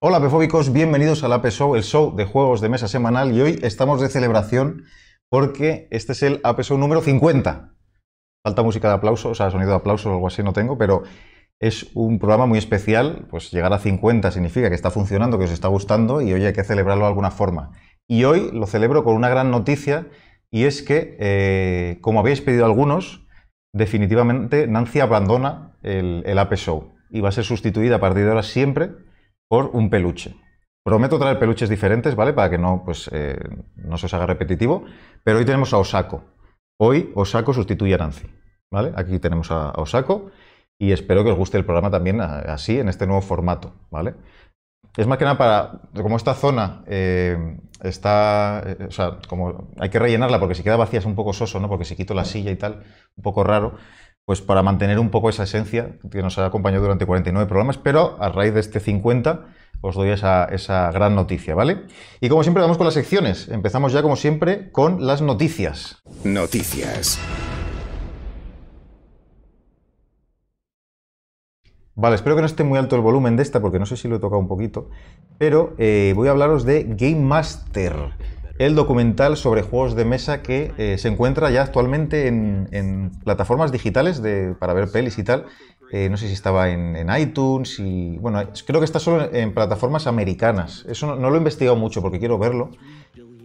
Hola pefóbicos, bienvenidos al Ape Show, el show de juegos de mesa semanal y hoy estamos de celebración porque este es el Ape Show número 50. Falta música de aplauso, o sea, sonido de aplauso o algo así no tengo, pero es un programa muy especial, pues llegar a 50 significa que está funcionando, que os está gustando y hoy hay que celebrarlo de alguna forma. Y hoy lo celebro con una gran noticia y es que, eh, como habéis pedido algunos, definitivamente Nancy abandona el, el Show y va a ser sustituida a partir de ahora siempre por un peluche. Prometo traer peluches diferentes, ¿vale? Para que no, pues, eh, no se os haga repetitivo. Pero hoy tenemos a Osako. Hoy Osako sustituye a Nancy, ¿vale? Aquí tenemos a, Osako y espero que os guste el programa también así, en este nuevo formato, ¿vale? Es más que nada para, como esta zona eh, está, eh, o sea, como hay que rellenarla porque si queda vacía es un poco soso, ¿no? Porque si quito la silla y tal, un poco raro pues para mantener un poco esa esencia que nos ha acompañado durante 49 programas, pero a raíz de este 50 os doy esa, gran noticia, ¿vale? Y como siempre vamos con las secciones. Empezamos ya como siempre con las noticias. Noticias. Vale, espero que no esté muy alto el volumen de esta porque no sé si lo he tocado un poquito, pero eh, voy a hablaros de Game Master el documental sobre juegos de mesa que eh, se encuentra ya actualmente en, plataformas digitales de, para ver pelis y tal. Eh, no sé si estaba en, iTunes y bueno, creo que está solo en, plataformas americanas. Eso no, no, lo he investigado mucho porque quiero verlo,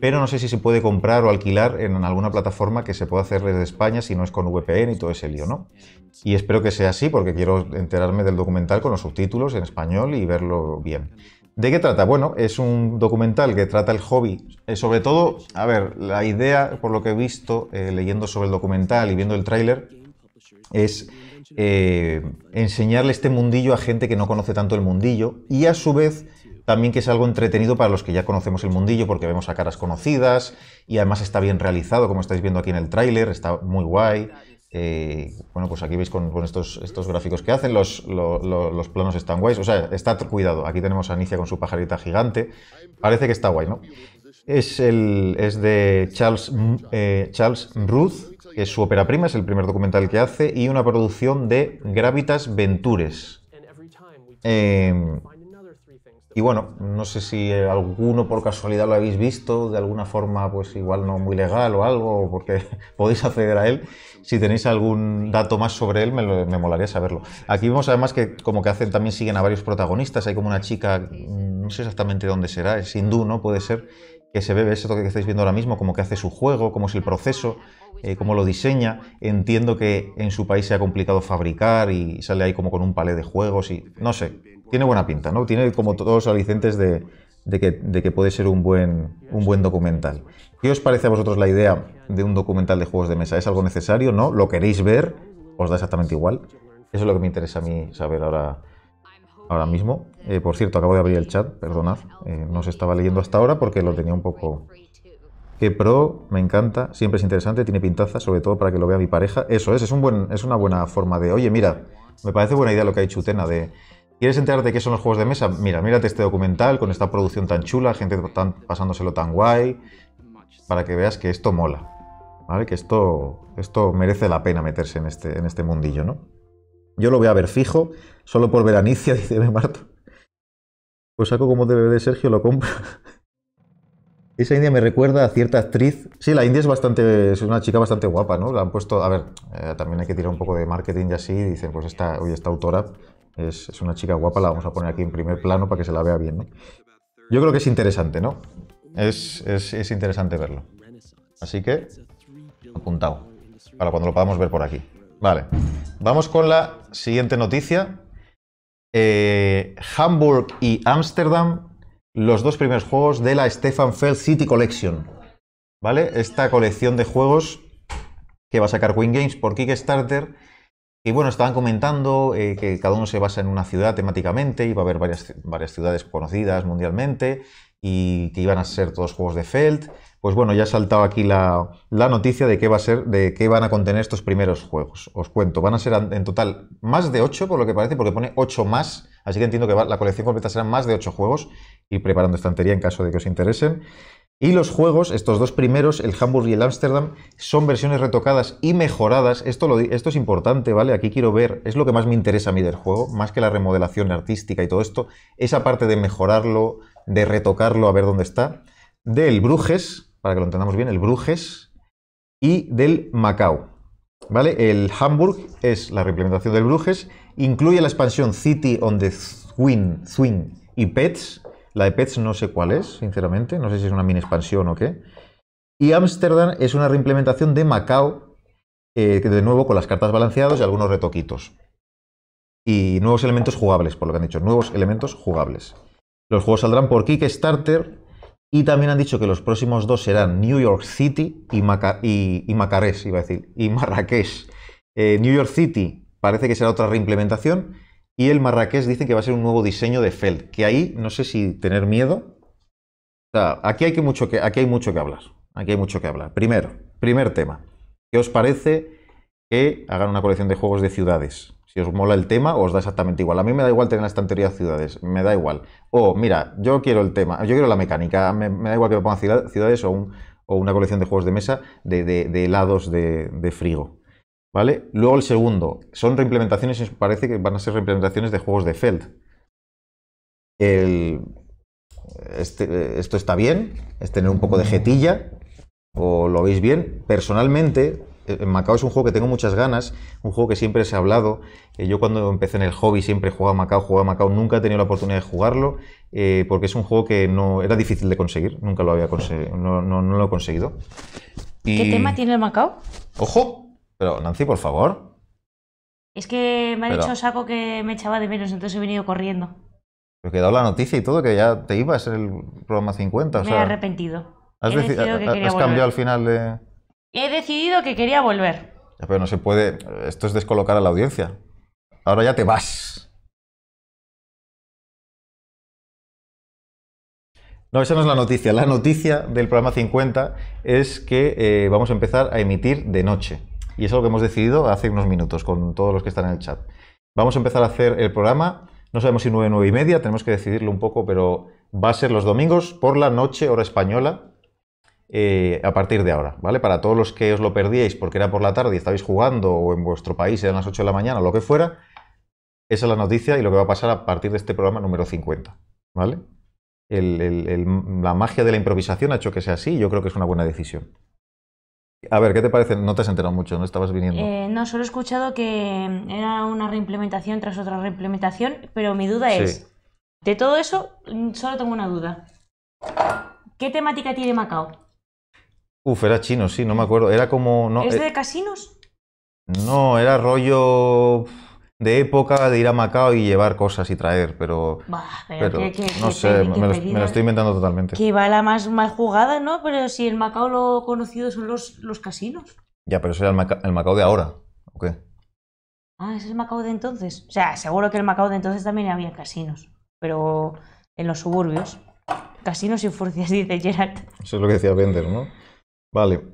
pero no sé si se puede comprar o alquilar en alguna plataforma que se pueda hacer desde España si no es con VPN y todo ese lío, ¿no? Y espero que sea así porque quiero enterarme del documental con los subtítulos en español y verlo bien. ¿De qué trata? Bueno, es un documental que trata el hobby. Eh, sobre todo, a ver, la idea, por lo que he visto eh, leyendo sobre el documental y viendo el tráiler, es eh, enseñarle este mundillo a gente que no conoce tanto el mundillo y a su vez también que es algo entretenido para los que ya conocemos el mundillo porque vemos a caras conocidas y además está bien realizado, como estáis viendo aquí en el tráiler, está muy guay. Eh, bueno, pues aquí veis con, estos, gráficos que hacen, los, planos están guays, o sea, está cuidado. Aquí tenemos a Anicia con su pajarita gigante, parece que está guay, ¿no? Es, de eh, Charles, Ruth, que es su ópera prima, es el primer documental que hace, y una producción de Gravitas Ventures. Y bueno, no sé si alguno por casualidad lo habéis visto, de alguna forma pues igual no muy legal o algo, porque podéis acceder a él. Si tenéis algún dato más sobre él, me, molaría saberlo. Aquí vemos además que como que hacen también siguen a varios protagonistas, hay como una chica, mm, no sé exactamente dónde será, es hindú, ¿no? Puede ser que se bebe eso que estáis viendo ahora mismo, como que hace su juego, cómo es el proceso, eh, cómo lo diseña. Entiendo que en su país se ha complicado fabricar y sale ahí como con un palé de juegos y no sé, tiene buena pinta, ¿no? Tiene como todos los alicientes de, que, puede ser un buen, un buen documental. ¿Qué os parece a vosotros la idea de un documental de juegos de mesa? ¿Es algo necesario? ¿No? ¿Lo queréis ver? ¿Os da exactamente igual? Eso es lo que me interesa a mí saber ahora, ahora mismo. Eh, por cierto, acabo de abrir el chat, perdonad. Eh, no se estaba leyendo hasta ahora porque lo tenía un poco... Que pro, me encanta, siempre es interesante, tiene pintaza, sobre todo para que lo vea mi pareja. Eso es, es, es una buena forma de, oye, mira, me parece buena idea lo que ha hecho Utena de ¿Quieres enterarte de qué son los juegos de mesa? Mira, mírate este documental con esta producción tan chula, gente pasándoselo tan guay, para que veas que esto mola, ¿vale? Que esto, esto merece la pena meterse en este, en este mundillo, ¿no? Yo lo voy a ver fijo, solo por ver veranicia, dice Marto. Pues saco como debe de Sergio, lo compro. Esa india me recuerda a cierta actriz. Sí, la india es bastante, es una chica bastante guapa, ¿no? La han puesto, a ver, eh, también hay que tirar un poco de marketing y así. Dicen, pues esta, esta autora es, una chica guapa, la vamos a poner aquí en primer plano para que se la vea bien, ¿no? Yo creo que es interesante, ¿no? Es, interesante verlo. Así que, apuntado, para cuando lo podamos ver por aquí. Vale, vamos con la siguiente noticia. Eh, Hamburg y Ámsterdam los dos primeros juegos de la Stefan Feld City Collection. ¿Vale? Esta colección de juegos que va a sacar Wing Games por Kickstarter. Y bueno, estaban comentando eh, que cada uno se basa en una ciudad temáticamente y va a haber varias, varias ciudades conocidas mundialmente y que iban a ser todos juegos de Feld. Pues bueno, ya ha saltado aquí la, noticia de qué, va a ser, de qué van a contener estos primeros juegos. Os cuento, van a ser en total más de ocho, por lo que parece, porque pone 8 más, así que entiendo que la colección completa será más de ocho juegos ir preparando estantería en caso de que os interesen. Y los juegos, estos dos primeros, el Hamburg y el Amsterdam, son versiones retocadas y mejoradas. Esto, esto es importante, ¿vale? Aquí quiero ver, es lo que más me interesa a mí del juego, más que la remodelación artística y todo esto, esa parte de mejorarlo, de retocarlo, a ver dónde está, del Bruges, para que lo entendamos bien, el Bruges, y del Macao. ¿Vale? El Hamburg es la reimplementación del Bruges, incluye la expansión City on the Swing, Swing y Pets, la de no sé cuál es, sinceramente. No sé si es una mini expansión o qué. Y Amsterdam es una reimplementación de Macao, eh, de nuevo con las cartas balanceadas y algunos retoquitos. Y nuevos elementos jugables, por lo que han dicho. Nuevos elementos jugables. Los juegos saldrán por Kickstarter y también han dicho que los próximos dos serán New York City y, Macarés, iba a decir, y Marrakech. Eh, New York City parece que será otra reimplementación y el Marrakech dicen que va a ser un nuevo diseño de Feld, que ahí no sé si tener miedo. O sea, aquí hay, mucho que, aquí hay mucho que hablar. Aquí hay mucho que hablar. Primero, primer tema. ¿Qué os parece que hagan una colección de juegos de ciudades? Si os mola el tema, os da exactamente igual. A mí me da igual tener la estantería de ciudades, me da igual. O, mira, yo quiero el tema, yo quiero la mecánica, me, da igual que me pongan ciudades o, una colección de juegos de mesa de, helados de, de frigo. ¿Vale? Luego el segundo, son reimplementaciones, parece que van a ser reimplementaciones de juegos de Feld. El, este, esto está bien, es tener un poco de jetilla, o lo veis bien. Personalmente, eh, Macao es un juego que tengo muchas ganas, un juego que siempre se ha hablado. Eh, yo cuando empecé en el hobby siempre jugaba Macao, jugaba Macao, nunca he tenido la oportunidad de jugarlo, eh, porque es un juego que no era difícil de conseguir, nunca lo había conseguido, no, lo he conseguido. ¿Qué tema tiene el Macao? ¡Ojo! Pero, Nancy, por favor. Es que me ha dicho Saco que me echaba de menos, entonces he venido corriendo. Pero que he dado la noticia y todo, que ya te ibas en el programa 50. me he arrepentido. has, cambiado al final He decidido que quería volver. pero no se puede. Esto es descolocar a la audiencia. Ahora ya te vas. No, esa no es la noticia. La noticia del programa 50 es que eh, vamos a empezar a emitir de noche y eso es lo que hemos decidido hace unos minutos con todos los que están en el chat. Vamos a empezar a hacer el programa, no sabemos si 9, 9 y media, tenemos que decidirlo un poco, pero va a ser los domingos por la noche, hora española, eh, a partir de ahora, ¿vale? Para todos los que os lo perdíais porque era por la tarde y estabais jugando o en vuestro país eran las 8 de la mañana o lo que fuera, esa es la noticia y lo que va a pasar a partir de este programa número 50, ¿vale? la magia de la improvisación ha hecho que sea así y yo creo que es una buena decisión. A ver, ¿qué te parece? No te has enterado mucho, no estabas viniendo. Eh, no, solo he escuchado que mm, era una reimplementación tras otra reimplementación, pero mi duda es, de todo eso, mm, solo tengo una duda. ¿Qué temática tiene Macao? Uf, era chino, sí, no me acuerdo. Era como... No, ¿Es eh, de casinos? No, era rollo de época, de ir a Macao y llevar cosas y traer, pero... no sé, me, lo, estoy inventando totalmente. Que va la más mal jugada, ¿no? Pero si el Macao lo conocido son los, casinos. Ya, pero eso era el, Macao de ahora, ¿o qué? Ah, ese es el Macao de entonces. O sea, seguro que el Macao de entonces también había casinos, pero en los suburbios. Casinos y furcias, dice Gerard. Eso es lo que decía Bender, ¿no? Vale.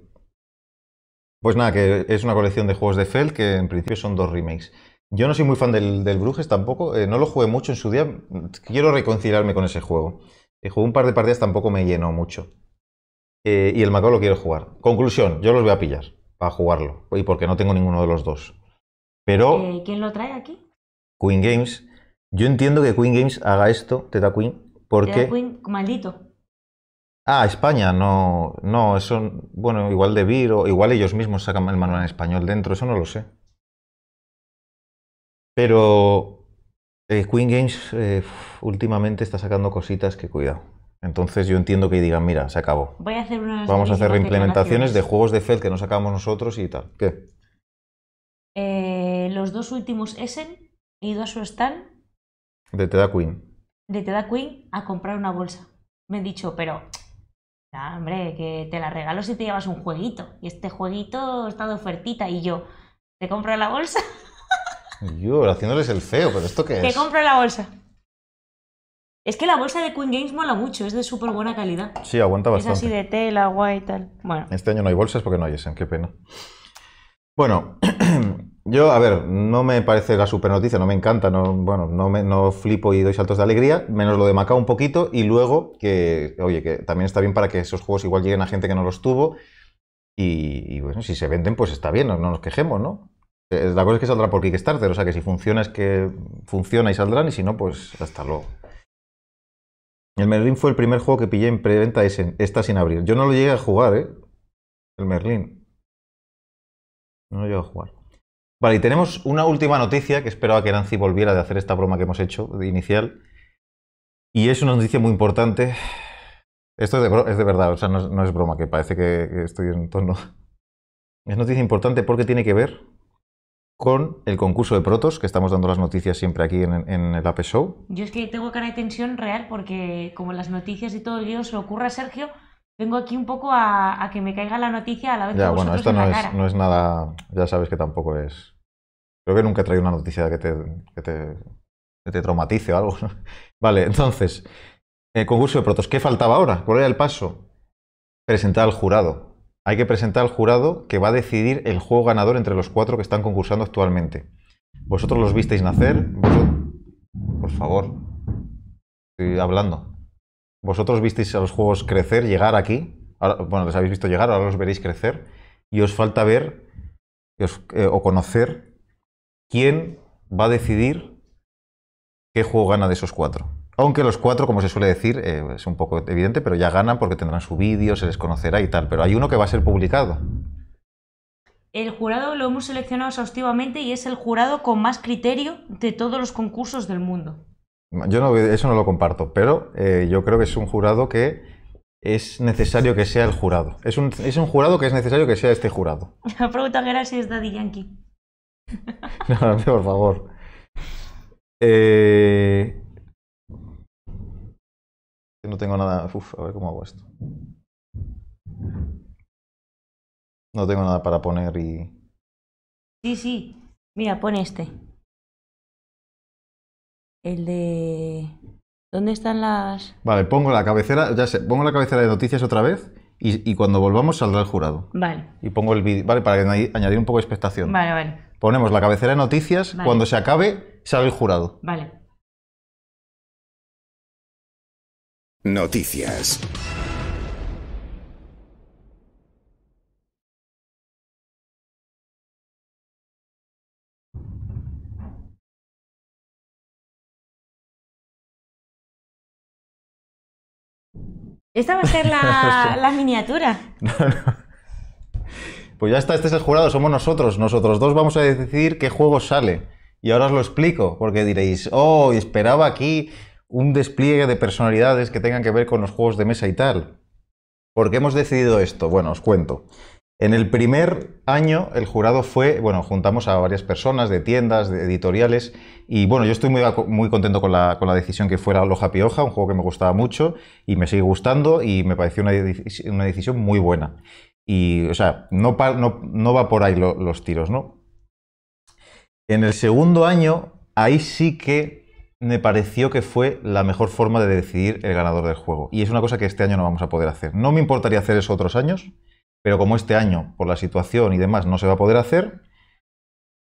Pues nada, que es una colección de juegos de Feld que en principio son dos remakes. Yo no soy muy fan del, del tampoco, eh, no lo jugué mucho en su día, quiero reconciliarme con ese juego. jugué un par de partidas, tampoco me llenó mucho. Eh, y el Macao lo quiero jugar. Conclusión, yo los voy a pillar para jugarlo, y porque no tengo ninguno de los dos. Pero... Eh, ¿Quién lo trae aquí? Queen Games. Yo entiendo que Queen Games haga esto, Teta Queen, porque... Teta Queen, maldito. Ah, España, no, no, eso, bueno, igual de Vir igual ellos mismos sacan el manual en español dentro, eso no lo sé. Pero eh, Queen Games eh, últimamente está sacando cositas que cuidado. Entonces yo entiendo que digan, mira, se acabó. Vamos a hacer reimplementaciones de juegos de felt que no sacamos nosotros y tal. ¿Qué? Eh, los dos últimos Essen y dos están de Te da Queen. De Te da Queen a comprar una bolsa. Me he dicho, pero hombre, que te la regalo si te llevas un jueguito. Y este jueguito está de ofertita y yo, ¿te compro la bolsa? Yo, haciéndoles el feo, pero ¿esto qué es? Que compre la bolsa. Es que la bolsa de Queen Games mola mucho, es de súper buena calidad. Sí, aguanta bastante. Es así de tela, guay y tal. Bueno. Este año no hay bolsas porque no hay qué pena. Bueno, yo, a ver, no me parece la super noticia, no me encanta, no, bueno, no, me, no flipo y doy saltos de alegría, menos lo de Macao un poquito, y luego que, oye, que también está bien para que esos juegos igual lleguen a gente que no los tuvo, y, bueno, si se venden, pues está bien, no nos quejemos, ¿no? Eh, la cosa es que saldrá por Kickstarter, o sea que si funciona es que funciona y saldrán, y si no, pues hasta luego. El Merlín fue el primer juego que pillé en preventa esta sin abrir. Yo no lo llegué a jugar, ¿eh? El Merlín. No lo llegué a jugar. Vale, y tenemos una última noticia que esperaba que Nancy volviera de hacer esta broma que hemos hecho de inicial. Y es una noticia muy importante. Esto es de, verdad, o sea, no, es broma, que parece que, estoy en tono. Es noticia importante porque tiene que ver con el concurso de protos, que estamos dando las noticias siempre aquí en, el AP Show. Yo es que tengo cara de tensión real porque como las noticias y todo el se ocurra, Sergio, vengo aquí un poco a, que me caiga la noticia a la vez ya, bueno, esto no, es, no es nada, ya sabes que tampoco es... Creo que nunca he traído una noticia que te, te, traumatice o algo. Vale, entonces, el eh, concurso de protos, ¿qué faltaba ahora? ¿Cuál era el paso? Presentar al jurado hay que presentar al jurado que va a decidir el juego ganador entre los cuatro que están concursando actualmente. Vosotros los visteis nacer, Por favor, estoy hablando. Vosotros visteis a los juegos crecer, llegar aquí. bueno, les habéis visto llegar, ahora los veréis crecer. Y os falta ver eh, o conocer quién va a decidir qué juego gana de esos cuatro. Aunque los cuatro, como se suele decir, eh, es un poco evidente, pero ya ganan porque tendrán su vídeo, se les conocerá y tal. Pero hay uno que va a ser publicado. El jurado lo hemos seleccionado exhaustivamente y es el jurado con más criterio de todos los concursos del mundo. Yo no, eso no lo comparto, pero eh, yo creo que es un jurado que es necesario que sea el jurado. Es un, jurado que es necesario que sea este jurado. La pregunta que era si es Daddy Yankee. no, por favor. Eh, no tengo nada. Uf, a ver cómo hago esto. No tengo nada para poner y. Sí, sí. Mira, pone este. El de. ¿Dónde están las.? Vale, pongo la cabecera, ya sé, pongo la cabecera de noticias otra vez y, y cuando volvamos saldrá el jurado. Vale. Y pongo el vídeo, vale, para añadir un poco de expectación. Vale, vale. Ponemos la cabecera de noticias, cuando se acabe sale el jurado. Vale. Noticias. Esta va a ser la, miniatura. Pues ya está, este es el jurado, somos nosotros. Nosotros dos vamos a decidir qué juego sale. Y ahora os lo explico, porque diréis, oh, esperaba aquí un despliegue de personalidades que tengan que ver con los juegos de mesa y tal. ¿Por qué hemos decidido esto? Bueno, os cuento. En el primer año el jurado fue, bueno, juntamos a varias personas de tiendas, de editoriales, y bueno, yo estoy muy, muy contento con la, decisión que fuera Loja Pioja, un juego que me gustaba mucho y me sigue gustando y me pareció una, decisión muy buena. Y, o sea, no, no, va por ahí los tiros, ¿no? En el segundo año, ahí sí que me pareció que fue la mejor forma de decidir el ganador del juego. Y es una cosa que este año no vamos a poder hacer. No me importaría hacer eso otros años, pero como este año, por la situación y demás, no se va a poder hacer,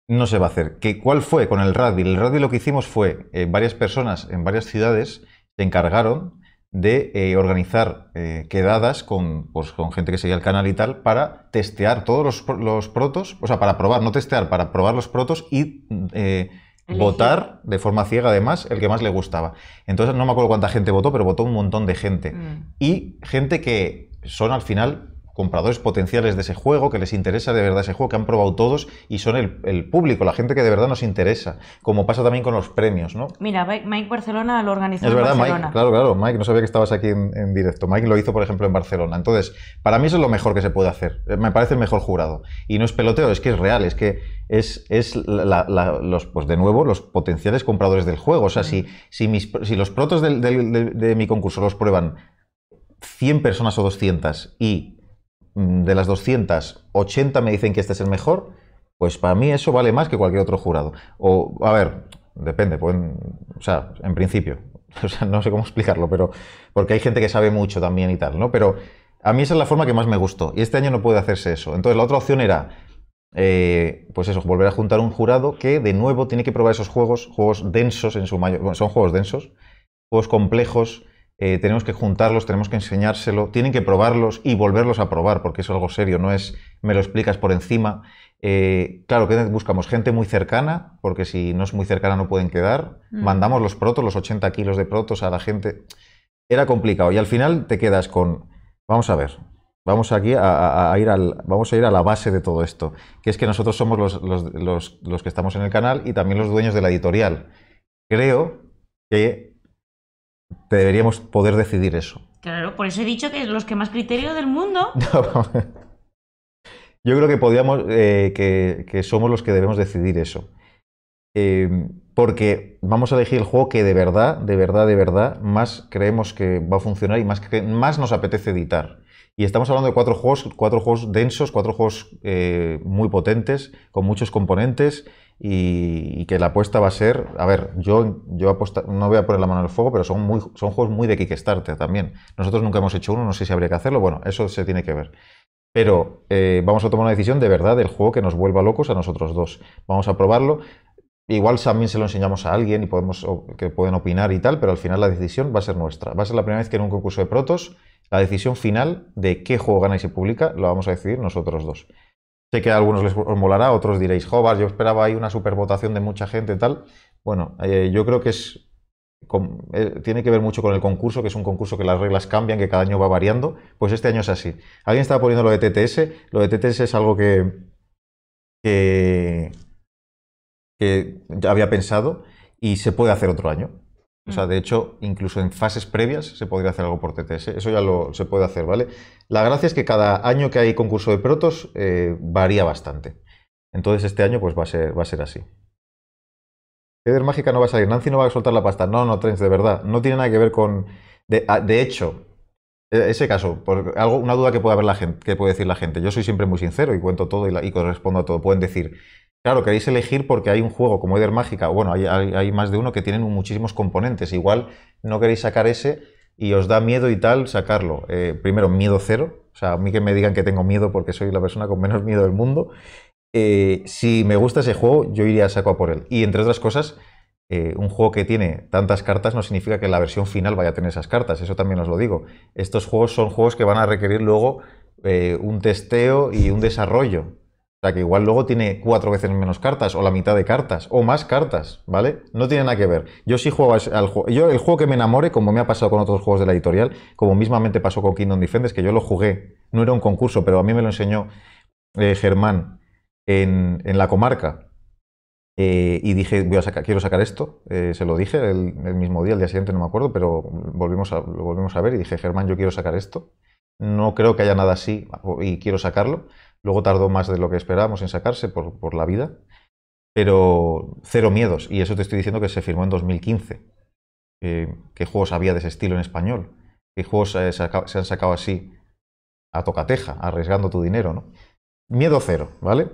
no se va a hacer. ¿Qué, ¿Cuál fue con el rugby? El rugby lo que hicimos fue, eh, varias personas en varias ciudades se encargaron de eh, organizar eh, quedadas con, pues, con, gente que seguía el canal y tal para testear todos los, los, protos, o sea, para probar, no testear, para probar los protos y votar de forma ciega, además, el que más le gustaba. Entonces, no me acuerdo cuánta gente votó, pero votó un montón de gente. Mm. Y gente que son al final compradores potenciales de ese juego, que les interesa de verdad ese juego, que han probado todos y son el, público, la gente que de verdad nos interesa, como pasa también con los premios, ¿no? Mira, Mike Barcelona lo organizó es verdad, Mike, claro, claro, Mike, no sabía que estabas aquí en, directo. Mike lo hizo, por ejemplo, en Barcelona. Entonces, para mí eso es lo mejor que se puede hacer. Eh, me parece el mejor jurado. Y no es peloteo, es que es real, es que es, los, pues de nuevo, los potenciales compradores del juego. O sea, si, si, los protos de mi concurso los prueban 100 personas o 200 y Mm, de las 280 me dicen que este es el mejor, pues para mí eso vale más que cualquier otro jurado. O, a ver, depende, pueden, o sea, en principio, no sé cómo explicarlo, pero porque hay gente que sabe mucho también y tal, ¿no? Pero a mí esa es la forma que más me gustó y este año no puede hacerse eso. Entonces la otra opción era, eh, pues eso, volver a juntar un jurado que de nuevo tiene que probar esos juegos, juegos densos en su mayor, son juegos densos, juegos complejos, eh, tenemos que juntarlos, tenemos que enseñárselo, tienen que probarlos y volverlos a probar, porque es algo serio, no es me lo explicas por encima. Eh, claro, que buscamos? Gente muy cercana, porque si no es muy cercana no pueden quedar. Mm. Mandamos los protos, los 80 kilos de protos a la gente. Era complicado y al final te quedas con, vamos a ver, vamos aquí a, ir al, vamos a ir a la base de todo esto, que es que nosotros somos los que estamos en el canal y también los dueños de la editorial. Creo que deberíamos poder decidir eso. Claro, por eso he dicho que es los que más criterio del mundo. Yo creo que podíamos, eh, que, somos los que debemos decidir eso. Eh, porque vamos a elegir el juego que de verdad, de verdad, de verdad, más creemos que va a funcionar y más, más nos apetece editar. Y estamos hablando de cuatro juegos, cuatro juegos densos, cuatro juegos eh, muy potentes, con muchos componentes y, que la apuesta va a ser, a ver, yo, yo no voy a poner la mano en el fuego, pero son, muy, son juegos muy de Kickstarter también. Nosotros nunca hemos hecho uno, no sé si habría que hacerlo, bueno, eso se tiene que ver. Pero eh, vamos a tomar una decisión de verdad del juego que nos vuelva locos a nosotros dos. Vamos a probarlo. Igual también se lo enseñamos a alguien y podemos que pueden opinar y tal, pero al final la decisión va a ser nuestra. Va a ser la primera vez que en un concurso de protos la decisión final de qué juego gana y se publica lo vamos a decidir nosotros dos. Sé que a algunos les os a otros diréis, Jovas, yo esperaba ahí una supervotación de mucha gente y tal. Bueno, eh, yo creo que es eh, tiene que ver mucho con el concurso, que es un concurso que las reglas cambian, que cada año va variando. Pues este año es así. Alguien estaba poniendo lo de TTS. Lo de TTS es algo que, que, que había pensado y se puede hacer otro año. O sea, de hecho, incluso en fases previas se podría hacer algo por TTS. Eso ya lo se puede hacer, ¿vale? La gracia es que cada año que hay concurso de protos eh, varía bastante. Entonces este año pues va a ser, va a ser así. Feder Mágica no va a salir, Nancy no va a soltar la pasta. No, no, Trens, de verdad. No tiene nada que ver con... De, ah, hecho, e, ese caso, algo, una duda que puede, haber la gente, que puede decir la gente. Yo soy siempre muy sincero y cuento todo y, y correspondo a todo. Pueden decir, Claro, queréis elegir porque hay un juego como Eder Mágica, bueno, hay, más de uno que tienen muchísimos componentes. Igual no queréis sacar ese y os da miedo y tal sacarlo. Eh, primero, miedo cero. O sea, a mí que me digan que tengo miedo porque soy la persona con menos miedo del mundo. Eh, si me gusta ese juego, yo iría a saco por él. Y entre otras cosas, eh, un juego que tiene tantas cartas no significa que la versión final vaya a tener esas cartas. Eso también os lo digo. Estos juegos son juegos que van a requerir luego un testeo y un desarrollo. O sea, que igual luego tiene cuatro veces menos cartas, o la mitad de cartas, o más cartas, ¿vale? No tiene nada que ver. Yo sí juego al juego. Yo, el juego que me enamore, como me ha pasado con otros juegos de la editorial, como mismamente pasó con Kingdom Defenders, que yo lo jugué, no era un concurso, pero a mí me lo enseñó eh, Germán en, la comarca. Eh, y dije, voy quiero sacar esto. Eh, se lo dije el, mismo día, el día siguiente, no me acuerdo, pero lo volvimos a ver y dije, Germán, yo quiero sacar esto. No creo que haya nada así y quiero sacarlo. Luego tardó más de lo que esperábamos en sacarse por, la vida, pero cero miedos. Y eso te estoy diciendo que se firmó en 2015. ¿Qué juegos había de ese estilo en español? ¿Qué juegos se, han sacado así a tocateja, arriesgando tu dinero? ¿no? Miedo cero, ¿vale?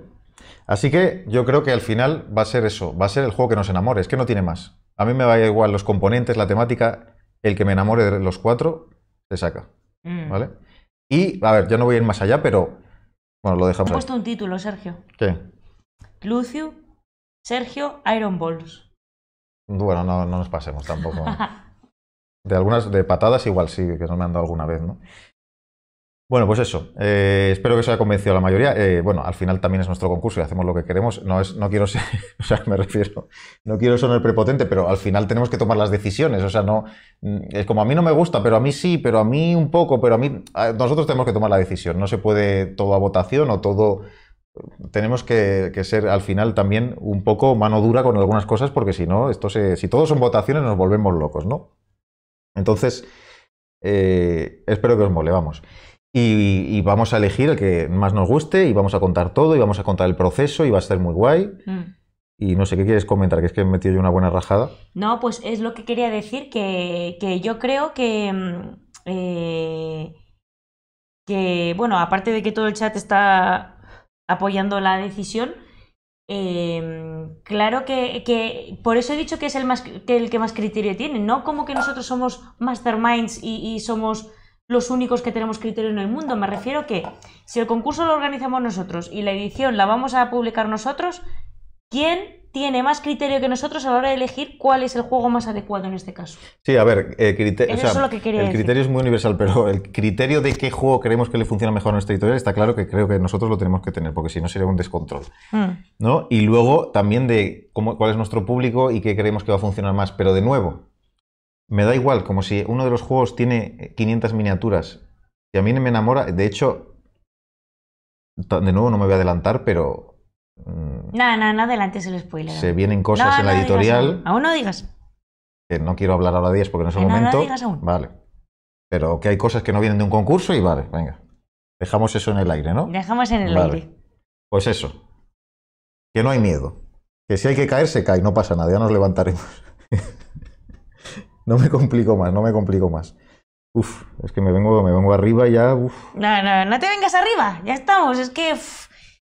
Así que yo creo que al final va a ser eso, va a ser el juego que nos enamore, es que no tiene más. A mí me va igual los componentes, la temática, el que me enamore de los cuatro, se saca. Mm. ¿Vale? Y, a ver, yo no voy a ir más allá, pero bueno, lo dejamos. He puesto un título, Sergio. ¿Qué? Lucio, Sergio, Iron Balls. Bueno, no, nos pasemos tampoco. de algunas, de patadas igual sí, que no me han dado alguna vez, ¿no? Bueno, pues eso. Eh, espero que os haya convencido la mayoría. Eh, bueno, al final también es nuestro concurso y hacemos lo que queremos. No, es, no quiero ser, o sea, me refiero, no quiero sonar prepotente, pero al final tenemos que tomar las decisiones. O sea, no, mm, es como a mí no me gusta, pero a mí sí, pero a mí un poco, pero a mí, nosotros tenemos que tomar la decisión. No se puede todo a votación o todo, tenemos que, ser al final también un poco mano dura con algunas cosas, porque si no, esto se, si todos son votaciones nos volvemos locos, ¿no? Entonces, eh, espero que os mole, vamos. Y, vamos a elegir el que más nos guste y vamos a contar todo y vamos a contar el proceso y va a ser muy guay. Mm. Y no sé qué quieres comentar, que es que he metido yo una buena rajada. No, pues es lo que quería decir, que, yo creo que, mm, eh, que, bueno, aparte de que todo el chat está apoyando la decisión, em, claro que, que, por eso he dicho que es el, más, que el que más criterio tiene, no como que nosotros somos masterminds y somos los únicos que tenemos criterio en el mundo. Me refiero que si el concurso lo organizamos nosotros y la edición la vamos a publicar nosotros, ¿quién tiene más criterio que nosotros a la hora de elegir cuál es el juego más adecuado en este caso. Sí, a ver, el criterio es muy universal, pero el criterio de qué juego creemos que le funciona mejor a nuestra editorial está claro que creo que nosotros lo tenemos que tener, porque si no sería un descontrol. Hmm. ¿no? Y luego también de cómo, cuál es nuestro público y qué creemos que va a funcionar más. Pero de nuevo, me da igual, como si uno de los juegos tiene 500 eh, miniaturas. Y a mí me enamora, de hecho, de nuevo no me voy a adelantar, pero... Mm, no, no, no adelantes el spoiler. Se vienen cosas en la editorial. Aún. no digas. Que no quiero hablar ahora la porque no es el momento. digas Vale. Pero que hay cosas que no vienen de un concurso y vale, venga. Dejamos eso en el aire, ¿no? Dejamos en el aire. Pues eso. Que no hay miedo. Que si hay que caer, se cae, no pasa nada, ya nos levantaremos. No me complico más, no me complico más. Uf, es que me vengo, me vengo arriba ya. No, no, no te vengas arriba, ya estamos. Es que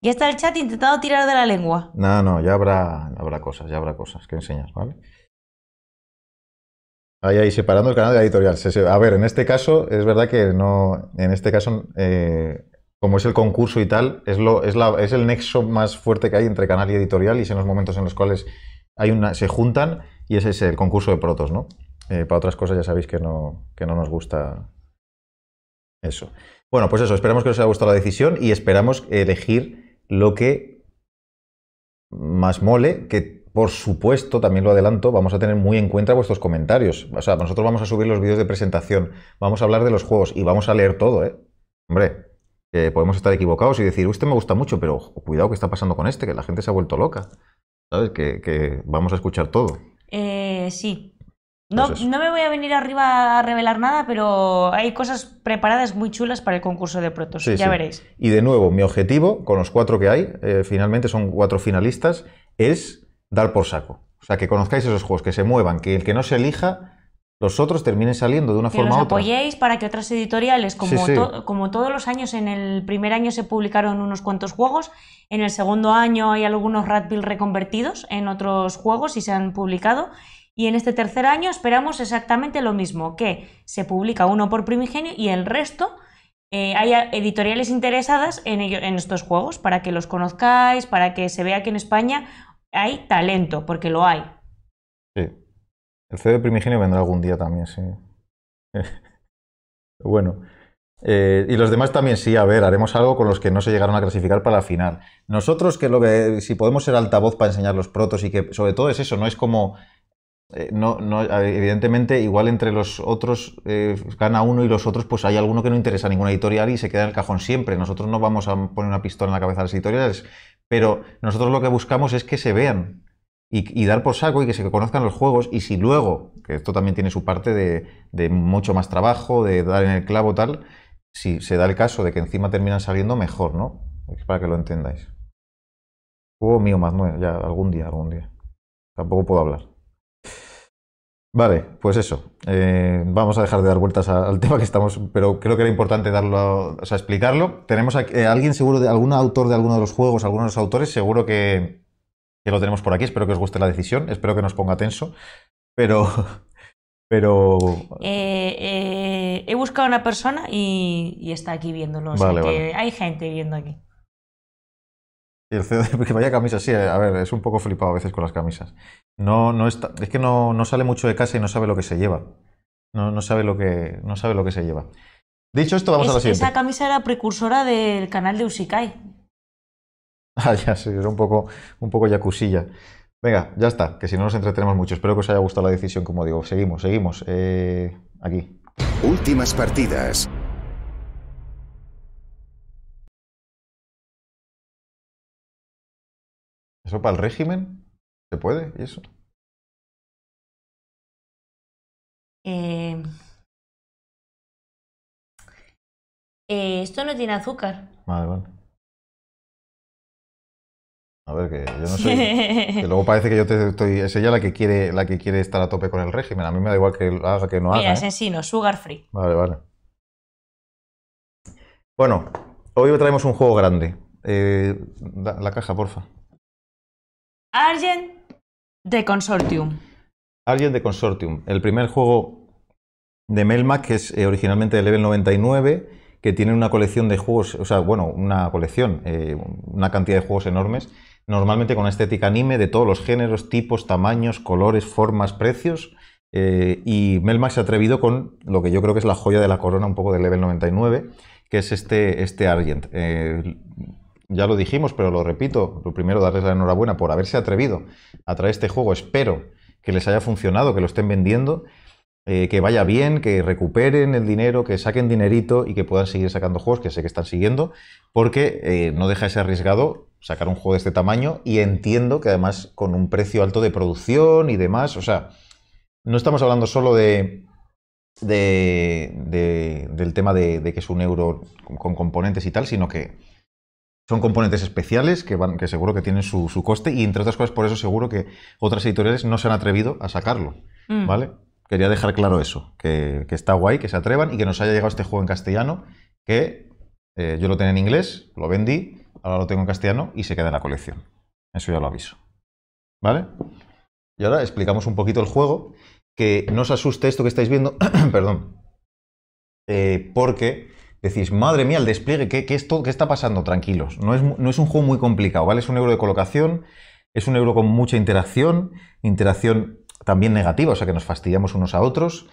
ya está el chat intentado tirar de la lengua. No, no, ya habrá, habrá cosas, ya habrá cosas que enseñas, ¿vale? Ahí, ahí, separando el canal de la editorial. A ver, en este caso, es verdad que no. En este caso, eh, como es el concurso y tal, es, lo, es, la, es, el nexo más fuerte que hay entre canal y editorial y es en los momentos en los cuales hay una, se juntan y ese es el concurso de protos, ¿no? Eh, para otras cosas ya sabéis que no, no nos gusta eso. Bueno, pues eso, esperamos que os haya gustado la decisión y esperamos elegir lo que más mole, que por supuesto, también lo adelanto, vamos a tener muy en cuenta vuestros comentarios. O sea, nosotros vamos a subir los vídeos de presentación, vamos a hablar de los juegos y vamos a leer todo, ¿eh? Hombre, podemos estar equivocados y decir, usted me gusta mucho, pero cuidado que está pasando con este, que la gente se ha vuelto loca. ¿Sabes? Que, vamos a escuchar todo. Eh, sí, pues no, me voy a venir arriba a revelar nada, pero hay cosas preparadas muy chulas para el concurso de protos, ya veréis. Y de nuevo, mi objetivo con los cuatro que hay, eh, finalmente son cuatro finalistas, es dar por saco. O sea, que conozcáis esos juegos, que se muevan, que el que no se elija, los otros terminen saliendo de una forma u otra. apoyéis para que otras editoriales, como, como todos los años, en el primer año se publicaron unos cuantos juegos, en el segundo año hay algunos Radbill reconvertidos en otros juegos y se han publicado, y en este tercer año esperamos exactamente lo mismo, que se publica uno por primigenio y el resto eh, haya editoriales interesadas en, en estos juegos, para que los conozcáis, para que se vea que en España hay talento, porque lo hay. Sí. El CD primigenio vendrá algún día también, sí. bueno. Eh, y los demás también sí, a ver, haremos algo con los que no se llegaron a clasificar para la final. Nosotros, que lo que, si podemos ser altavoz para enseñar los protos y que sobre todo es eso, no es como eh, no, no, evidentemente, igual entre los otros eh, gana uno y los otros, pues hay alguno que no interesa a ninguna editorial y se queda en el cajón siempre. Nosotros no vamos a poner una pistola en la cabeza de las editoriales, pero nosotros lo que buscamos es que se vean y, dar por saco y que se conozcan los juegos. Y si luego, que esto también tiene su parte de, de mucho más trabajo, de dar en el clavo tal, si se da el caso de que encima terminan saliendo, mejor, ¿no? Es para que lo entendáis. Juego mío más nuevo, ya algún día, algún día. Tampoco puedo hablar. Vale, pues eso. Eh, vamos a dejar de dar vueltas al tema que estamos, pero creo que era importante darlo, o sea, explicarlo. Tenemos aquí, eh, alguien seguro, de, algún autor de alguno de los juegos, alguno de los autores, seguro que, lo tenemos por aquí. Espero que os guste la decisión, espero que nos ponga tenso, pero... pero... Eh, he buscado a una persona y, está aquí viéndolo. Vale, que hay gente viendo aquí el de vaya camisa, sí, eh, a ver, es un poco flipado a veces con las camisas. No, no es que no, sale mucho de casa y no sabe lo que se lleva. No, no, sabe, lo que, no sabe lo que se lleva. Dicho esto, vamos a la siguiente. Esa camisa era precursora del canal de Usikai. Ah, ya, sí, es un poco, un poco yacusilla. Venga, ya está, que si no nos entretenemos mucho. Espero que os haya gustado la decisión, como digo. Seguimos, seguimos. Eh, aquí. Últimas partidas. para el régimen? ¿Se puede? ¿Y eso? Eh, eh, esto no tiene azúcar. Vale, vale. A ver, que yo no sé que luego parece que yo te estoy. Es ella la que quiere, la que quiere estar a tope con el régimen. A mí me da igual que haga que no haga. Mira, ¿eh? sí, no, sugar free. Vale, vale. Bueno, hoy traemos un juego grande. la caja, porfa. Argent de Consortium. Argent de Consortium, el primer juego de Melmac que es eh, originalmente de level 99, que tiene una colección de juegos, o sea, bueno, una colección, eh, una cantidad de juegos enormes, normalmente con estética anime de todos los géneros, tipos, tamaños, colores, formas, precios. Eh, y Melmac se ha atrevido con lo que yo creo que es la joya de la corona un poco de level 99, que es este, este Argent ya lo dijimos, pero lo repito, lo primero darles la enhorabuena por haberse atrevido a traer este juego. Espero que les haya funcionado, que lo estén vendiendo, eh, que vaya bien, que recuperen el dinero, que saquen dinerito y que puedan seguir sacando juegos, que sé que están siguiendo, porque eh, no deja de ser arriesgado sacar un juego de este tamaño y entiendo que además con un precio alto de producción y demás, o sea, no estamos hablando solo de... del tema de, que es un euro con componentes y tal, sino que son componentes especiales que, van, que seguro que tienen su, coste y entre otras cosas por eso seguro que otras editoriales no se han atrevido a sacarlo, mm. ¿vale? Quería dejar claro eso, que, está guay, que se atrevan y que nos haya llegado este juego en castellano, que eh, yo lo tenía en inglés, lo vendí, ahora lo tengo en castellano y se queda en la colección. Eso ya lo aviso. ¿Vale? Y ahora explicamos un poquito el juego, que no os asuste esto que estáis viendo, perdón, eh, porque decís, madre mía, el despliegue, ¿qué, está pasando? Tranquilos, no es, un juego muy complicado, ¿vale? Es un euro de colocación, es un euro con mucha interacción, interacción también negativa, o sea que nos fastidiamos unos a otros,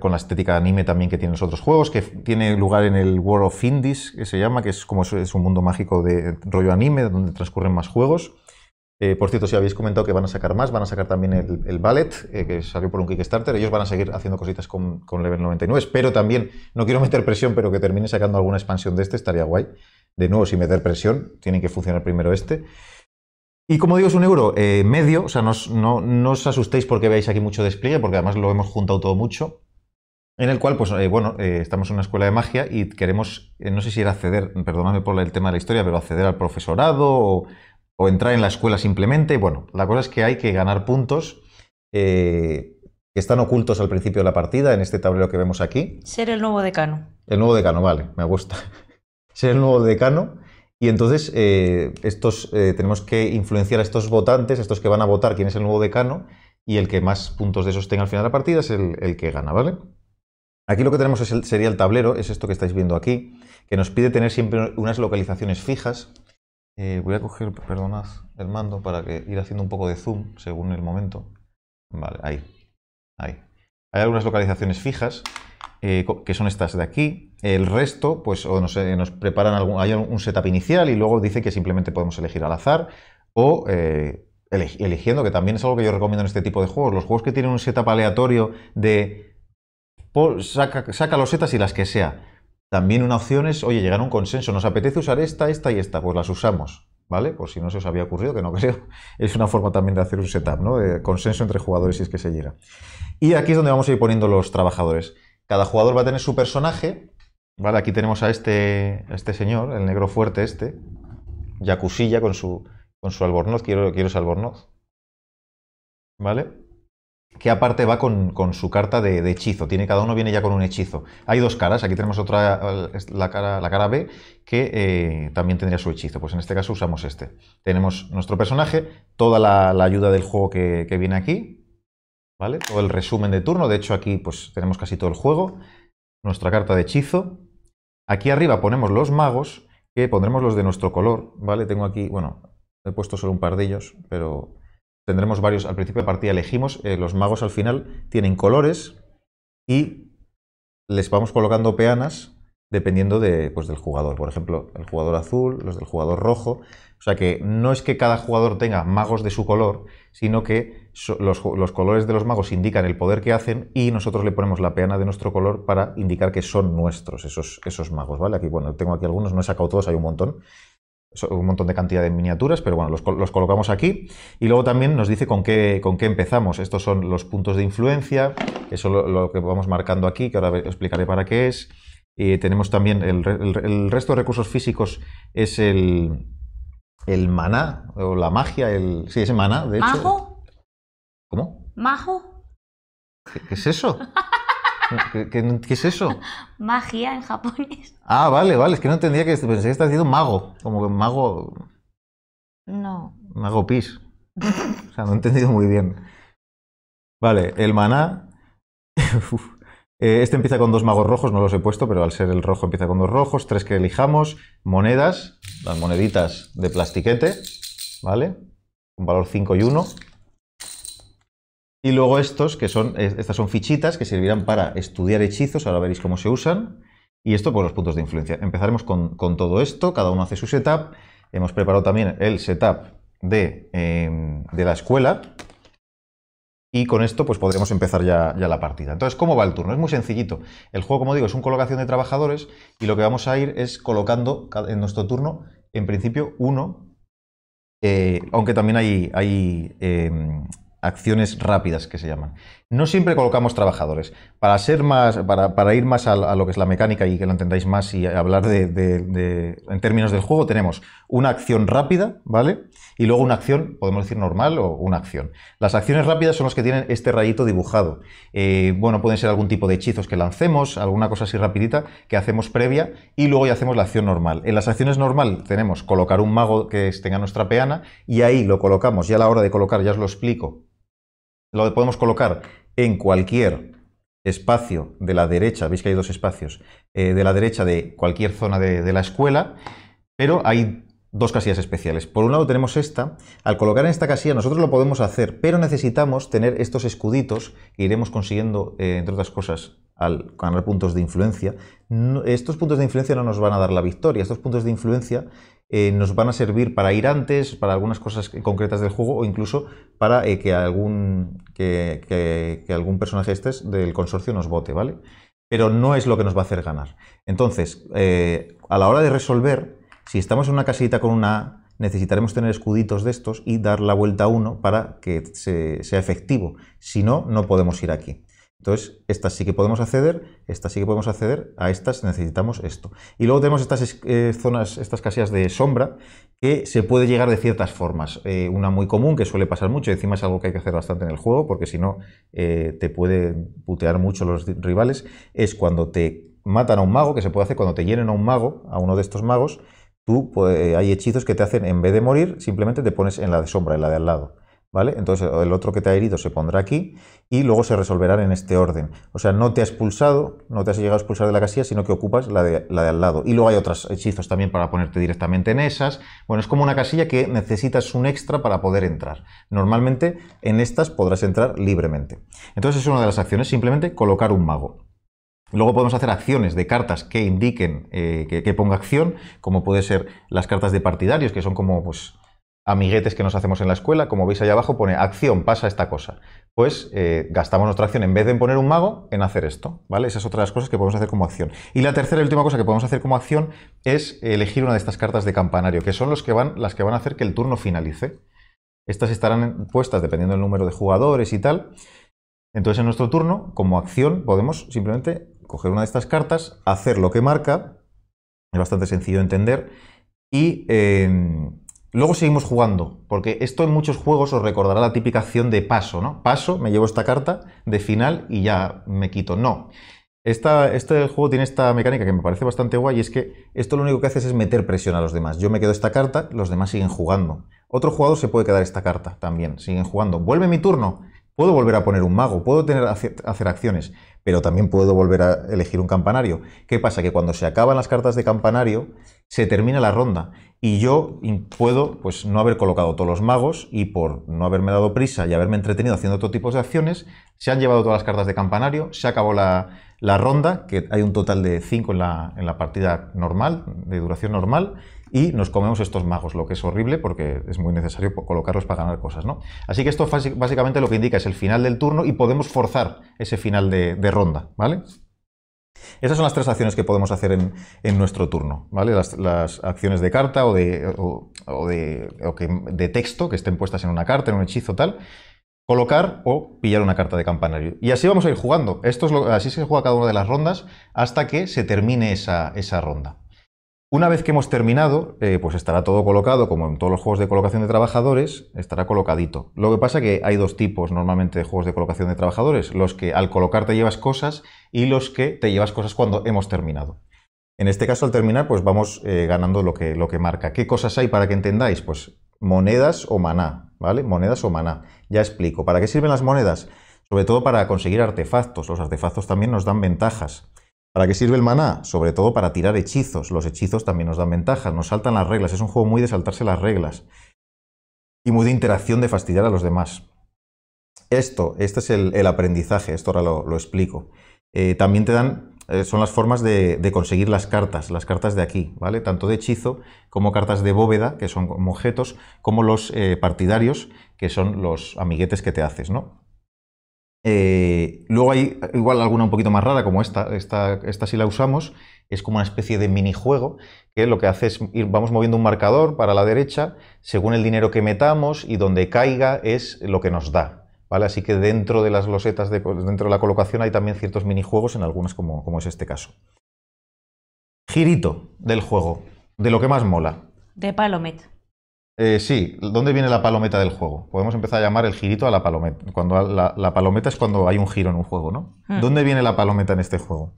con la estética de anime también que tienen los otros juegos, que tiene lugar en el World of Indies, que se llama, que es como es un mundo mágico de rollo anime, donde transcurren más juegos. Eh, por cierto, si habéis comentado que van a sacar más, van a sacar también el, Ballet, eh, que salió por un Kickstarter. Ellos van a seguir haciendo cositas con, con, Level 99. pero también, no quiero meter presión, pero que termine sacando alguna expansión de este, estaría guay. De nuevo, sin meter presión, tiene que funcionar primero este. Y como digo, es un euro eh, medio, o sea, no, os asustéis porque veáis aquí mucho despliegue, porque además lo hemos juntado todo mucho. En el cual, pues bueno, estamos en una escuela de magia y queremos, no sé si era acceder, perdóname por el tema de la historia, pero acceder al profesorado o, o entrar en la escuela simplemente. Bueno, la cosa es que hay que ganar puntos eh, que están ocultos al principio de la partida, en este tablero que vemos aquí. Ser el nuevo decano. El nuevo decano, vale, me gusta. Ser el nuevo decano. Y entonces eh, estos, eh, tenemos que influenciar a estos votantes, estos que van a votar quién es el nuevo decano, y el que más puntos de esos tenga al final de la partida es el, que gana, ¿vale? Aquí lo que tenemos sería el tablero, es esto que estáis viendo aquí, que nos pide tener siempre unas localizaciones fijas eh, voy a coger, perdonad, el mando para que ir haciendo un poco de zoom según el momento. Vale, ahí. Ahí. Hay algunas localizaciones fijas, eh, que son estas de aquí. El resto, pues, o no sé, nos preparan algún, hay un setup inicial y luego dice que simplemente podemos elegir al azar o eh, eligiendo, que también es algo que yo recomiendo en este tipo de juegos. Los juegos que tienen un setup aleatorio de saca, los setas y las que sea también una opción es, oye, llegar a un consenso. Nos apetece usar esta, esta y esta. Pues las usamos, ¿vale? Por si no se os había ocurrido, que no creo. Es una forma también de hacer un setup, ¿no? De consenso entre jugadores si es que se llega. Y aquí es donde vamos a ir poniendo los trabajadores. Cada jugador va a tener su personaje. Vale, aquí tenemos a este, este señor, el negro fuerte este. Yacusilla con su, con su albornoz. Quiero, quiero ese albornoz. ¿Vale? que aparte va con, su carta de, hechizo. Tiene, cada uno viene ya con un hechizo. Hay dos caras. Aquí tenemos otra, la cara, la cara B, que eh, también tendría su hechizo. Pues en este caso usamos este. Tenemos nuestro personaje, toda la, ayuda del juego que, viene aquí, ¿Vale? Todo el resumen de turno, de hecho aquí pues tenemos casi todo el juego, nuestra carta de hechizo. Aquí arriba ponemos los magos, que pondremos los de nuestro color, ¿vale? Tengo aquí, bueno, he puesto solo un par de ellos, pero tendremos varios, al principio de partida elegimos, eh, los magos al final tienen colores y les vamos colocando peanas dependiendo de, pues, del jugador. Por ejemplo, el jugador azul, los del jugador rojo. O sea que no es que cada jugador tenga magos de su color, sino que los, colores de los magos indican el poder que hacen y nosotros le ponemos la peana de nuestro color para indicar que son nuestros esos, esos magos. ¿vale? Aquí, bueno, tengo aquí algunos, no he sacado todos, hay un montón un montón de cantidad de miniaturas, pero bueno, los, colocamos aquí. Y luego también nos dice con qué, con qué empezamos. Estos son los puntos de influencia, eso lo, lo que vamos marcando aquí, que ahora explicaré para qué es. tenemos también el, resto de recursos físicos, es el, el maná, o la magia, el, sí, es maná, de hecho. ¿Majo? ¿Cómo? ¿Majo? qué es eso? ¿Qué, es eso? Magia en japonés. Ah, vale, vale. Es que no entendía que pensé que estás diciendo mago. Como que mago. No. Mago pis. o sea, no he entendido muy bien. Vale, el maná. Eh, este empieza con dos magos rojos, no los he puesto, pero al ser el rojo empieza con dos rojos. Tres que elijamos. Monedas, las moneditas de plastiquete, ¿vale? Con valor 5 y 1. Y luego estos, que son, estas son fichitas que servirán para estudiar hechizos, ahora veréis cómo se usan. Y esto por pues, los puntos de influencia. Empezaremos con, todo esto, cada uno hace su setup. Hemos preparado también el setup de, em, la escuela. Y con esto pues podremos empezar ya, la partida. Entonces, ¿cómo va el turno? Es muy sencillito. El juego, como digo, es una colocación de trabajadores y lo que vamos a ir es colocando en nuestro turno, en principio, uno, eh, aunque también hay, hay em, acciones rápidas que se llaman. No siempre colocamos trabajadores. Para, ser más, para, ir más a, lo que es la mecánica y que lo entendáis más y hablar de, en términos del juego, tenemos una acción rápida, ¿vale? Y luego una acción, podemos decir normal o una acción. Las acciones rápidas son las que tienen este rayito dibujado. Eh, bueno, pueden ser algún tipo de hechizos que lancemos, alguna cosa así rapidita que hacemos previa y luego ya hacemos la acción normal. En las acciones normal tenemos colocar un mago que tenga nuestra peana y ahí lo colocamos. Ya a la hora de colocar, ya os lo explico, lo podemos colocar en cualquier espacio de la derecha, veis que hay dos espacios, eh, de la derecha de cualquier zona de, la escuela, pero hay dos casillas especiales. Por un lado tenemos esta, al colocar en esta casilla nosotros lo podemos hacer, pero necesitamos tener estos escuditos que iremos consiguiendo, eh, entre otras cosas, al ganar puntos de influencia. estos puntos de influencia no nos van a dar la victoria, estos puntos de influencia eh, nos van a servir para ir antes, para algunas cosas concretas del juego o incluso para eh, que, algún, que, algún personaje este del consorcio nos vote, ¿vale? Pero no es lo que nos va a hacer ganar. Entonces, eh, a la hora de resolver, si estamos en una casita con una A, necesitaremos tener escuditos de estos y dar la vuelta a uno para que sea efectivo. Si no, no podemos ir aquí. Entonces, estas sí que podemos acceder, estas sí que podemos acceder, a estas necesitamos esto. Y luego tenemos estas eh, zonas, estas casillas de sombra, que se puede llegar de ciertas formas. Eh, una muy común, que suele pasar mucho, y encima es algo que hay que hacer bastante en el juego, porque si no eh, te puede putear mucho los rivales, es cuando te matan a un mago, que se puede hacer cuando te llenen a un mago, a uno de estos magos, tú pues, hay hechizos que te hacen, en vez de morir, simplemente te pones en la de sombra, en la de al lado. ¿vale? Entonces el otro que te ha herido se pondrá aquí y luego se resolverán en este orden. O sea, no te ha expulsado, no te has llegado a expulsar de la casilla, sino que ocupas la de, la de al lado. Y luego hay otros hechizos también para ponerte directamente en esas. Bueno, es como una casilla que necesitas un extra para poder entrar. Normalmente en estas podrás entrar libremente. Entonces es una de las acciones, simplemente colocar un mago. Luego podemos hacer acciones de cartas que indiquen, eh, que, que, ponga acción, como puede ser las cartas de partidarios, que son como pues, amiguetes que nos hacemos en la escuela, como veis allá abajo pone acción, pasa esta cosa. Pues eh, gastamos nuestra acción en vez de poner un mago, en hacer esto, ¿vale? esas otras cosas que podemos hacer como acción. Y la tercera y última cosa que podemos hacer como acción es elegir una de estas cartas de campanario, que son las que van a hacer que el turno finalice. Estas estarán puestas dependiendo del número de jugadores y tal. Entonces en nuestro turno, como acción, podemos simplemente coger una de estas cartas, hacer lo que marca, es bastante sencillo de entender, y... Eh, Luego seguimos jugando, porque esto en muchos juegos os recordará la típica acción de paso, ¿no? Paso, me llevo esta carta de final y ya me quito. No. este juego tiene esta mecánica que me parece bastante guay y es que esto lo único que haces es meter presión a los demás. Yo me quedo esta carta, los demás siguen jugando. Otro jugador se puede quedar esta carta también, siguen jugando. Vuelve mi turno, puedo volver a poner un mago, puedo tener, hacer, hacer acciones, pero también puedo volver a elegir un campanario. ¿Qué pasa? Que cuando se acaban las cartas de campanario, se termina la ronda. Y yo puedo, pues, no haber colocado todos los magos y por no haberme dado prisa y haberme entretenido haciendo otro tipo de acciones, se han llevado todas las cartas de campanario, se acabó la, la ronda, que hay un total de 5 en la, partida normal, de duración normal, y nos comemos estos magos, lo que es horrible porque es muy necesario colocarlos para ganar cosas, ¿no? Así que esto básicamente lo que indica es el final del turno y podemos forzar ese final de, de ronda, ¿vale? Esas son las tres acciones que podemos hacer en, nuestro turno, ¿vale? Las, acciones de carta o, de, o, de, texto que estén puestas en una carta, en un hechizo, tal. Colocar o pillar una carta de campanario. Y así vamos a ir jugando. Esto es así se juega cada una de las rondas hasta que se termine esa ronda. Una vez que hemos terminado, eh, pues estará todo colocado, como en todos los juegos de colocación de trabajadores, estará colocadito. Lo que pasa que hay dos tipos normalmente de juegos de colocación de trabajadores, los que al colocar te llevas cosas y los que te llevas cosas cuando hemos terminado. En este caso, al terminar, pues vamos eh, ganando lo que, lo que marca. ¿Qué cosas hay para que entendáis? Pues monedas o maná, ¿vale? Monedas o maná. Ya explico. ¿Para qué sirven las monedas? Sobre todo para conseguir artefactos. Los artefactos también nos dan ventajas. ¿Para qué sirve el maná? Sobre todo para tirar hechizos. Los hechizos también nos dan ventajas, nos saltan las reglas. Es un juego muy de saltarse las reglas. Y muy de interacción, de fastidiar a los demás. Esto, este es el, aprendizaje, esto ahora lo, explico. Eh, también te dan, eh, son las formas de, conseguir las cartas, las cartas de aquí, ¿vale? Tanto de hechizo como cartas de bóveda, que son objetos, como los eh, partidarios, que son los amiguetes que te haces, ¿no? Eh, luego hay igual alguna un poquito más rara como esta, esta, esta sí la usamos, es como una especie de minijuego que lo que hace es ir, vamos moviendo un marcador para la derecha según el dinero que metamos y donde caiga es lo que nos da. ¿vale? Así que dentro de las losetas, dentro de la colocación hay también ciertos minijuegos en algunas como, como es este caso. Girito del juego, de lo que más mola. De Palomet. Eh, sí, ¿dónde viene la palometa del juego? Podemos empezar a llamar el girito a la palometa. Cuando la, palometa es cuando hay un giro en un juego, ¿no? Hmm. ¿Dónde viene la palometa en este juego?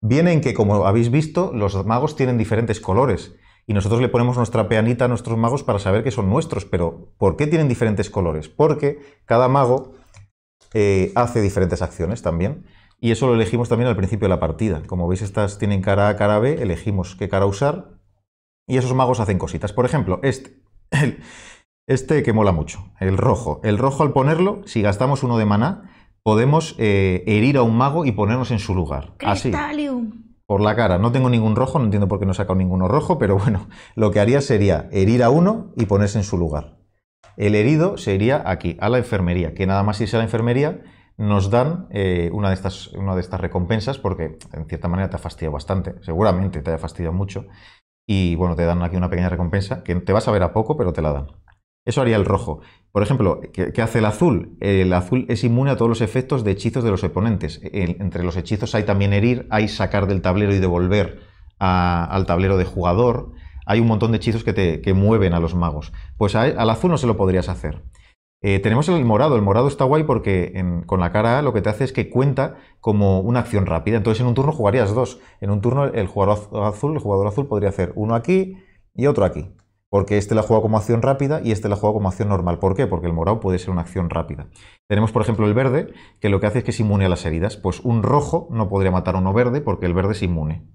Viene en que, como habéis visto, los magos tienen diferentes colores y nosotros le ponemos nuestra peanita a nuestros magos para saber que son nuestros, pero ¿por qué tienen diferentes colores? Porque cada mago eh, hace diferentes acciones también y eso lo elegimos también al principio de la partida. Como veis, estas tienen cara A, cara B, elegimos qué cara usar y esos magos hacen cositas. Por ejemplo, este este que mola mucho, el rojo. El rojo al ponerlo, si gastamos uno de maná, podemos eh, herir a un mago y ponernos en su lugar. Así. Por la cara. No tengo ningún rojo, no entiendo por qué no he sacado ninguno rojo, pero bueno, lo que haría sería herir a uno y ponerse en su lugar. El herido se iría aquí, a la enfermería, que nada más irse a la enfermería nos dan eh, una, de estas, una de estas recompensas porque en cierta manera te ha fastidiado bastante, seguramente te haya fastidiado mucho y bueno, te dan aquí una pequeña recompensa que te vas a ver a poco, pero te la dan. Eso haría el rojo. Por ejemplo, ¿qué, hace el azul? El azul es inmune a todos los efectos de hechizos de los oponentes. entre los hechizos hay también herir, hay sacar del tablero y devolver al tablero de jugador. Hay un montón de hechizos que, te, mueven a los magos. Pues al azul no se lo podrías hacer. Eh, tenemos el morado. El morado está guay porque con la cara A lo que te hace es que cuenta como una acción rápida. Entonces en un turno jugarías dos. En un turno el jugador azul, el jugador azul podría hacer uno aquí y otro aquí. Porque este la juega como acción rápida y este la juega como acción normal. ¿Por qué? Porque el morado puede ser una acción rápida. Tenemos, por ejemplo, el verde, que lo que hace es que es inmune a las heridas. Pues un rojo no podría matar a uno verde porque el verde es inmune.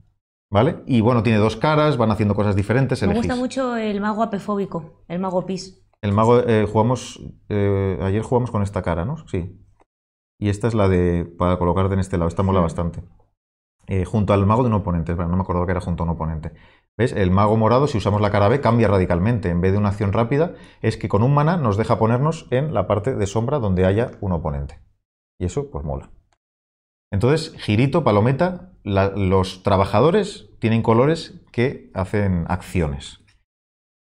¿Vale? Y bueno, tiene dos caras, van haciendo cosas diferentes. Elegís. Me gusta mucho el mago apefóbico, el mago pis. El mago, eh, jugamos, eh, ayer jugamos con esta cara, ¿no? Sí. Y esta es la de, para colocarte en este lado, esta mola bastante. Eh, junto al mago de un oponente, no me acordaba que era junto a un oponente. ¿Ves? El mago morado, si usamos la cara B, cambia radicalmente. En vez de una acción rápida, es que con un mana nos deja ponernos en la parte de sombra donde haya un oponente. Y eso, pues mola. Entonces, girito, palometa, los trabajadores tienen colores que hacen acciones.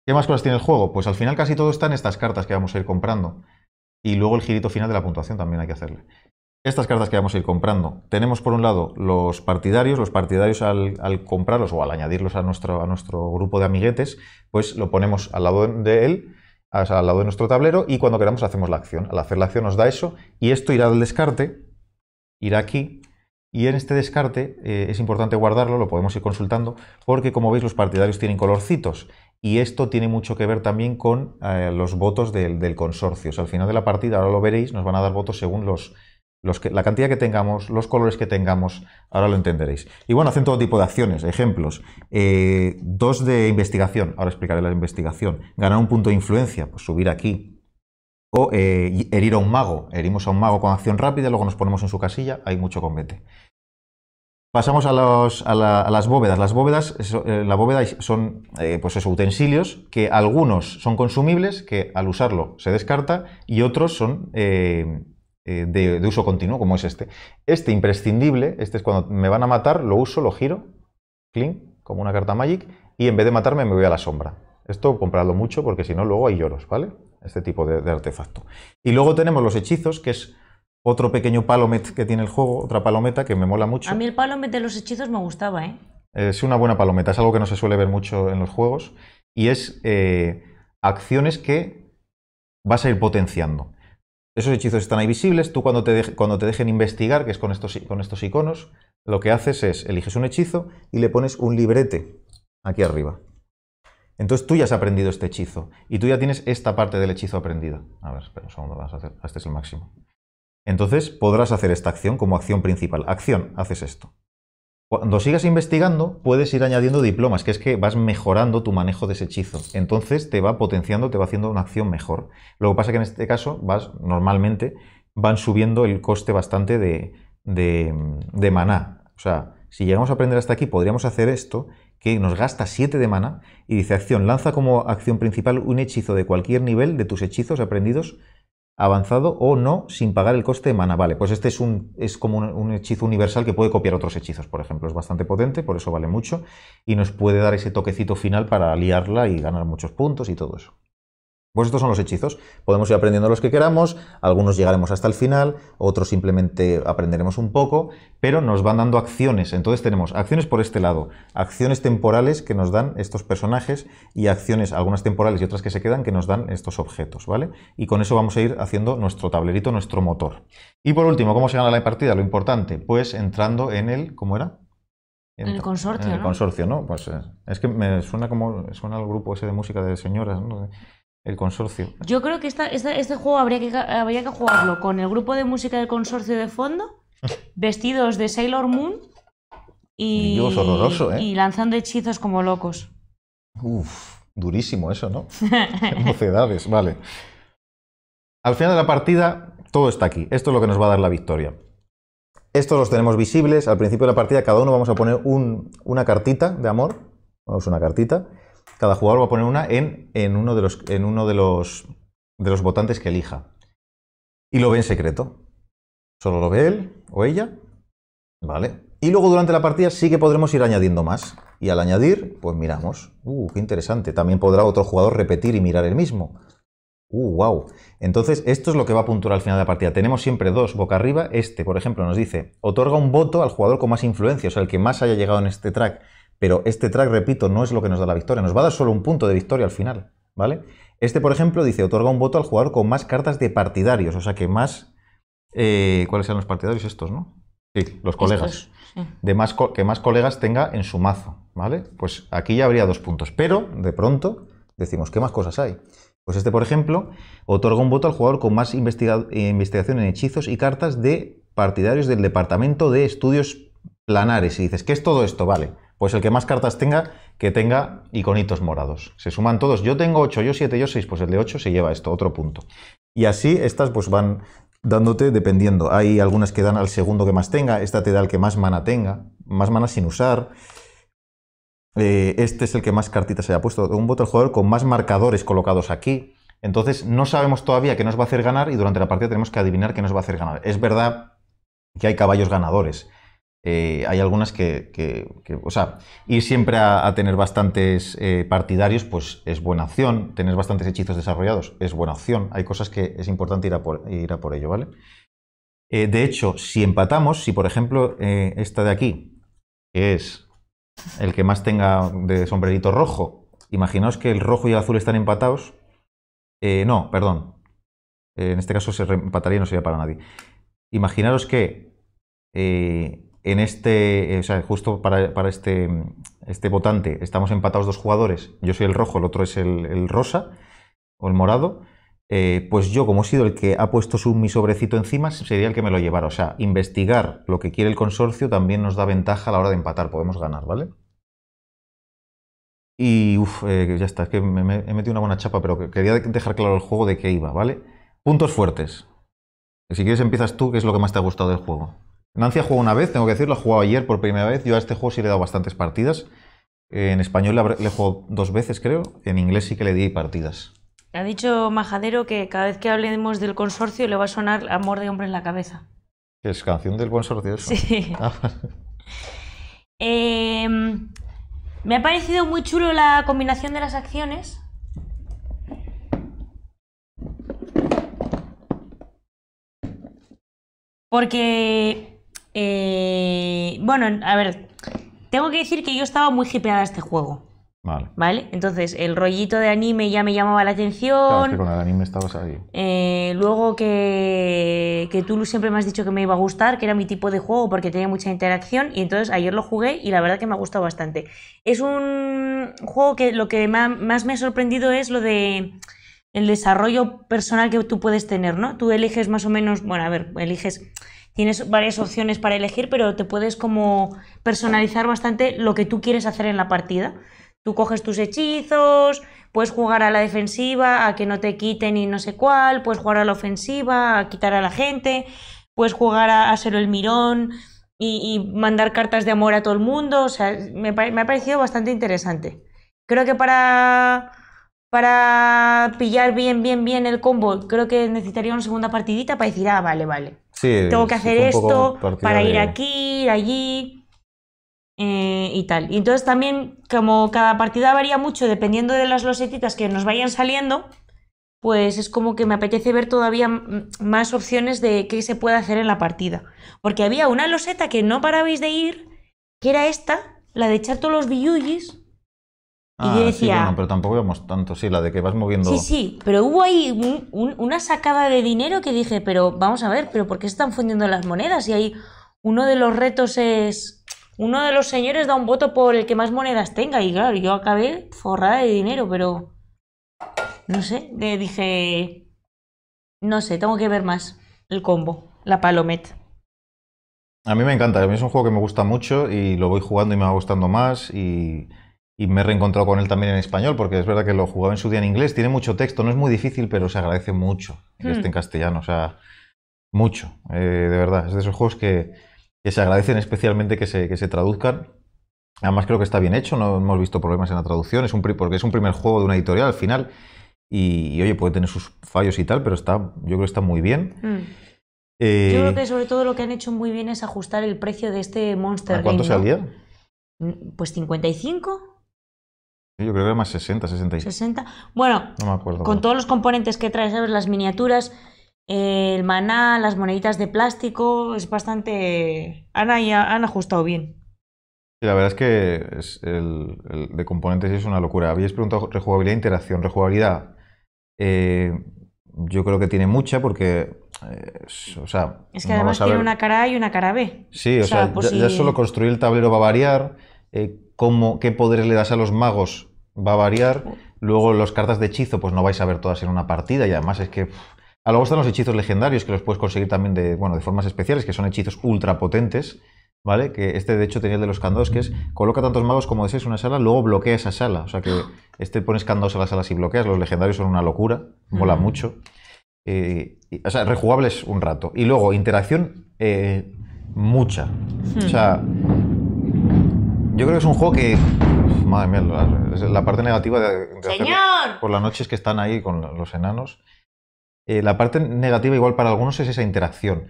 ¿Qué más cosas tiene el juego? Pues al final casi todo está en estas cartas que vamos a ir comprando. Y luego el girito final de la puntuación también hay que hacerle. Estas cartas que vamos a ir comprando. Tenemos por un lado los partidarios. Los partidarios al, comprarlos o al añadirlos a nuestro, a nuestro grupo de amiguetes, pues lo ponemos al lado de él, al lado de nuestro tablero y cuando queramos hacemos la acción. Al hacer la acción nos da eso y esto irá del descarte, irá aquí y en este descarte eh, es importante guardarlo, lo podemos ir consultando, porque como veis los partidarios tienen colorcitos y esto tiene mucho que ver también con eh, los votos del, consorcio. al final de la partida, ahora lo veréis, nos van a dar votos según la cantidad que tengamos, los colores que tengamos, ahora lo entenderéis. Y bueno, hacen todo tipo de acciones, ejemplos. Eh, dos de investigación, ahora explicaré la investigación. Ganar un punto de influencia, pues subir aquí. O eh, herir a un mago, herimos a un mago con acción rápida, luego nos ponemos en su casilla, hay mucho combate. Pasamos a, las bóvedas. Las bóvedas, eh, bóveda son eh, pues esos utensilios que algunos son consumibles, que al usarlo se descarta, y otros son eh, de, uso continuo, como es este. Este imprescindible, este es cuando me van a matar, lo uso, lo giro, clean, como una carta Magic, y en vez de matarme me voy a la sombra. Esto compradlo mucho porque si no luego hay lloros, ¿vale? Este tipo de artefacto. Y luego tenemos los hechizos, que es otro pequeño palomet que tiene el juego, otra palometa que me mola mucho. A mí el palomet de los hechizos me gustaba, ¿eh? Es una buena palometa, es algo que no se suele ver mucho en los juegos. Y es eh, acciones que vas a ir potenciando. Esos hechizos están ahí visibles. Tú cuando te, cuando te dejen investigar, que es con estos, con estos iconos, lo que haces es eliges un hechizo y le pones un librete aquí arriba. Entonces tú ya has aprendido este hechizo y tú ya tienes esta parte del hechizo aprendida. A ver, espera un segundo, a hacer. Este es el máximo. Entonces podrás hacer esta acción como acción principal. Acción, haces esto. Cuando sigas investigando, puedes ir añadiendo diplomas, que es que vas mejorando tu manejo de ese hechizo. Entonces te va potenciando, te va haciendo una acción mejor. Lo que pasa es que en este caso vas, normalmente, van subiendo el coste bastante de, de, maná. O sea, si llegamos a aprender hasta aquí, podríamos hacer esto, que nos gasta 7 de maná, y dice acción, lanza como acción principal un hechizo de cualquier nivel de tus hechizos aprendidos avanzado o no sin pagar el coste de mana. Vale, pues este es, un, es como un, hechizo universal que puede copiar otros hechizos, por ejemplo. Es bastante potente, por eso vale mucho, y nos puede dar ese toquecito final para liarla y ganar muchos puntos y todo eso. Pues estos son los hechizos. Podemos ir aprendiendo los que queramos, algunos llegaremos hasta el final, otros simplemente aprenderemos un poco, pero nos van dando acciones. Entonces tenemos acciones por este lado, acciones temporales que nos dan estos personajes y acciones, algunas temporales y otras que se quedan, que nos dan estos objetos, ¿vale? Y con eso vamos a ir haciendo nuestro tablerito, nuestro motor. Y por último, ¿cómo se gana la partida? Lo importante, pues entrando en el, ¿cómo era? En el consorcio. En el consorcio, ¿no? Pues eh, es que me suena como, suena el grupo ese de música de señoras, ¿no? el consorcio. Yo creo que este juego habría que, jugarlo con el grupo de música del consorcio de fondo, vestidos de Sailor Moon ¿eh? y, lanzando hechizos como locos. Uf, durísimo eso, ¿no? Mocedades, vale. Al final de la partida, todo está aquí. Esto es lo que nos va a dar la victoria. Estos los tenemos visibles. Al principio de la partida, cada uno vamos a poner una cartita de amor. Vamos, una cartita cada jugador va a poner una en, en uno, de los, en uno de, los, de los votantes que elija. Y lo ve en secreto. Solo lo ve él o ella. Vale. Y luego durante la partida sí que podremos ir añadiendo más. Y al añadir, pues miramos. Uh, qué interesante. También podrá otro jugador repetir y mirar el mismo. Uh, wow. Entonces, esto es lo que va a puntuar al final de la partida. Tenemos siempre dos boca arriba. Este, por ejemplo, nos dice, otorga un voto al jugador con más influencia, o sea, el que más haya llegado en este track. Pero este track, repito, no es lo que nos da la victoria. Nos va a dar solo un punto de victoria al final, ¿vale? Este, por ejemplo, dice, otorga un voto al jugador con más cartas de partidarios, o sea que más... Eh, ¿Cuáles sean los partidarios estos, no? Sí, los colegas. De más que más colegas tenga en su mazo, ¿vale? Pues aquí ya habría dos puntos. Pero, de pronto, decimos, ¿qué más cosas hay? Pues este, por ejemplo, otorga un voto al jugador con más investigación en hechizos y cartas de partidarios del Departamento de Estudios Planares. Y dices, ¿qué es todo esto? Vale, pues el que más cartas tenga, que tenga iconitos morados. Se suman todos. Yo tengo 8, yo 7, yo 6, pues el de 8 se lleva esto, otro punto. Y así estas pues van dándote dependiendo. Hay algunas que dan al segundo que más tenga, esta te da el que más mana tenga, más mana sin usar. Eh, este es el que más cartitas haya puesto. Un botón jugador con más marcadores colocados aquí. Entonces no sabemos todavía qué nos va a hacer ganar y durante la partida tenemos que adivinar qué nos va a hacer ganar. Es verdad que hay caballos ganadores. Eh, hay algunas que, o sea, ir siempre a, tener bastantes eh, partidarios, pues es buena opción. Tener bastantes hechizos desarrollados es buena opción. Hay cosas que es importante ir a por, ello, ¿vale? Eh, de hecho, si empatamos, si por ejemplo esta de aquí, que es el que más tenga de sombrerito rojo, imaginaos que el rojo y el azul están empatados. no, perdón. en este caso se empataría y no sería para nadie. Imaginaros que en este, eh, o sea, justo para, este, este, votante, estamos empatados dos jugadores, yo soy el rojo, el otro es el, rosa o el morado, eh, pues yo, como he sido el que ha puesto su, mi sobrecito encima, sería el que me lo llevara. O sea, investigar lo que quiere el consorcio también nos da ventaja a la hora de empatar, podemos ganar, ¿vale? Y uff, eh, ya está, es que me, me, he metido una buena chapa, pero quería dejar claro el juego de qué iba, ¿vale? Puntos fuertes. Si quieres empiezas tú, ¿qué es lo que más te ha gustado del juego? Nancy ha jugado una vez, tengo que decirlo, ha jugado ayer por primera vez. Yo a este juego sí le he dado bastantes partidas. En español le he jugado dos veces, creo. En inglés sí que le di partidas. Ha dicho Majadero que cada vez que hablemos del consorcio le va a sonar Amor de Hombre en la Cabeza. Es canción del consorcio eso. Sí. Ah. Em, me ha parecido muy chulo la combinación de las acciones. Porque eh, bueno, a ver, tengo que decir que yo estaba muy hipeada a este juego. Vale. Entonces, el rollito de anime ya me llamaba la atención. Claro, que con el anime estabas ahí. Eh, luego que, Tú siempre me has dicho que me iba a gustar, que era mi tipo de juego porque tenía mucha interacción. Y entonces ayer lo jugué y la verdad que me ha gustado bastante. Es un juego que lo que más me ha sorprendido es lo de el desarrollo personal que tú puedes tener, ¿no? Tú eliges más o menos, bueno, a ver, eliges tienes varias opciones para elegir, pero te puedes como personalizar bastante lo que tú quieres hacer en la partida. Tú coges tus hechizos, puedes jugar a la defensiva, a que no te quiten y no sé cuál, puedes jugar a la ofensiva, a quitar a la gente, puedes jugar a, ser el mirón y, mandar cartas de amor a todo el mundo. O sea, me ha parecido bastante interesante. Creo que para para pillar bien, bien, bien el combo, creo que necesitaría una segunda partidita para decir, ah, vale, vale. Tengo que hacer esto para ir aquí, ir allí eh, y tal. Y entonces también, como cada partida varía mucho dependiendo de las losetitas que nos vayan saliendo, pues es como que me apetece ver todavía más opciones de qué se puede hacer en la partida. Porque había una loseta que no parabais de ir, que era esta, la de echar todos los billuyis y decía... Ah, sí, bueno, pero tampoco vemos tanto, sí, la de que vas moviendo... Sí, sí, pero hubo ahí una sacada de dinero que dije, pero vamos a ver, pero ¿por qué están fundiendo las monedas? Y ahí uno de los retos es... Uno de los señores da un voto por el que más monedas tenga y claro, yo acabé forrada de dinero, pero... No sé, dije... No sé, tengo que ver más el combo, la palomet. A mí me encanta, a mí es un juego que me gusta mucho y lo voy jugando y me va gustando más y y me he reencontrado con él también en español, porque es verdad que lo jugaba en su día en inglés. Tiene mucho texto, no es muy difícil, pero se agradece mucho que esté en hmm. castellano, o sea, mucho, eh, de verdad. Es de esos juegos que, que se agradecen especialmente que se, que se, traduzcan. Además, creo que está bien hecho, no hemos visto problemas en la traducción, es un, porque es un primer juego de una editorial al final. Y, oye, puede tener sus fallos y tal, pero está, yo creo que está muy bien. Hmm. Eh, yo creo que sobre todo lo que han hecho muy bien es ajustar el precio de este Monster ¿a ¿Cuánto salía? Pues 55. Yo creo que era más 60, 60. 60. Bueno, con todos los componentes que trae, ¿sabes? Las miniaturas, eh, el maná, las moneditas de plástico, es bastante... Han, han ajustado bien. Sí, la verdad es que el, de componentes es una locura. Habíais preguntado rejugabilidad e interacción. Rejugabilidad, eh, yo creo que tiene mucha porque eh, es, o sea, es que además tiene una cara A y una cara B. Sí, o, sea, ya, pues solo construir el tablero va a variar cómo, qué poderes le das a los magos va a variar. Luego las cartas de hechizo, pues no vais a ver todas en una partida. Y además es que... a lo mejor están los hechizos legendarios, que los puedes conseguir también de, bueno, de formas especiales, que son hechizos ultra potentes. ¿vale? Que este de hecho tenía el de los candados, que es coloca tantos magos como desees una sala, luego bloquea esa sala. O sea que este pones candados a las salas y bloqueas. Los legendarios son una locura, mola mucho. Eh, o sea, rejugables un rato. Y luego, interacción eh, mucha. O sea, hmm. Yo creo que es un juego que. Madre mía, la, parte negativa de, de por las noches que están ahí con los enanos. Eh, la parte negativa, igual para algunos, es esa interacción.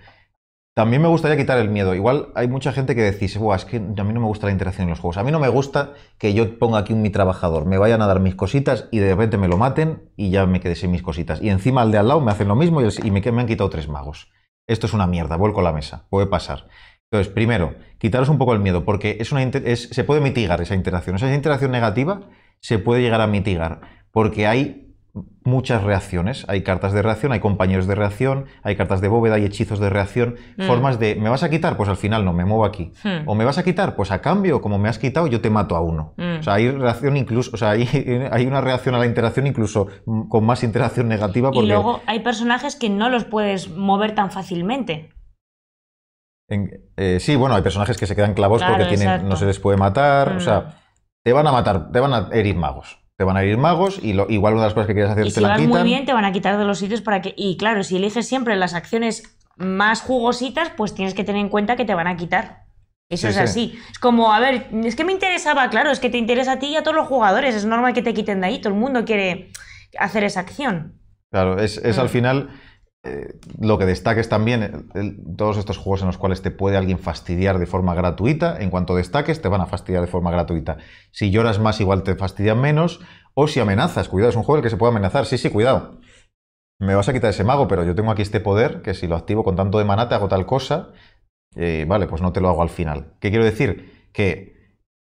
También me gustaría quitar el miedo. Igual hay mucha gente que decís, Buah, es que a mí no me gusta la interacción en los juegos. A mí no me gusta que yo ponga aquí un mi trabajador, me vayan a dar mis cositas y de repente me lo maten y ya me quedé sin mis cositas. Y encima al de al lado me hacen lo mismo y, me, me, han quitado tres magos. Esto es una mierda, vuelco a la mesa, puede pasar. Entonces, primero, quitaros un poco el miedo, porque es una se puede mitigar esa interacción. Esa interacción negativa se puede llegar a mitigar, porque hay muchas reacciones. Hay cartas de reacción, hay compañeros de reacción, hay cartas de bóveda, hay hechizos de reacción, mm. formas de ¿me vas a quitar? Pues al final no, me muevo aquí. Hmm. O me vas a quitar, pues a cambio, como me has quitado, yo te mato a uno. Mm. O sea, hay reacción incluso, o sea, hay, una reacción a la interacción incluso con más interacción negativa. Y luego hay personajes que no los puedes mover tan fácilmente. Eh, sí, bueno, hay personajes que se quedan clavos porque tienen, no se les puede matar. O sea, mm. te van a matar, te van a herir magos. Te van a herir magos y igual una de las cosas que quieres hacer te la muy bien, te van a quitar de los sitios para que. Y claro, si eliges siempre las acciones más jugositas, pues tienes que tener en cuenta que te van a quitar. Eso es así. Es como, a ver, es que me interesaba, claro, es que te interesa a ti y a todos los jugadores. Es normal que te quiten de ahí. Todo el mundo quiere hacer esa acción. Claro, es, al mm. final eh, lo que destaques también eh, todos estos juegos en los cuales te puede alguien fastidiar de forma gratuita. En cuanto destaques, te van a fastidiar de forma gratuita. Si lloras más, igual te fastidian menos. O si amenazas, cuidado, es un juego el que se puede amenazar. Sí, sí, cuidado. Me vas a quitar ese mago, pero yo tengo aquí este poder que si lo activo con tanto de maná te hago tal cosa. vale, pues no te lo hago al final. ¿Qué quiero decir? Que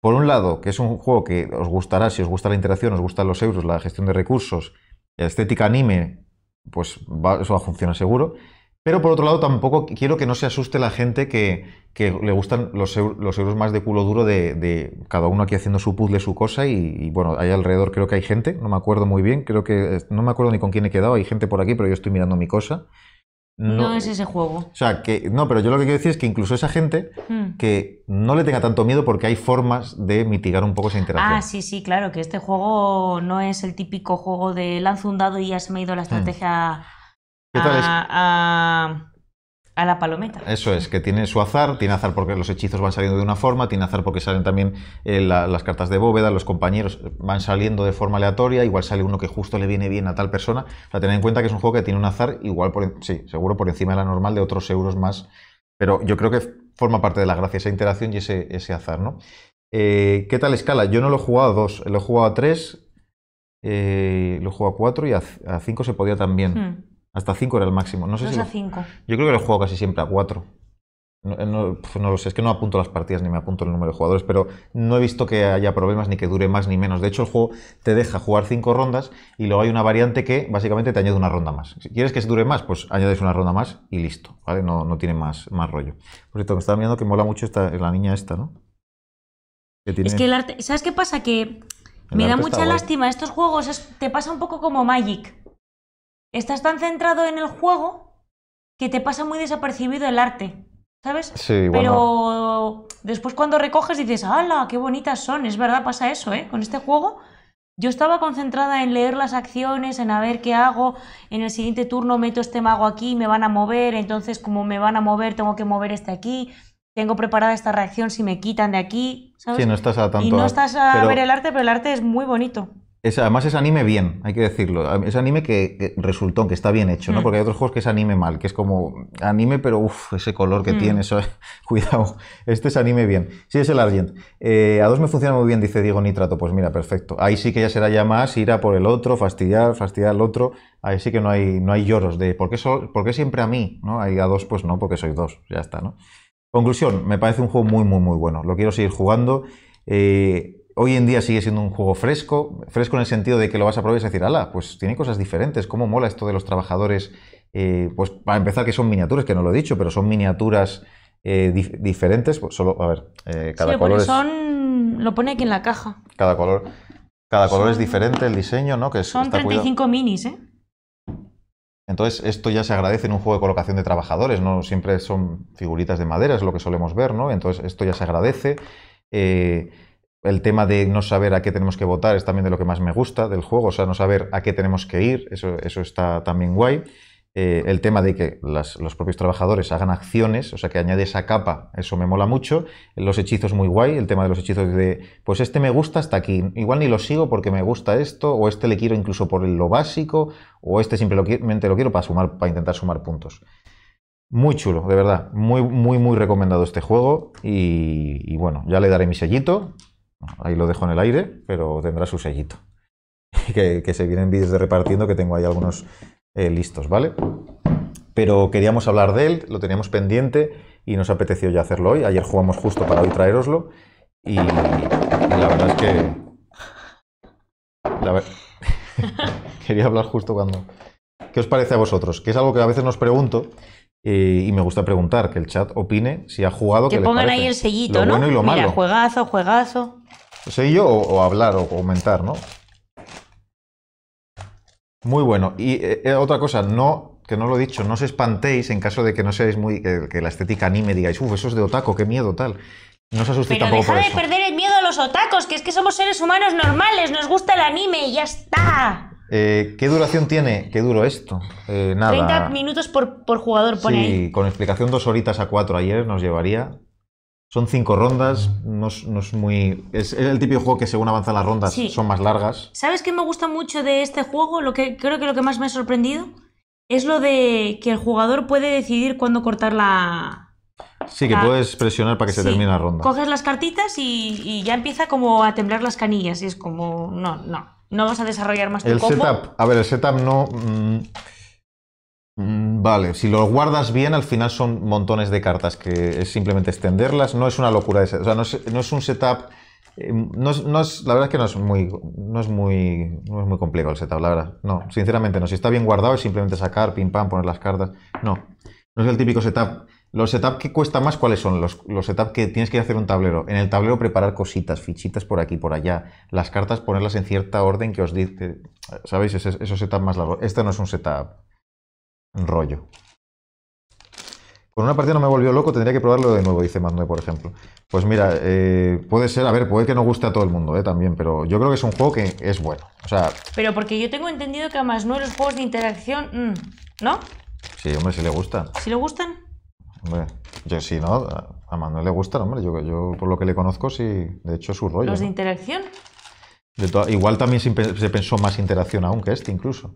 por un lado, que es un juego que os gustará, si os gusta la interacción, os gustan los euros, la gestión de recursos, la estética anime, pues va, eso va a funcionar seguro. Pero por otro lado, tampoco quiero que no se asuste la gente que, que le gustan los, los, euros más de culo duro de, de, cada uno aquí haciendo su puzzle, su cosa. Y, bueno, hay alrededor creo que hay gente, no me acuerdo muy bien, creo que no me acuerdo ni con quién he quedado, hay gente por aquí, pero yo estoy mirando mi cosa. No, es ese juego. O sea, que. No, pero yo lo que quiero decir es que incluso esa gente hmm. que no le tenga tanto miedo porque hay formas de mitigar un poco esa interacción. Ah, sí, sí, claro, que este juego no es el típico juego de lanzo un dado y has se la hmm. estrategia a, a la palometa. Eso es, que tiene su azar, tiene azar porque los hechizos van saliendo de una forma, tiene azar porque salen también eh, las cartas de bóveda, los compañeros van saliendo de forma aleatoria, igual sale uno que justo le viene bien a tal persona. O tener en cuenta que es un juego que tiene un azar igual, por, sí, seguro por encima de la normal de otros euros más, pero yo creo que forma parte de la gracia esa interacción y ese, azar, ¿no? Eh, ¿Qué tal escala? Yo no lo he jugado a dos, lo he jugado a tres, eh, lo he jugado a cuatro y a, cinco se podía también. Hmm. Hasta 5 era el máximo. No sé si. 5. Yo creo que lo juego casi siempre a 4. Eh, no, lo sé, es que no apunto las partidas ni me apunto el número de jugadores, pero no he visto que haya problemas ni que dure más ni menos. De hecho, el juego te deja jugar cinco rondas y luego hay una variante que básicamente te añade una ronda más. Si quieres que se dure más, pues añades una ronda más y listo, ¿vale? No, no tiene más, más rollo. Por cierto, me estaba mirando que mola mucho esta, la niña esta, ¿no? ¿Sabes qué pasa? Que me da mucha lástima. Estos juegos te pasa un poco como Magic estás tan centrado en el juego que te pasa muy desapercibido el arte, ¿sabes? Sí, bueno. Pero después cuando recoges dices, ¡hala, qué bonitas son! Es verdad, pasa eso, ¿eh? Con este juego yo estaba concentrada en leer las acciones, en a ver qué hago, en el siguiente turno meto este mago aquí, me van a mover, entonces como me van a mover tengo que mover este aquí, tengo preparada esta reacción si me quitan de aquí, ¿sabes? Sí, no estás a tanto. no estás a ver el arte, pero el arte es muy bonito además es anime bien, hay que decirlo. Es anime que, resultó, que está bien hecho, ¿no? Mm. Porque hay otros juegos que es anime mal, que es como anime, pero uff, ese color que mm. tiene, eso, cuidado. Este es anime bien. Sí, es el Argent. Eh, a dos me funciona muy bien, dice Diego Nitrato. Pues mira, perfecto. Ahí sí que ya será ya más ir a por el otro, fastidiar, fastidiar al otro. Ahí sí que no hay, no hay lloros de ¿por qué, siempre a mí? ¿no? Ahí a dos, pues no, porque sois dos. Ya está, ¿no? Conclusión, me parece un juego muy, muy, muy bueno. Lo quiero seguir jugando. Eh, hoy en día sigue siendo un juego fresco, fresco en el sentido de que lo vas a probar y vas a decir, ala, pues tiene cosas diferentes, cómo mola esto de los trabajadores, eh, pues para empezar que son miniaturas, que no lo he dicho, pero son miniaturas eh, diferentes, pues solo, a ver, eh, cada sí, color son, lo pone aquí en la caja. Cada color, cada color es diferente, el diseño, ¿no? Que son 35 minis, ¿eh? Entonces, esto ya se agradece en un juego de colocación de trabajadores, no siempre son figuritas de madera, es lo que solemos ver, ¿no? Entonces, esto ya se agradece. Eh, el tema de no saber a qué tenemos que votar es también de lo que más me gusta del juego, o sea, no saber a qué tenemos que ir, eso, eso está también guay. Eh, el tema de que los propios trabajadores hagan acciones, o sea, que añade esa capa, eso me mola mucho. Los hechizos muy guay, el tema de los hechizos de, pues este me gusta hasta aquí, igual ni lo sigo porque me gusta esto, o este le quiero incluso por lo básico, o este simplemente lo quiero para sumar, para intentar sumar puntos. Muy chulo, de verdad, muy, muy, muy recomendado este juego y, y bueno, ya le daré mi sellito Ahí lo dejo en el aire, pero tendrá su sellito. que, se vienen vídeos de repartiendo que tengo ahí algunos eh, listos, ¿vale? Pero queríamos hablar de él, lo teníamos pendiente y nos apeteció ya hacerlo hoy. Ayer jugamos justo para hoy traeroslo y, la verdad es que... Quería hablar justo cuando... ¿Qué os parece a vosotros? Que es algo que a veces nos pregunto eh, y me gusta preguntar, que el chat opine si ha jugado. Que, que pongan ahí el sellito, lo ¿no? Bueno y lo malo. juegazo, juegazo. Sé yo o hablar o comentar, ¿no? Muy bueno. Y eh, eh, otra cosa, no, que no lo he dicho, no os espantéis en caso de que no seáis muy. que, la estética anime digáis, uff, eso es de otaco, qué miedo tal. No os asustéis Pero Deja de perder el miedo a los otacos, que es que somos seres humanos normales, nos gusta el anime y ya está. Eh, ¿Qué duración tiene? ¿Qué duro esto? nada. 30 minutos por, jugador, por Sí, con explicación dos horitas a cuatro ayer nos llevaría. Son cinco rondas, mm. no es, muy. Es, el típico juego que según avanzan las rondas son más largas. ¿Sabes qué me gusta mucho de este juego? Lo que creo que lo que más me ha sorprendido es lo de que el jugador puede decidir cuándo cortar la. Sí, que puedes presionar para que se termine la ronda. Coges las cartitas y, ya empieza como a temblar las canillas. Y es como. No, no. No vas a desarrollar más tu el setup. A ver, el setup no. Mm, Mm, vale, si lo guardas bien, al final son montones de cartas que es simplemente extenderlas. No es una locura esa. O sea, no es, un setup. Eh, no la verdad es que no es, muy, no, es muy, no es muy complejo el setup, la verdad. No, sinceramente no. Si está bien guardado es simplemente sacar, pim pam, poner las cartas. No, no es el típico setup. Los setups que cuesta más, ¿cuáles son? Los, los setups que tienes que hacer un tablero. En el tablero preparar cositas, fichitas por aquí, por allá. Las cartas ponerlas en cierta orden que os dice. ¿Sabéis? Es, esos setups más largos. Este no es un setup rollo. Con una partida no me volvió loco, tendría que probarlo de nuevo, dice Manuel, por ejemplo. Pues mira, eh, puede ser, a ver, puede que no guste a todo el mundo eh, también, pero yo creo que es un juego que es bueno. O sea, pero porque yo tengo entendido que a Manuel los juegos de interacción, mm, ¿no? Sí, hombre, si le gustan. Si le gustan? Hombre, yo sí, ¿no? A Manuel le gustan, hombre, yo, yo por lo que le conozco, sí, de hecho es su rollo. ¿Los de interacción? De igual también se, se pensó más interacción aún que este, incluso.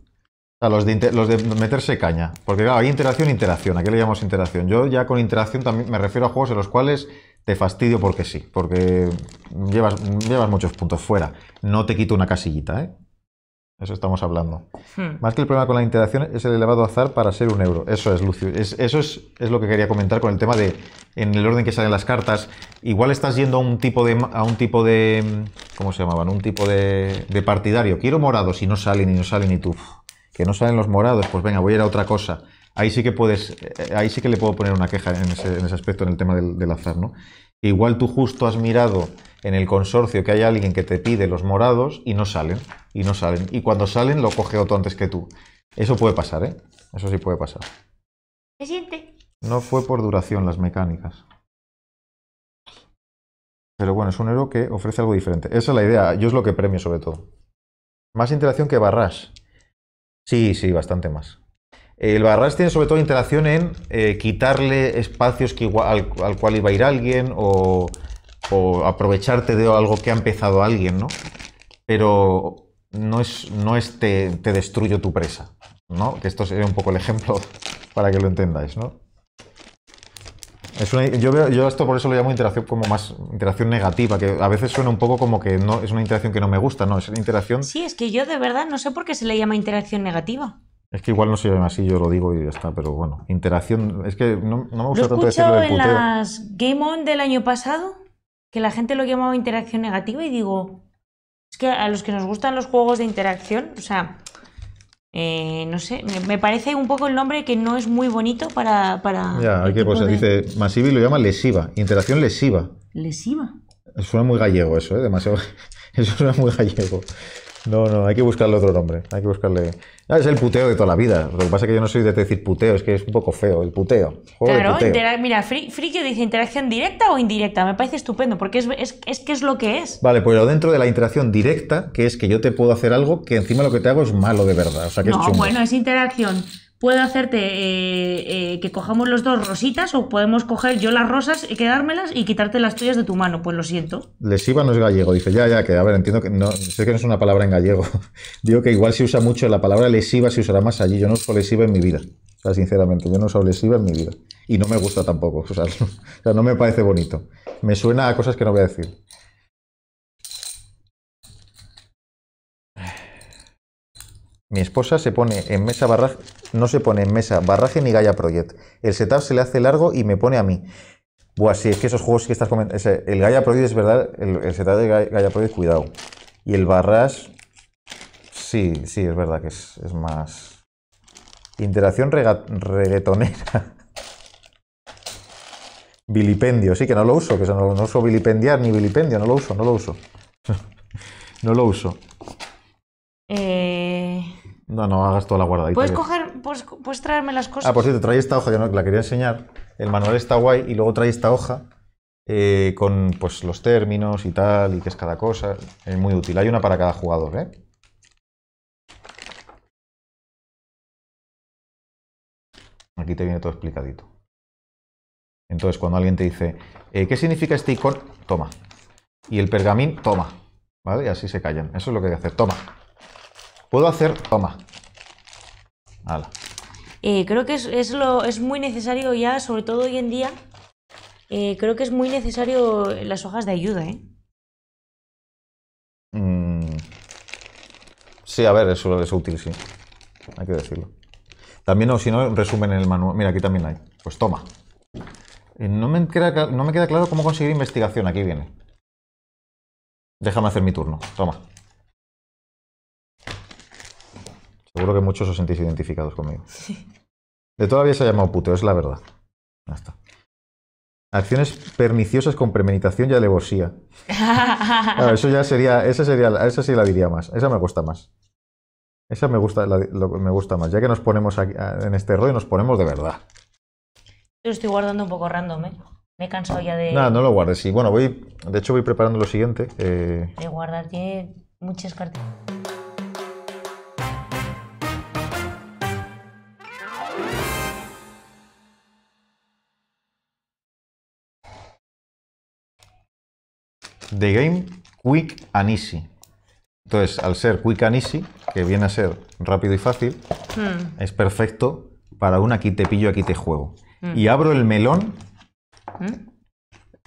O los de, meterse caña. Porque claro, hay interacción, interacción. ¿A qué le llamamos interacción? Yo ya con interacción también me refiero a juegos en los cuales te fastidio porque sí. Porque llevas, llevas muchos puntos fuera. No te quito una casillita, ¿eh? Eso estamos hablando. Hmm. Más que el problema con la interacción es el elevado azar para ser un euro. Eso es, Lucio. eso es, lo que quería comentar con el tema de en el orden que salen las cartas. Igual estás yendo a un tipo de. A un tipo de ¿Cómo se llamaban? Un tipo de, de partidario. Quiero morado si no sale y no salen y tú que no salen los morados, pues venga, voy a ir a otra cosa. Ahí sí que puedes, eh, ahí sí que le puedo poner una queja en ese, aspecto, en el tema del, del, azar, ¿no? Igual tú justo has mirado en el consorcio que hay alguien que te pide los morados y no salen, y no salen. Y cuando salen lo coge otro antes que tú. Eso puede pasar, ¿eh? Eso sí puede pasar. ¿Se siente? No fue por duración las mecánicas. Pero bueno, es un héroe que ofrece algo diferente. Esa es la idea, yo es lo que premio sobre todo. Más interacción que barras. Sí, sí, bastante más. El barras tiene sobre todo interacción en eh, quitarle espacios al, cual iba a ir alguien o, aprovecharte de algo que ha empezado alguien, ¿no? Pero no es, no te, te destruyo tu presa, ¿no? Que esto sería un poco el ejemplo para que lo entendáis, ¿no? yo, esto por eso lo llamo interacción como más interacción negativa, que a veces suena un poco como que no es una interacción que no me gusta, no, es una interacción... Sí, es que yo de verdad no sé por qué se le llama interacción negativa. Es que igual no se llama así, yo lo digo y ya está, pero bueno, interacción, es que no, me gusta tanto decirlo del puteo. en las Game On del año pasado que la gente lo llamaba interacción negativa y digo, es que a los que nos gustan los juegos de interacción, o sea, eh, no sé, me parece un poco el nombre que no es muy bonito para. para ya, aquí pues, este dice Masivi lo llama lesiva, interacción lesiva. ¿Lesiva? Suena muy gallego eso, ¿eh? demasiado. Eso suena muy gallego. No, no, hay que buscarle otro nombre. Hay que buscarle. es el puteo de toda la vida. Lo que pasa es que yo no soy de decir puteo, es que es un poco feo, el puteo. claro, mira, friki dice interacción directa o indirecta. Me parece estupendo, porque es, que es lo que es. Vale, pues dentro de la interacción directa, que es que yo te puedo hacer algo que encima lo que te hago es malo de verdad. O no, bueno, es interacción puedo hacerte eh, eh, que cojamos los dos rositas o podemos coger yo las rosas y eh, quedármelas y quitarte las tuyas de tu mano. Pues lo siento. Lesiva no es gallego. Dice, ya, ya, que a ver, entiendo que no, sé que no es una palabra en gallego. Digo que igual se usa mucho la palabra lesiva, se usará más allí. Yo no uso lesiva en mi vida. O sea, sinceramente, yo no uso lesiva en mi vida. Y no me gusta tampoco. o sea, no me parece bonito. Me suena a cosas que no voy a decir. Mi esposa se pone en mesa barraje, no se pone en mesa barraje ni Gaia Project. El setup se le hace largo y me pone a mí. Buah, sí, es que esos juegos que estás comentando. El Gaia Project es verdad, el, setup de Gaia, Project, cuidado. Y el Barras, sí, sí, es verdad que es, más. Interacción reggaetonera. Vilipendio, sí que no lo uso, que no, no uso vilipendiar ni vilipendio, no lo uso, no lo uso. no lo uso. Eh no, no hagas toda la guardadita. Puedes coger, puedes, traerme las cosas. Ah, por cierto, trae esta hoja, yo no la quería enseñar. El manual está guay y luego trae esta hoja eh, con pues, los términos y tal, y qué es cada cosa. Es muy útil. Hay una para cada jugador, ¿eh? Aquí te viene todo explicadito. Entonces, cuando alguien te dice, eh, ¿qué significa este icono? Toma. Y el pergamín, toma. ¿Vale? Y así se callan. Eso es lo que hay que hacer. Toma. Puedo hacer... Toma. Hala. Eh, creo que es, lo, es muy necesario ya, sobre todo hoy en día, eh, creo que es muy necesario las hojas de ayuda, ¿eh? Mm. Sí, a ver, eso es útil, sí. Hay que decirlo. También, o si no, resumen en el manual. Mira, aquí también hay. Pues toma. Eh, no me, queda, no me queda claro cómo conseguir investigación. Aquí viene. Déjame hacer mi turno. Toma. Seguro que muchos os sentís identificados conmigo. Sí. De todavía se ha llamado puteo, es la verdad. Ya está. Acciones perniciosas con premeditación y alevosía. eso ya sería, esa sería, esa sí la diría más. Esa me gusta más. Esa me gusta, me gusta más. Ya que nos ponemos en este rollo, nos ponemos de verdad. Lo estoy guardando un poco random, ¿eh? Me he cansado ya de. No, no lo guardes. bueno, voy. De hecho, voy preparando lo siguiente. Eh. De guardar, tiene muchas cartas. the game quick and easy. Entonces, al ser quick and easy, que viene a ser rápido y fácil, hmm. es perfecto para un aquí te pillo, aquí te juego. Hmm. Y abro el melón, hmm.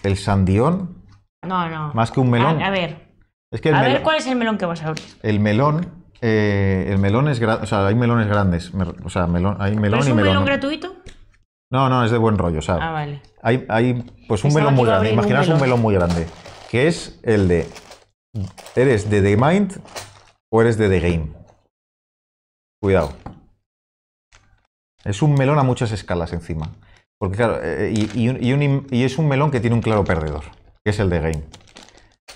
el sandión. No, no. Más que un melón. A, ver. a ver, ¿cuál es el melón que vas a abrir? El melón, eh, el melón es o sea, hay melones grandes. o sea, melón, hay melón y ¿Es un melón, gratuito? No, no, es de buen rollo, ¿sabes? Ah, vale. Hay, hay pues un melón muy grande. Imaginaos un melón muy grande que es el de, ¿eres de The Mind o eres de The Game? Cuidado. Es un melón a muchas escalas encima. Porque claro, eh, y, es un melón que tiene un claro perdedor, que es el de Game.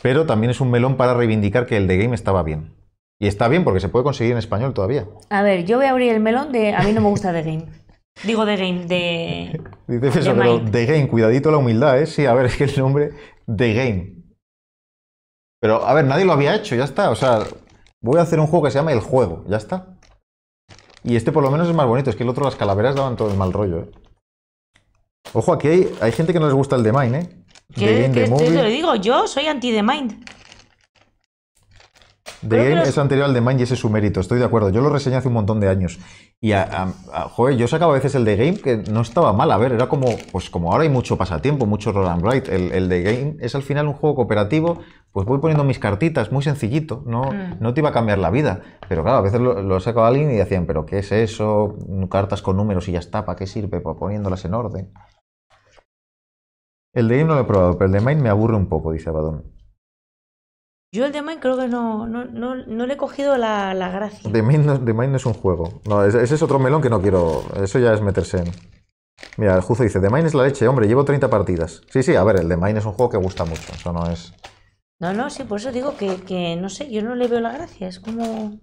Pero también es un melón para reivindicar que el de Game estaba bien. Y está bien porque se puede conseguir en español todavía. A ver, yo voy a abrir el melón de... A mí no me gusta The Game. Digo The Game, de... Dices eso, de pero The Game, cuidadito la humildad, ¿eh? Sí, a ver, es que el nombre... The Game. Pero, a ver, nadie lo había hecho, ya está. O sea, voy a hacer un juego que se llama El Juego, ya está. Y este por lo menos es más bonito, es que el otro las calaveras daban todo el mal rollo, ¿eh? Ojo, aquí hay, gente que no les gusta el The Mind, ¿eh? ¿Qué, ¿qué, yo te digo, yo soy anti The Mind. The Game es anterior al de Mind y ese es su mérito, estoy de acuerdo. Yo lo reseñé hace un montón de años. Y, joder, yo sacaba a veces el The Game que no estaba mal. A ver, era como, pues como ahora hay mucho pasatiempo, mucho roll and write. El, el The Game es al final un juego cooperativo. Pues voy poniendo mis cartitas, muy sencillito. No, mm. no te iba a cambiar la vida. Pero claro, a veces lo, sacaba alguien y decían, ¿pero qué es eso? Cartas con números y ya está. ¿Para qué sirve? Pues poniéndolas en orden. El de Game no lo he probado, pero el de Mind me aburre un poco, dice Abadón. Yo el de Mind creo que no, no, le he cogido la, la gracia. De Mine, no, The Mind no es un juego. No, ese es otro melón que no quiero. Eso ya es meterse en. Mira, el Juzo dice: The Mind es la leche, hombre, llevo 30 partidas. Sí, sí, a ver, el The Mind es un juego que gusta mucho. Eso no es. No, no, sí, por eso digo que, no sé, yo no le veo la gracia. Es como.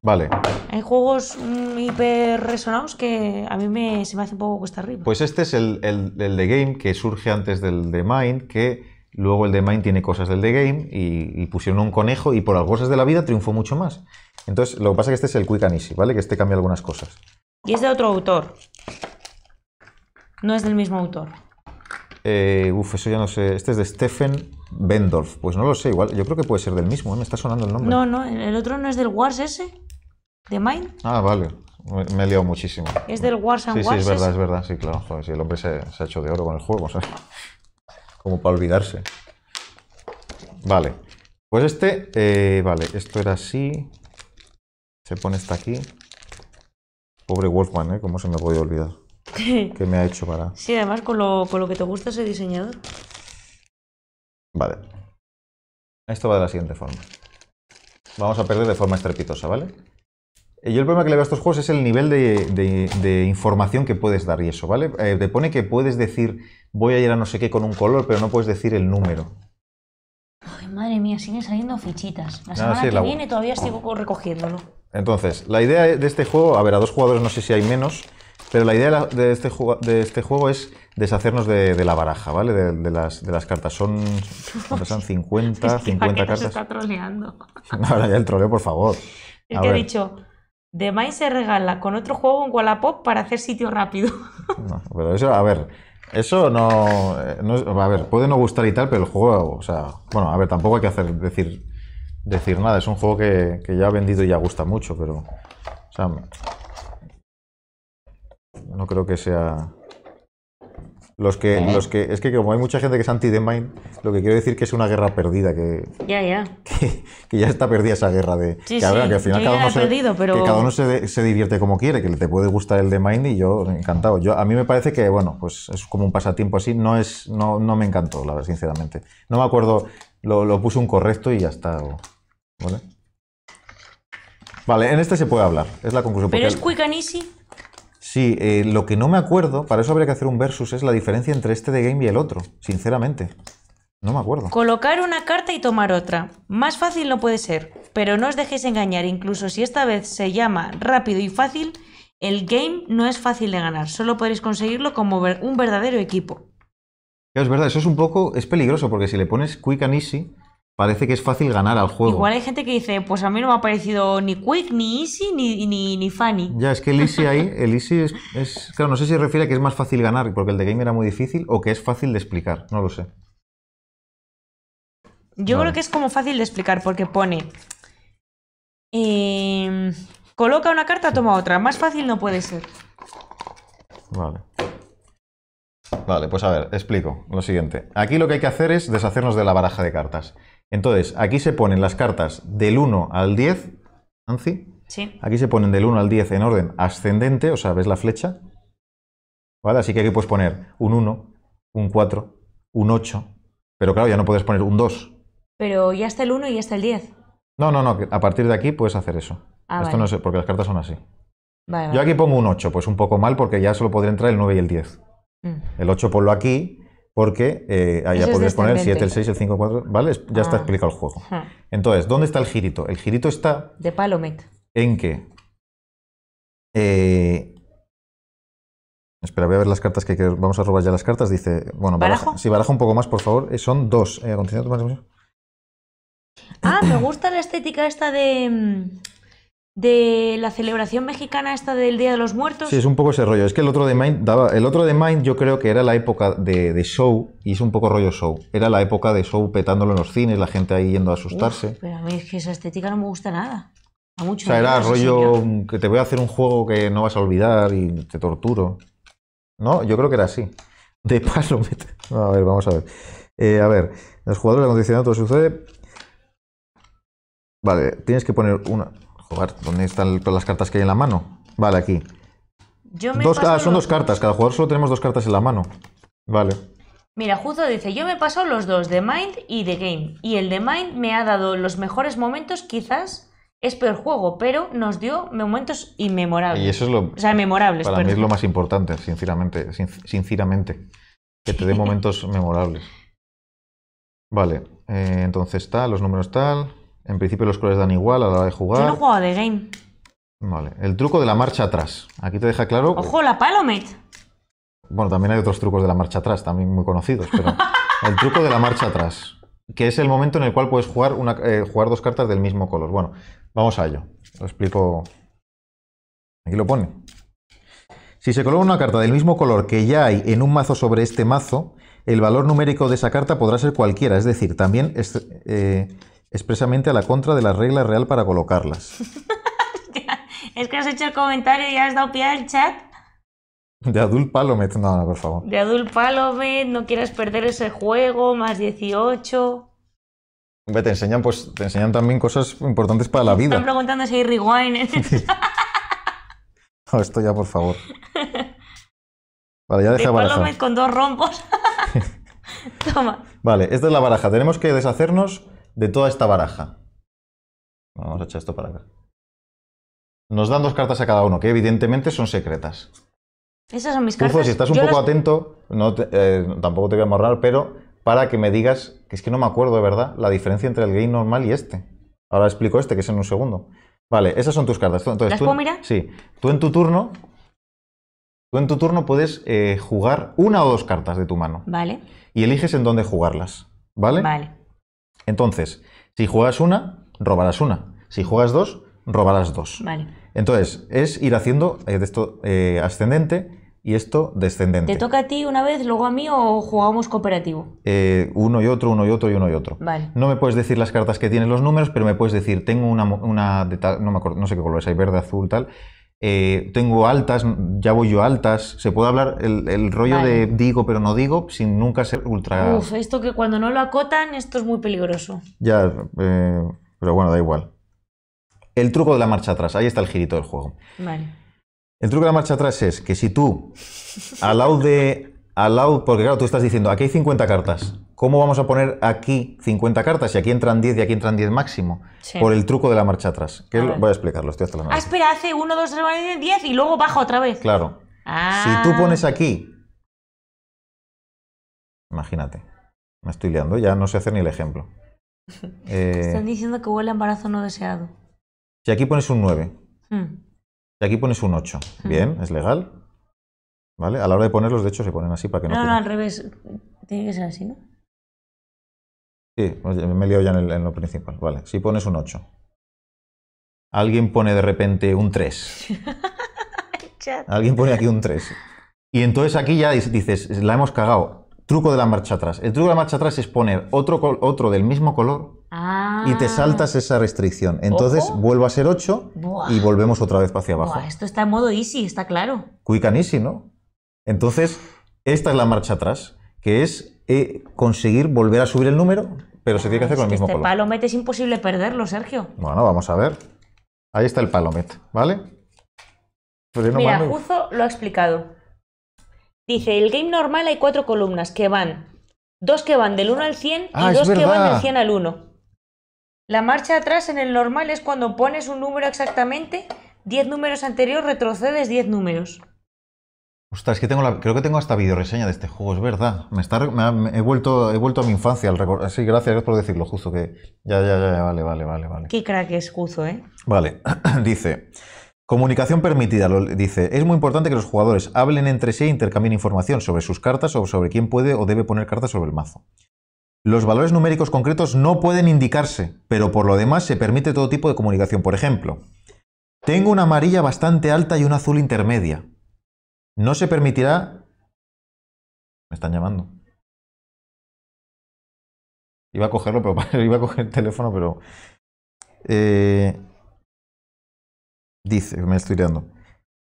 Vale. Hay juegos mm, hiper resonados que a mí me, se me hace un poco cuesta arriba. Pues este es el, el, de Game que surge antes del de Mind, que Luego el de Mind tiene cosas del de Game y, pusieron un conejo y por las cosas de la vida triunfó mucho más. Entonces, lo que pasa es que este es el Quick and Easy, ¿vale? Que este cambia algunas cosas. Y es de otro autor. No es del mismo autor. Eh, uf, eso ya no sé. Este es de Stephen Bendorf. Pues no lo sé, igual. Yo creo que puede ser del mismo, ¿eh? me está sonando el nombre. No, no, el otro no es del Wars ese. ¿De Mind? Ah, vale. Me he liado muchísimo. Es del Wars and sí, Wars. Sí, es verdad, es verdad, sí, claro. Joder, si el hombre se, se, ha hecho de oro con el juego, ¿sabes? como para olvidarse. Vale, pues este, eh, vale, esto era así, se pone hasta aquí. Pobre Wolfman, ¿eh? ¿Cómo se me puede olvidar? Que me ha hecho para...? Sí, además con lo, con lo que te gusta ese diseñador. Vale. Esto va de la siguiente forma. Vamos a perder de forma estrepitosa, ¿vale? Eh, yo el problema que le veo a estos juegos es el nivel de, información que puedes dar y eso, ¿vale? Eh, te pone que puedes decir voy a ir a no sé qué con un color, pero no puedes decir el número. Ay, madre mía, siguen saliendo fichitas. La ah, semana que viene todavía sigo recogiéndolo. Entonces, la idea de este juego, a ver, a dos jugadores no sé si hay menos, pero la idea de este, juego, de este juego es deshacernos de, la baraja, ¿vale? De, las, cartas. Son, son 50, 50 cartas. Se está troleando. ahora ya el troleo, por favor. Es que dicho, de más se regala con otro juego en Wallapop para hacer sitio rápido. No, pero eso, a ver, eso no, eh, A ver, puede no gustar y tal, pero el juego, o sea, bueno, a ver, tampoco hay que hacer decir, decir nada. Es un juego que, que ya ha vendido y ya gusta mucho, pero. O sea, no creo que sea. Los que, los que, es que como hay mucha gente que es anti Mind, lo que quiero decir que es una guerra perdida, que, ya ya que, ya está perdida esa guerra de que, al final cada uno, se, que cada uno se, divierte como quiere, que te puede gustar el Mind y yo encantado. Yo, a mí me parece que, bueno, pues es como un pasatiempo así, no, es, no, no me encantó, la verdad, sinceramente. No me acuerdo, lo, lo puse un correcto y ya está. ¿Vale? Vale, en este se puede hablar, es la conclusión. Pero es quick and easy. Sí, eh, lo que no me acuerdo, para eso habría que hacer un versus, es la diferencia entre este de game y el otro, sinceramente. No me acuerdo. Colocar una carta y tomar otra. Más fácil no puede ser, pero no os dejéis engañar, incluso si esta vez se llama rápido y fácil, el game no es fácil de ganar, solo podéis conseguirlo como un verdadero equipo. Es verdad, eso es un poco, es peligroso porque si le pones quick and easy, parece que es fácil ganar al juego. Igual hay gente que dice, pues a mí no me ha parecido ni Quick, ni Easy, ni, ni, Funny. Ya, es que el Easy ahí, el Easy es, Claro, no sé si refiere a que es más fácil ganar porque el de Game era muy difícil o que es fácil de explicar, no lo sé. Yo creo que es como fácil de explicar porque pone... Em, coloca una carta, toma otra. Más fácil no puede ser. Vale. Vale, pues a ver, explico lo siguiente. Aquí lo que hay que hacer es deshacernos de la baraja de cartas. Entonces, aquí se ponen las cartas del 1 al 10, Anzi. Sí. Aquí se ponen del 1 al 10 en orden ascendente, o sea, ves la flecha. ¿Vale? Así que aquí puedes poner un 1, un 4, un 8, pero claro, ya no puedes poner un 2. Pero ya está el 1 y ya está el 10. No, no, no, a partir de aquí puedes hacer eso. Ah, Esto no sé, porque las cartas son así. Vale, Yo aquí pongo un 8, pues un poco mal porque ya solo podría entrar el 9 y el 10. Mm. El 8 ponlo aquí porque eh, ahí ya podrías poner el 7, el 6, el 5, 4, ¿vale? Ya está ah. explicado el juego. Entonces, ¿dónde está el girito? El girito está... De Palomet. En qué? Eh, espera, voy a ver las cartas que hay que... vamos a robar ya las cartas. Dice, bueno, Baraja, si baraja un poco más, por favor. Eh, son dos. a eh, continuación, Ah, me gusta la estética esta de... Mm, de la celebración mexicana esta del Día de los Muertos. Sí, es un poco ese rollo. Es que el otro de Mind, daba, el otro de Mind yo creo que era la época de, show y es un poco rollo show. Era la época de show petándolo en los cines, la gente ahí yendo a asustarse. pero a mí es que esa estética no me gusta nada. o sea, era rollo que te voy a hacer un juego que no vas a olvidar y te torturo. No, yo creo que era así. De paso, a ver, vamos a ver. Eh, a ver, los jugadores de acondicionado todo sucede. Vale, tienes que poner una. ¿dónde están todas las cartas que hay en la mano? Vale, aquí. Ah, son dos cartas, cada jugador solo tenemos dos cartas en la mano. Vale. Mira, justo dice, yo me he los dos, de Mind y The Game. Y el de Mind me ha dado los mejores momentos, quizás es peor juego, pero nos dio momentos inmemorables. Y eso es lo... O sea, memorables. Para mí es lo más importante, sinceramente. sinceramente. Que te dé momentos memorables. Vale, eh, entonces tal, los números tal. En principio los colores dan igual a la hora de jugar. Yo no he jugado de game. Vale, el truco de la marcha atrás. Aquí te deja claro... ¡Ojo, la Palomet! Bueno, también hay otros trucos de la marcha atrás, también muy conocidos, pero... el truco de la marcha atrás, que es el momento en el cual puedes jugar, eh, jugar dos cartas del mismo color. Bueno, vamos a ello. Lo explico... Aquí lo pone. Si se coloca una carta del mismo color que ya hay en un mazo sobre este mazo, el valor numérico de esa carta podrá ser cualquiera, es decir, también... Eh, expresamente a la contra de la regla real para colocarlas. es que has hecho el comentario y has dado pie al chat. De Adult Palomet, no, no, por favor. De Adult Palomet, no quieras perder ese juego, más 18. Te enseñan, pues, te enseñan también cosas importantes para la vida. Están preguntando si hay rewind. no, esto ya, por favor. Vale, ya deja Palomet con dos rompos. Toma. Vale, esta es la baraja. Tenemos que deshacernos de toda esta baraja. Vamos a echar esto para acá. Nos dan dos cartas a cada uno, que evidentemente son secretas. Esas son mis cartas. si estás un poco atento, no eh, tampoco te voy a morrar, pero para que me digas, que es que no me acuerdo de verdad, la diferencia entre el game normal y este. Ahora explico este, que es en un segundo. Vale, esas son tus cartas. Entonces, tú, puedo Sí. Tú en tu turno, en tu turno puedes eh, jugar una o dos cartas de tu mano. Vale. Y eliges en dónde jugarlas. ¿Vale? Vale. Entonces, si juegas una, robarás una. Si juegas dos, robarás dos. Vale. Entonces, es ir haciendo eh, esto eh, ascendente y esto descendente. ¿Te toca a ti una vez, luego a mí o jugamos cooperativo? Eh, uno y otro, uno y otro y uno y otro. Vale. No me puedes decir las cartas que tienen los números, pero me puedes decir, tengo una, de tal, no, me acuerdo, no sé qué color es, hay verde, azul, tal. Eh, tengo altas, ya voy yo altas. Se puede hablar el, rollo de digo pero no digo sin nunca ser ultra. Uf, esto que cuando no lo acotan, esto es muy peligroso. Ya, eh, pero bueno, da igual. El truco de la marcha atrás, ahí está el girito del juego. Vale. El truco de la marcha atrás es que si tú, al lado de. Al porque claro, tú estás diciendo, aquí hay 50 cartas. ¿Cómo vamos a poner aquí 50 cartas y aquí entran 10 y aquí entran 10 máximo? Por el truco de la marcha atrás. voy a explicarlo, estoy hasta Ah, espera, hace 1, 2, 3, 10 y luego bajo otra vez. Claro. Ah. Si tú pones aquí... Imagínate. Me estoy liando, ya no sé hacer ni el ejemplo. Eh, están diciendo que huele embarazo no deseado. Si aquí pones un 9, hmm. si aquí pones un 8, hmm. bien, es legal. ¿Vale? A la hora de ponerlos, de hecho, se ponen así para que no. No, no, al revés. Tiene que ser así, ¿no? me he liado ya en, lo principal. Vale, si pones un 8. Alguien pone de repente un 3. Alguien pone aquí un 3. Y entonces aquí ya dices, la hemos cagado. Truco de la marcha atrás. El truco de la marcha atrás es poner otro, otro del mismo color y te ah. saltas esa restricción. Entonces vuelvo a ser 8 y volvemos otra vez hacia abajo. esto está en modo easy, está claro. Quick and easy, ¿no? Entonces, esta es la marcha atrás, que es eh, conseguir volver a subir el número pero se tiene que hacer con el mismo este color. Este palomet es imposible perderlo, Sergio. Bueno, vamos a ver. Ahí está el palomet, ¿vale? Pues Mira, Juzo lo ha explicado. Dice, el game normal hay cuatro columnas que van, dos que van del 1 al 100 y ah, dos que van del 100 al 1. La marcha atrás en el normal es cuando pones un número exactamente, 10 números anteriores retrocedes 10 números. Ostras, es que tengo creo que tengo hasta reseña de este juego, es verdad. he, vuelto, he vuelto a mi infancia al Sí, gracias por decirlo, justo que. Ya, ya, ya, vale, vale, vale, vale. Qué crack es justo, ¿eh? Vale, dice. Comunicación permitida, dice. Es muy importante que los jugadores hablen entre sí e intercambien información sobre sus cartas o sobre quién puede o debe poner cartas sobre el mazo. Los valores numéricos concretos no pueden indicarse, pero por lo demás se permite todo tipo de comunicación. Por ejemplo, tengo una amarilla bastante alta y una azul intermedia. No se permitirá... Me están llamando. Iba a cogerlo, pero iba a coger el teléfono, pero... Eh, dice, me estoy liando,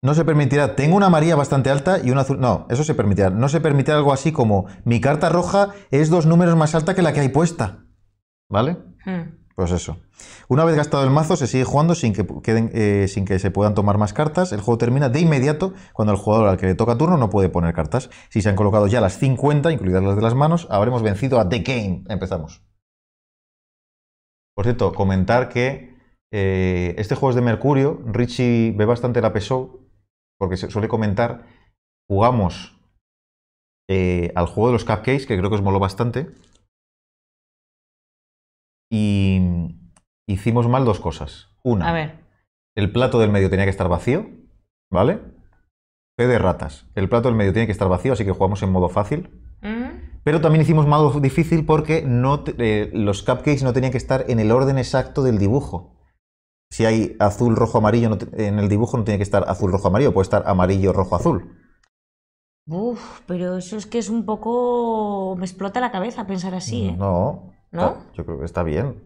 No se permitirá. Tengo una María bastante alta y una azul. No, eso se permitirá. No se permitirá algo así como mi carta roja es dos números más alta que la que hay puesta. ¿Vale? Hmm es pues eso. Una vez gastado el mazo, se sigue jugando sin que, queden, eh, sin que se puedan tomar más cartas. El juego termina de inmediato cuando el jugador al que le toca turno no puede poner cartas. Si se han colocado ya las 50, incluidas las de las manos, habremos vencido a The Game. Empezamos. Por cierto, comentar que eh, este juego es de Mercurio. Richie ve bastante la PSO, porque se suele comentar. Jugamos eh, al juego de los cupcakes, que creo que os moló bastante y hicimos mal dos cosas. Una, el plato del medio tenía que estar vacío, ¿vale? P de ratas. El plato del medio tiene que estar vacío, así que jugamos en modo fácil. Mm. Pero también hicimos modo difícil porque no eh, los cupcakes no tenían que estar en el orden exacto del dibujo. Si hay azul, rojo, amarillo en el dibujo, no tiene que estar azul, rojo, amarillo, puede estar amarillo, rojo, azul. Uf, pero eso es que es un poco. Me explota la cabeza pensar así, mm, ¿eh? No, ¿no? yo creo que está bien.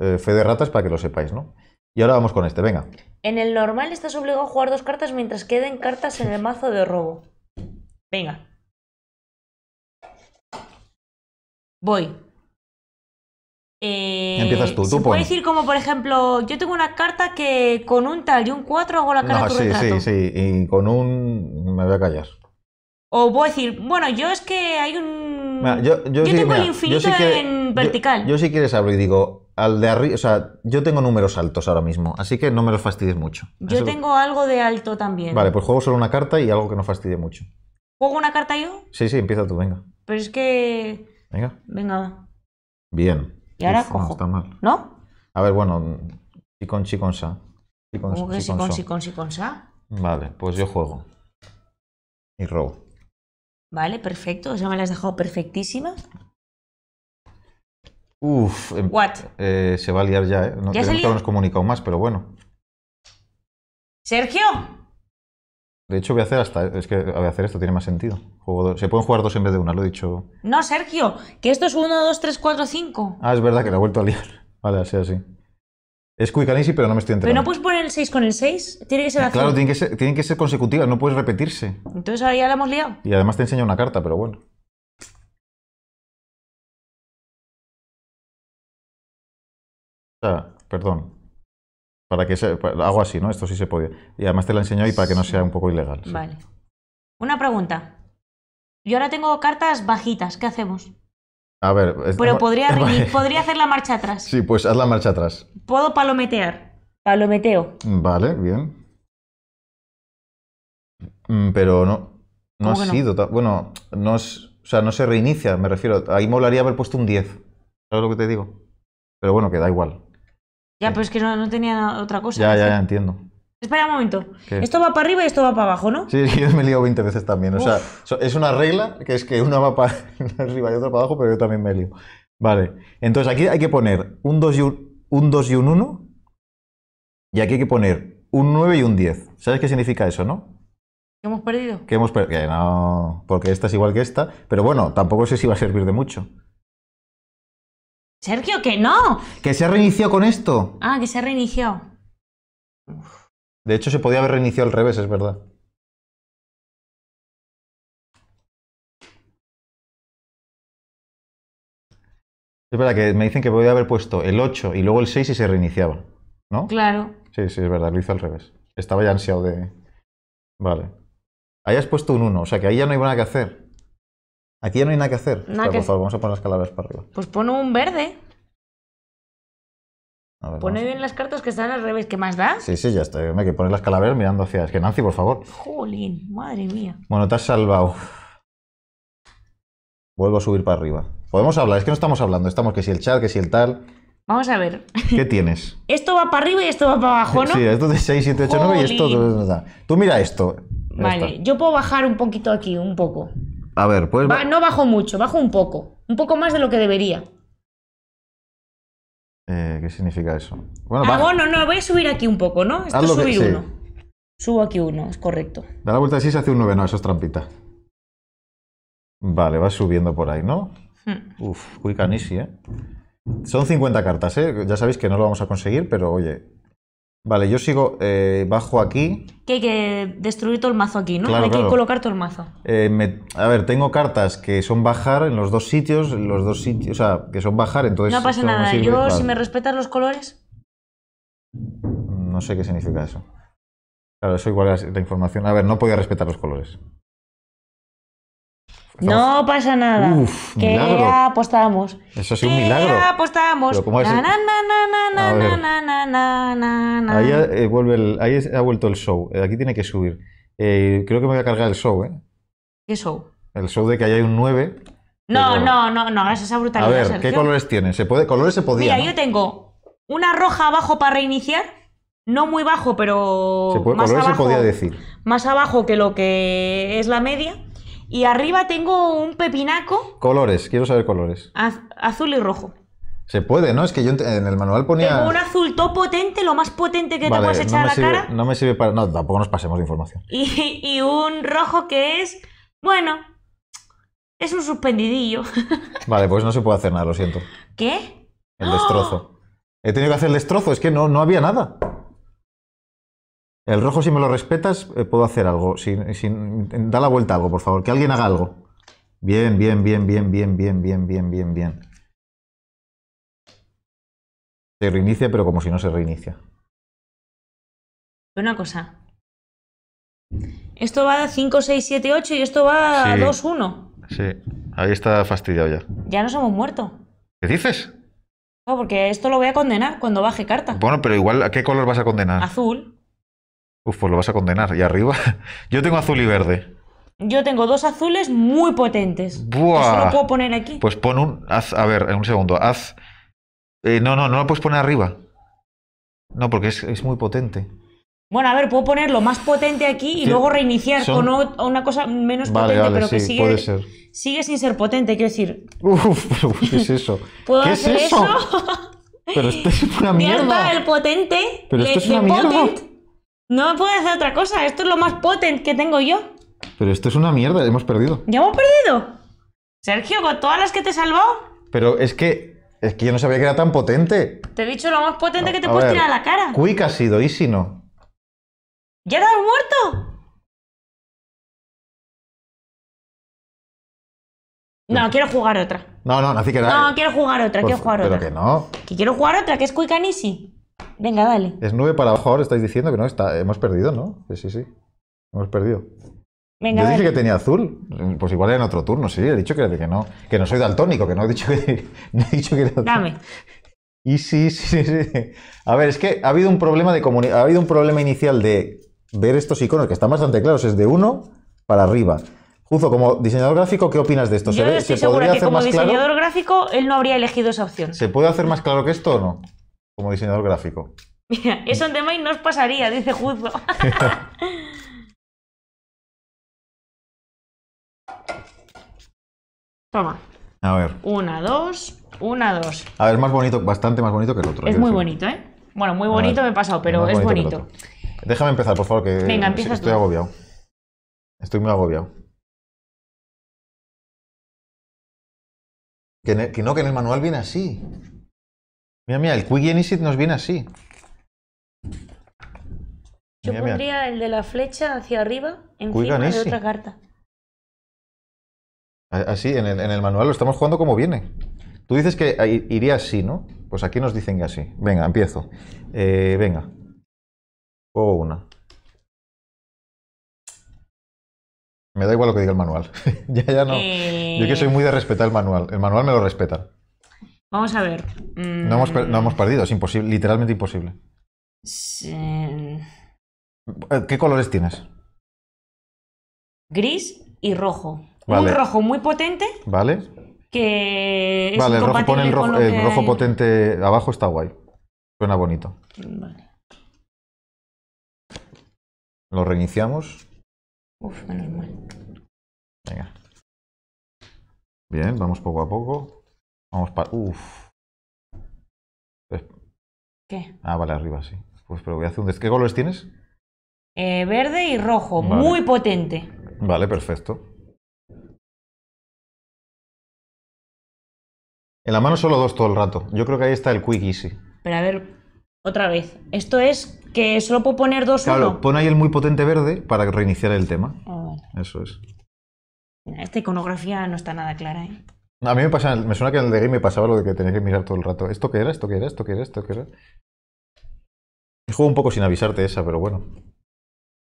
Eh, fe de ratas para que lo sepáis, ¿no? Y ahora vamos con este, venga. En el normal estás obligado a jugar dos cartas mientras queden cartas en el mazo de robo. Venga. Voy. Eh, Empiezas tú, tú puedes Puedes decir como, por ejemplo, yo tengo una carta que con un tal y un 4 hago la cara de tu sí, sí, sí, y con un... me voy a callar. O voy a decir, bueno, yo es que hay un. yo, tengo el infinito en vertical. Yo, si quieres abrir, y digo, al de arriba. O sea, yo tengo números altos ahora mismo, así que no me los fastidies mucho. Yo tengo algo de alto también. Vale, pues juego solo una carta y algo que no fastidie mucho. ¿Juego una carta yo? Sí, sí, empieza tú, venga. Pero es que. Venga. Venga. Bien. Y ahora cojo. No, está mal. ¿No? A ver, bueno. Chicón, con sa. ¿Cómo que chicón, Vale, pues yo juego. Y robo. Vale, perfecto. O sea, me las has dejado perfectísima. Uf, em, What? Eh, se va a liar ya, ¿eh? No, ¿Ya se comunicado más, pero bueno. Sergio, De hecho, voy a hacer hasta. Es que voy a hacer esto, tiene más sentido. se pueden jugar dos en vez de una, lo he dicho. no, Sergio, que esto es uno, dos, tres, cuatro, cinco. Ah, es verdad que la he vuelto a liar. Vale, así, así. Es quick and easy, pero no me estoy enterando. Pero no puedes poner el 6 con el 6. Tiene que ser Claro, tienen que ser, tienen consecutivas, no puedes repetirse. Entonces ahora ya la hemos liado. Y además te enseño una carta, pero bueno. O perdón. Para que hago así, ¿no? Esto sí se puede. Y además te la enseño y para que no sea un poco ilegal. Vale. Una pregunta. Yo ahora tengo cartas bajitas, ¿qué hacemos? A ver. Pero podría, podría hacer la marcha atrás. Sí, pues haz la marcha atrás. Puedo palometear. Palometeo. Vale, bien. Mm, pero no. No ha sido. Bueno, no es. O sea, no se reinicia, me refiero. Ahí molaría haber puesto un 10. ¿Sabes lo que te digo? Pero bueno, que da igual. Ya, pero es que no, no tenía otra cosa. Ya, ya, ya, entiendo. Espera un momento. Esto va para arriba y esto va para abajo, ¿no? Sí, yo me lío 20 veces también. O sea, es una regla que es que una va para arriba y otra para abajo, pero yo también me lío. Vale. Entonces aquí hay que poner un 2 y un, y 1. Y aquí hay que poner un 9 y un 10. ¿Sabes qué significa eso, no? ¿Que hemos perdido? Que hemos perdido. No, porque esta es igual que esta. Pero bueno, tampoco sé si va a servir de mucho. Sergio, que no. Que se ha con esto. Ah, que se ha reiniciado. De hecho, se podía haber reiniciado al revés, es verdad. Es verdad que me dicen que podía haber puesto el 8 y luego el 6 y se reiniciaba, ¿no? Claro. Sí, sí, es verdad, lo hizo al revés. Estaba ya ansiado de... Vale. Ahí has puesto un 1, o sea que ahí ya no hay nada que hacer. Aquí ya no hay nada que hacer. por favor, vamos a poner las palabras para arriba. Pues pon un verde. Pone bien las cartas que están al revés, ¿qué más da? Sí, sí, ya está. Hay que poner las calaveras mirando hacia. Es que Nancy, por favor. Jolín, madre mía. Bueno, te has salvado. Vuelvo a subir para arriba. Podemos hablar, es que no estamos hablando. Estamos que si el chat, que si el tal. Vamos a ver. ¿Qué tienes? esto va para arriba y esto va para abajo, ¿no? Sí, esto de 6, 7, 8, 9 y esto. Tú mira esto. Vale, yo puedo bajar un poquito aquí, un poco. A ver, pues. Va, no bajo mucho, bajo un poco. Un poco más de lo que debería. ¿Qué significa eso? Bueno, ah, bueno, no, voy a subir aquí un poco, ¿no? Esto es uno. Subo aquí uno, es correcto. Da la vuelta de se hace un 9, no, eso es trampita. Vale, vas subiendo por ahí, ¿no? Hmm. Uf, uy, canisi, ¿eh? Son 50 cartas, ¿eh? Ya sabéis que no lo vamos a conseguir, pero oye, Vale, yo sigo, eh, bajo aquí. Que hay que destruir todo el mazo aquí, ¿no? hay que colocar todo el mazo. Eh, a ver, tengo cartas que son bajar en los dos sitios, los dos sitios, o sea, que son bajar, entonces... No pasa nada, yo si me respetas los colores... No sé qué significa eso. Claro, eso igual es la información. A ver, no podía respetar los colores. No, pasa nada. Uf, que ya apostamos. Eso un milagro. Que apostamos. Ahí vuelve el, ahí ha vuelto el show. Eh, aquí tiene que subir. Eh, creo que me voy a cargar el show, ¿eh? ¿Qué show? El show de que hay un 9. No, no, no, no hagas esa brutalidad. A ver, ¿qué colores tiene? Colores se podía. Mira, yo tengo una roja abajo para reiniciar. No muy bajo, pero. Más abajo que lo que es la media y arriba tengo un pepinaco. Colores, quiero saber colores. azul y rojo. Se puede, ¿no? Es que yo en el manual ponía. Tengo un azul todo potente, lo más potente que te puedes echar a la cara. No me sirve para. No, tampoco nos pasemos de información. Y, un rojo que es. Bueno. Es un suspendidillo. Vale, pues no se puede hacer nada, lo siento. ¿Qué? El destrozo. ¡Oh! He tenido que hacer el destrozo, es que no, no había nada. El rojo, si me lo respetas, eh, puedo hacer algo. Si, da la vuelta algo, por favor. Que alguien haga algo. Bien, bien, bien, bien, bien, bien, bien, bien, bien, bien. Se reinicia, pero como si no se reinicia. Una cosa. Esto va a 5, 6, 7, 8 y esto va a 2, 1. Sí, ahí está fastidiado ya. Ya nos hemos muerto. ¿Qué dices? No, porque esto lo voy a condenar cuando baje carta. Bueno, pero igual, ¿a qué color vas a condenar? Azul. Uf, pues lo vas a condenar. ¿Y arriba? Yo tengo azul y verde. Yo tengo dos azules muy potentes. Buah. Eso lo puedo poner aquí. Pues pon un. a ver, en un segundo. Haz. Eh, no, no, no lo puedes poner arriba. No, porque es, muy potente. Bueno, a ver, puedo ponerlo más potente aquí y luego reiniciar con una cosa menos potente, vale, pero sí, que sigue, puede ser. sigue sin ser potente, quiero decir. Uf, ¿qué es eso? ¿Puedo ¿Qué hacer es eso? pero esto es una mierda. Mierda el potente. Pero esto es una mierda. No me puedo hacer otra cosa. Esto es lo más potente que tengo yo. Pero esto es una mierda. Hemos perdido. ¿Ya hemos perdido? Sergio, con todas las que te he salvado. Pero es que. Es que yo no sabía que era tan potente. Te he dicho lo más potente que te puedes tirar a la cara. Quick ha sido, y si no. ¡Ya te has muerto! No, quiero jugar otra. No, no, así que No, quiero jugar otra, quiero jugar otra. Pero que no. Que quiero jugar otra, que es Quick and Easy. Venga, dale. Es 9 para abajo ahora, estáis diciendo que no, está, hemos perdido, ¿no? Sí, sí, sí. Hemos perdido. Venga, Yo dije que tenía azul, pues igual era en otro turno, sí, he dicho que, no, que no soy daltónico, que no he dicho que, he dicho que Dame. Y sí, sí, sí. A ver, es que ha habido un problema de comunicación. ha habido un problema inicial de ver estos iconos que están bastante claros, es de uno para arriba. Justo, como diseñador gráfico, ¿qué opinas de esto? estoy que como diseñador gráfico él no habría elegido esa opción. ¿Se puede hacer más claro que esto o no? como diseñador gráfico. Mira, eso tema y no os pasaría, dice Juzo. Toma. A ver. Una, dos, una, dos. A ver, más bonito, bastante más bonito que el otro. Es muy bonito, ¿eh? Bueno, muy bonito me he pasado, pero es bonito. Déjame empezar, por favor, que Venga, estoy agobiado. Estoy muy agobiado. que no, que en el manual viene así. Mira, mira, el quick easy nos viene así. Yo pondría el de la flecha hacia arriba encima de otra carta. Así, en el, manual lo estamos jugando como viene. Tú dices que iría así, ¿no? Pues aquí nos dicen que así. Venga, empiezo. Eh, venga. Juego una. Me da igual lo que diga el manual. ya, ya no. Eh. Yo que soy muy de respetar el manual. El manual me lo respeta. Vamos a ver. No, hemos, mm. perdido, es imposible, literalmente imposible. Eh, ¿Qué colores tienes? Gris y rojo. Un rojo muy potente. Vale. Que es el rojo, pone el rojo, potente abajo está guay. Suena bonito. Vale. Lo reiniciamos. Uf, menos mal. Venga. Bien, vamos poco a poco. Vamos para. ¿Qué? Ah, vale, arriba, sí. Pues, pero voy a hacer un ¿Qué colores tienes? Eh, verde y rojo, muy potente. Vale, perfecto. En la mano solo dos todo el rato. Yo creo que ahí está el quick easy. Pero a ver, otra vez. Esto es que solo puedo poner dos Claro, uno? pon ahí el muy potente verde para reiniciar el tema. Ah, Eso es. Esta iconografía no está nada clara, ¿eh? A mí me, pasa, me suena que en el de game me pasaba lo de que tenías que mirar todo el rato. ¿Esto qué era? ¿Esto qué era? ¿Esto qué era? ¿Esto qué era? He jugado un poco sin avisarte esa, pero bueno.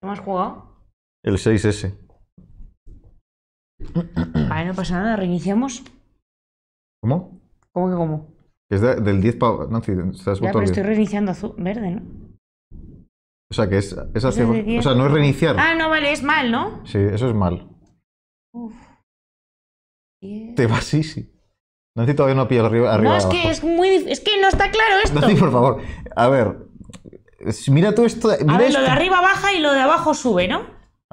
has jugado? El 6S. Vale, no pasa nada, reiniciamos. ¿Cómo? ¿Cómo que cómo? Es del 10 para... si estás Ya, pero estoy reiniciando azul, verde, ¿no? O sea, que es, es O sea, no es reiniciar. Ah, no, vale, es mal, ¿no? Sí, eso es mal. Uf. Te vas, sí, sí. No todavía no arriba. arriba no, es que es muy Es que no está claro esto. No, por favor. A ver. Mira tú esto. a lo de arriba baja y lo de abajo sube, ¿no?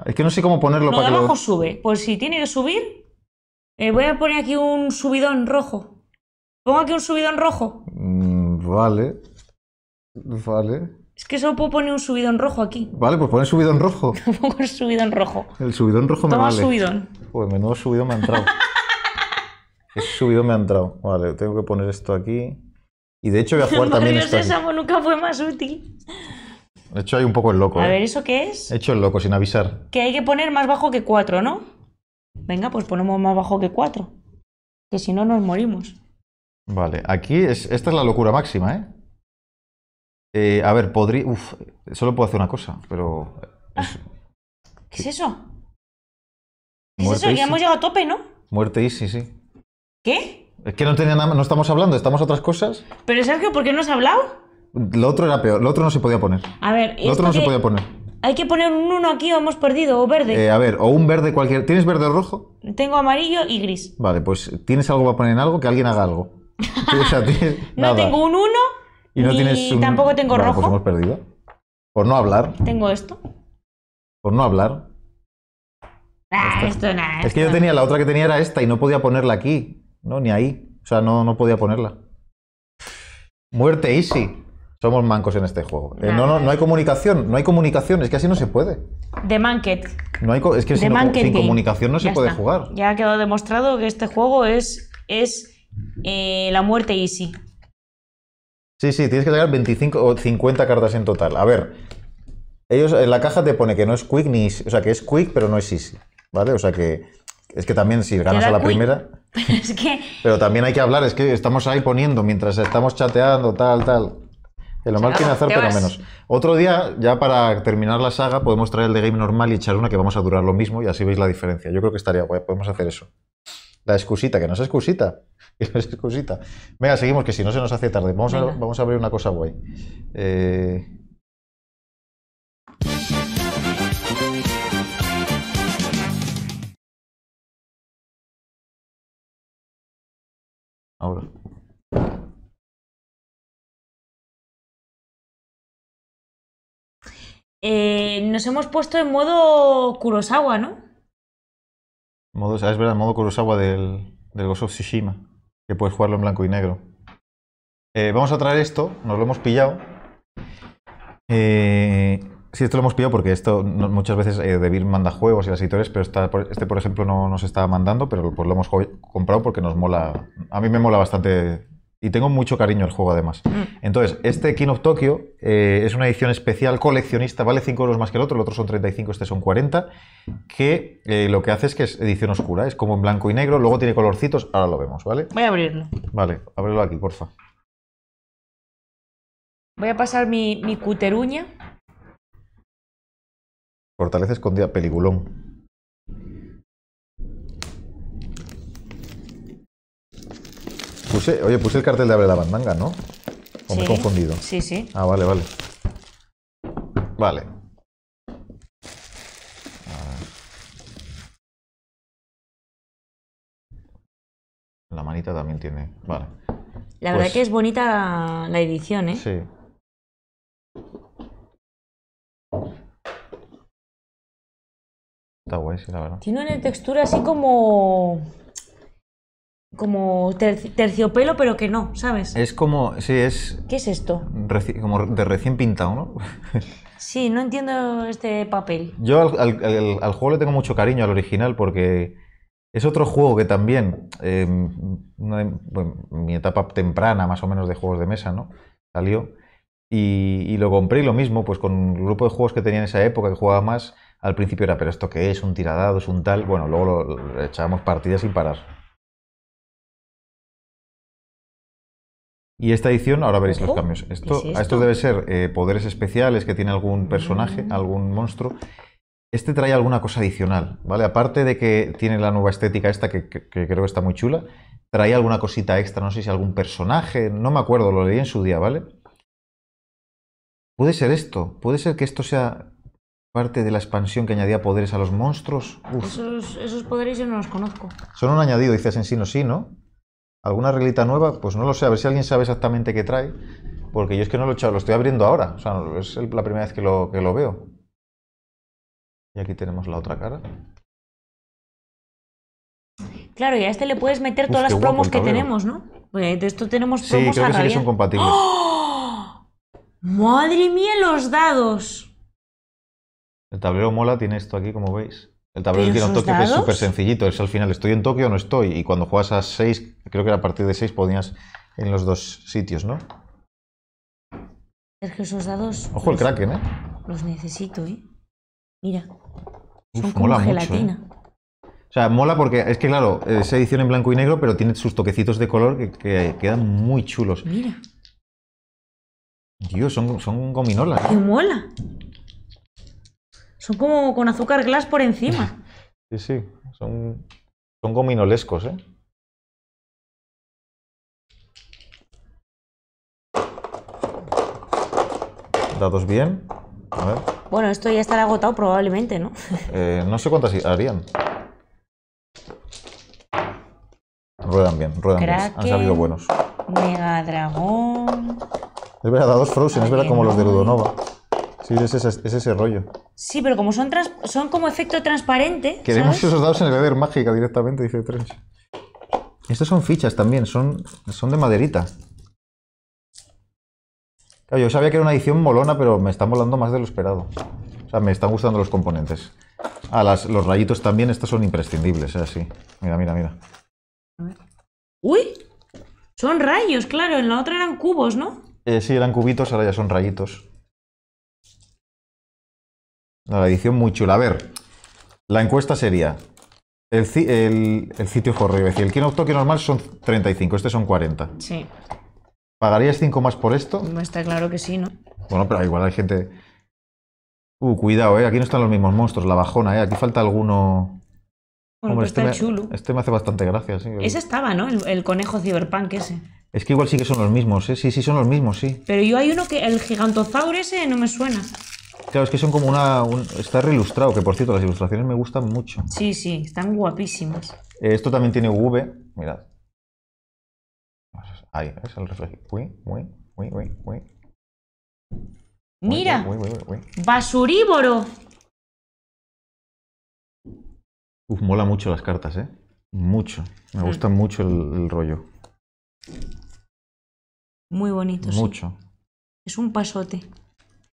Es que no sé cómo ponerlo lo de abajo sube. Pues si tiene que subir, eh, voy a poner aquí un subidón rojo. Pongo aquí un subidón rojo. Mm, vale. Vale. Es que solo puedo poner un subidón rojo aquí. Vale, pues pon el subidón rojo. Pongo el subidón rojo. El subidón rojo me vale. subidón. Pues menudo subidón me ha entrado. subido me ha entrado. Vale, tengo que poner esto aquí. Y de hecho voy a jugar también esto. Sésamo nunca fue más útil. De hecho hay un poco el loco. A ¿eh? ver, ¿eso qué es? He hecho el loco sin avisar. Que hay que poner más bajo que 4, ¿no? Venga, pues ponemos más bajo que 4. Que si no nos morimos. Vale, aquí es, esta es la locura máxima, ¿eh? eh a ver, podría... Uf, solo puedo hacer una cosa, pero... Ah, ¿Qué es eso? ¿Qué es eso? Ya hemos llegado a tope, ¿no? Muerte sí sí. ¿Qué? Es que no tenía nada, no estamos hablando, estamos otras cosas. Pero Sergio, ¿por qué no has hablado? Lo otro era peor, lo otro no se podía poner. A ver, lo otro no se podía poner. Hay que poner un uno aquí o hemos perdido, o verde. Eh, a ver, o un verde cualquier. ¿Tienes verde o rojo? Tengo amarillo y gris. Vale, pues tienes algo para poner en algo, que alguien haga algo. no tengo un uno y, tampoco tengo pues rojo. Pues hemos perdido. Por no hablar. Tengo esto. Por no hablar. Ah, esto Es que yo tenía, la otra que tenía era esta y no podía ponerla aquí no, ni ahí. O sea, no, no podía ponerla. Muerte easy. Somos mancos en este juego. Eh, no, no, no hay comunicación, no hay comunicación, es que así no se puede. De Manket. No hay, es que sin, comunicación no se puede jugar. Ya ha quedado demostrado que este juego es, es eh, la muerte easy. Sí, sí, tienes que sacar 25 o 50 cartas en total. A ver, ellos en eh, la caja te pone que no es quickness, o sea, que es quick pero no es easy, ¿vale? O sea que es que también si ganas a la primera... Pero que... Pero también hay que hablar, es que estamos ahí poniendo mientras estamos chateando, tal, tal. Que lo mal tiene hacer, pero menos. Otro día, ya para terminar la saga, podemos traer el de game normal y echar una que vamos a durar lo mismo y así veis la diferencia. Yo creo que estaría guay, podemos hacer eso. La excusita, que no es excusita. es excusita. Venga, seguimos, que si no se nos hace tarde. Vamos, a, vamos a, una cosa guay. Eh... Ahora. Eh, nos hemos puesto en modo Kurosawa, ¿no? Modo, ah, es verdad, modo Kurosawa del, del Ghost of Tsushima, que puedes jugarlo en blanco y negro. Eh, vamos a traer esto, nos lo hemos pillado. Eh, Sí, esto lo hemos pillado porque esto muchas veces eh, manda juegos y las editores, pero este, por ejemplo, no nos está mandando, pero pues lo hemos comprado porque nos mola. A mí me mola bastante y tengo mucho cariño al juego además. Mm. Entonces, este King of Tokyo eh, es una edición especial coleccionista, vale 5 euros más que el otro, el otro son 35, este son 40, que eh, lo que hace es que es edición oscura, es como en blanco y negro, luego tiene colorcitos, ahora lo vemos, ¿vale? Voy a abrirlo. Vale, ábrelo aquí, porfa. Voy a pasar mi, mi cuteruña. Fortaleza escondida, peliculón. oye, puse el cartel de Abre la Bandanga, ¿no? ¿O me he confundido? Sí, sí. Ah, vale, vale. Vale. La manita también tiene. Vale. La verdad verdad pues que es bonita la edición, ¿eh? Sí. Tiene una textura así como. Como terciopelo, pero que no, ¿sabes? Es como. Sí, es. ¿Qué es esto? como de recién pintado, ¿no? sí, no entiendo este papel. Yo al, juego le tengo mucho cariño, al original, porque es otro juego que también. Em, una de, mi etapa temprana, más o menos, de juegos de mesa, ¿no? Salió. Y, y, lo compré y lo mismo, pues con el grupo de juegos que tenía en esa época, que jugaba más, al principio era, pero esto qué es, un tiradado, es un tal, bueno, luego lo, echábamos partidas sin parar. Y esta edición, ahora veréis los cambios. Esto, esto? debe ser eh, poderes especiales que tiene algún personaje, mm. algún monstruo. Este trae alguna cosa adicional, ¿vale? Aparte de que tiene la nueva estética esta, que, que creo que está muy chula, trae alguna cosita extra, no sé si algún personaje, no me acuerdo, lo leí en su día, ¿vale? Puede ser esto, puede ser que esto sea parte de la expansión que añadía poderes a los monstruos. Esos, poderes yo no los conozco. Son un añadido, dices en sí no sí, ¿no? ¿Alguna reglita nueva? Pues no lo sé, a ver si alguien sabe exactamente qué trae. Porque yo es que no lo he echado, lo estoy abriendo ahora. O sea, es la primera vez que lo, veo. Y aquí tenemos la otra cara. Claro, y a este le puedes meter todas las promos que tenemos, ¿no? Pues de esto tenemos promos Sí, creo que sí son compatibles. ¡Oh! ¡Madre mía, los dados! El tablero mola, tiene esto aquí, como veis. El tablero que tiene Tokio que es súper sencillito. Es al final, estoy en Tokio o no estoy. Y cuando juegas a 6, creo que era a partir de 6 podías en los dos sitios, ¿no? Es que esos dados. Ojo, el Kraken, ¿eh? Los necesito, ¿eh? Mira. Uf, son como mola gelatina. ¿eh? O sea, mola porque es que, claro, es edición en blanco y negro, pero tiene sus toquecitos de color que, quedan muy chulos. Mira. Dios, son, son gominolas. ¡Qué mola! Son como con azúcar glass por encima. Sí, sí, son, son gominolescos, ¿eh? Dados bien. A ver. Bueno, esto ya estará agotado probablemente, ¿no? Eh, no sé cuántas harían. Ruedan bien, ruedan bien. Han salido buenos. Mega Dragón. Es verdad, dados Frozen, es verdad, como los de Ludonova. Sí, es ese, rollo. Sí, pero como son, son como efecto transparente. Queremos esos dados en el beber mágica directamente, dice Trench. Estas son fichas también, son, son de maderita. yo sabía que era una edición molona, pero me está molando más de lo esperado. O sea, me están gustando los componentes. Ah, las, los rayitos también, estos son imprescindibles, eh, así. Mira, mira, mira. ¡Uy! Son rayos, claro, en la otra eran cubos, ¿no? Eh, sí, eran cubitos, ahora ya son rayitos. La edición muy chula. A ver, la encuesta sería. El, el, sitio correo, es decir, el Kinoctoque normal son 35, este son 40. Sí. ¿Pagarías 5 más por esto? No está claro que sí, ¿no? Bueno, pero igual hay gente. Uh, cuidado, ¿eh? Aquí no están los mismos monstruos, la bajona, ¿eh? Aquí falta alguno. Bueno, este, está chulo. este me hace bastante gracia, sí. Ese estaba, ¿no? El, conejo cyberpunk ese. Es que igual sí que son los mismos, ¿eh? Sí, sí, son los mismos, sí. Pero yo hay uno que. El gigantozaur ese no me suena. Claro, es que son como una. está reilustrado, que por cierto, las ilustraciones me gustan mucho. Sí, sí, están guapísimas. Eh, esto también tiene UV. mirad. Ahí, es el reflejo. Uy, uy, uy, uy, uy. Mira, uy, basurívoro. Uf, mola mucho las cartas, ¿eh? Mucho. Me gusta mm. mucho el, rollo. Muy bonito. Mucho. Es un pasote.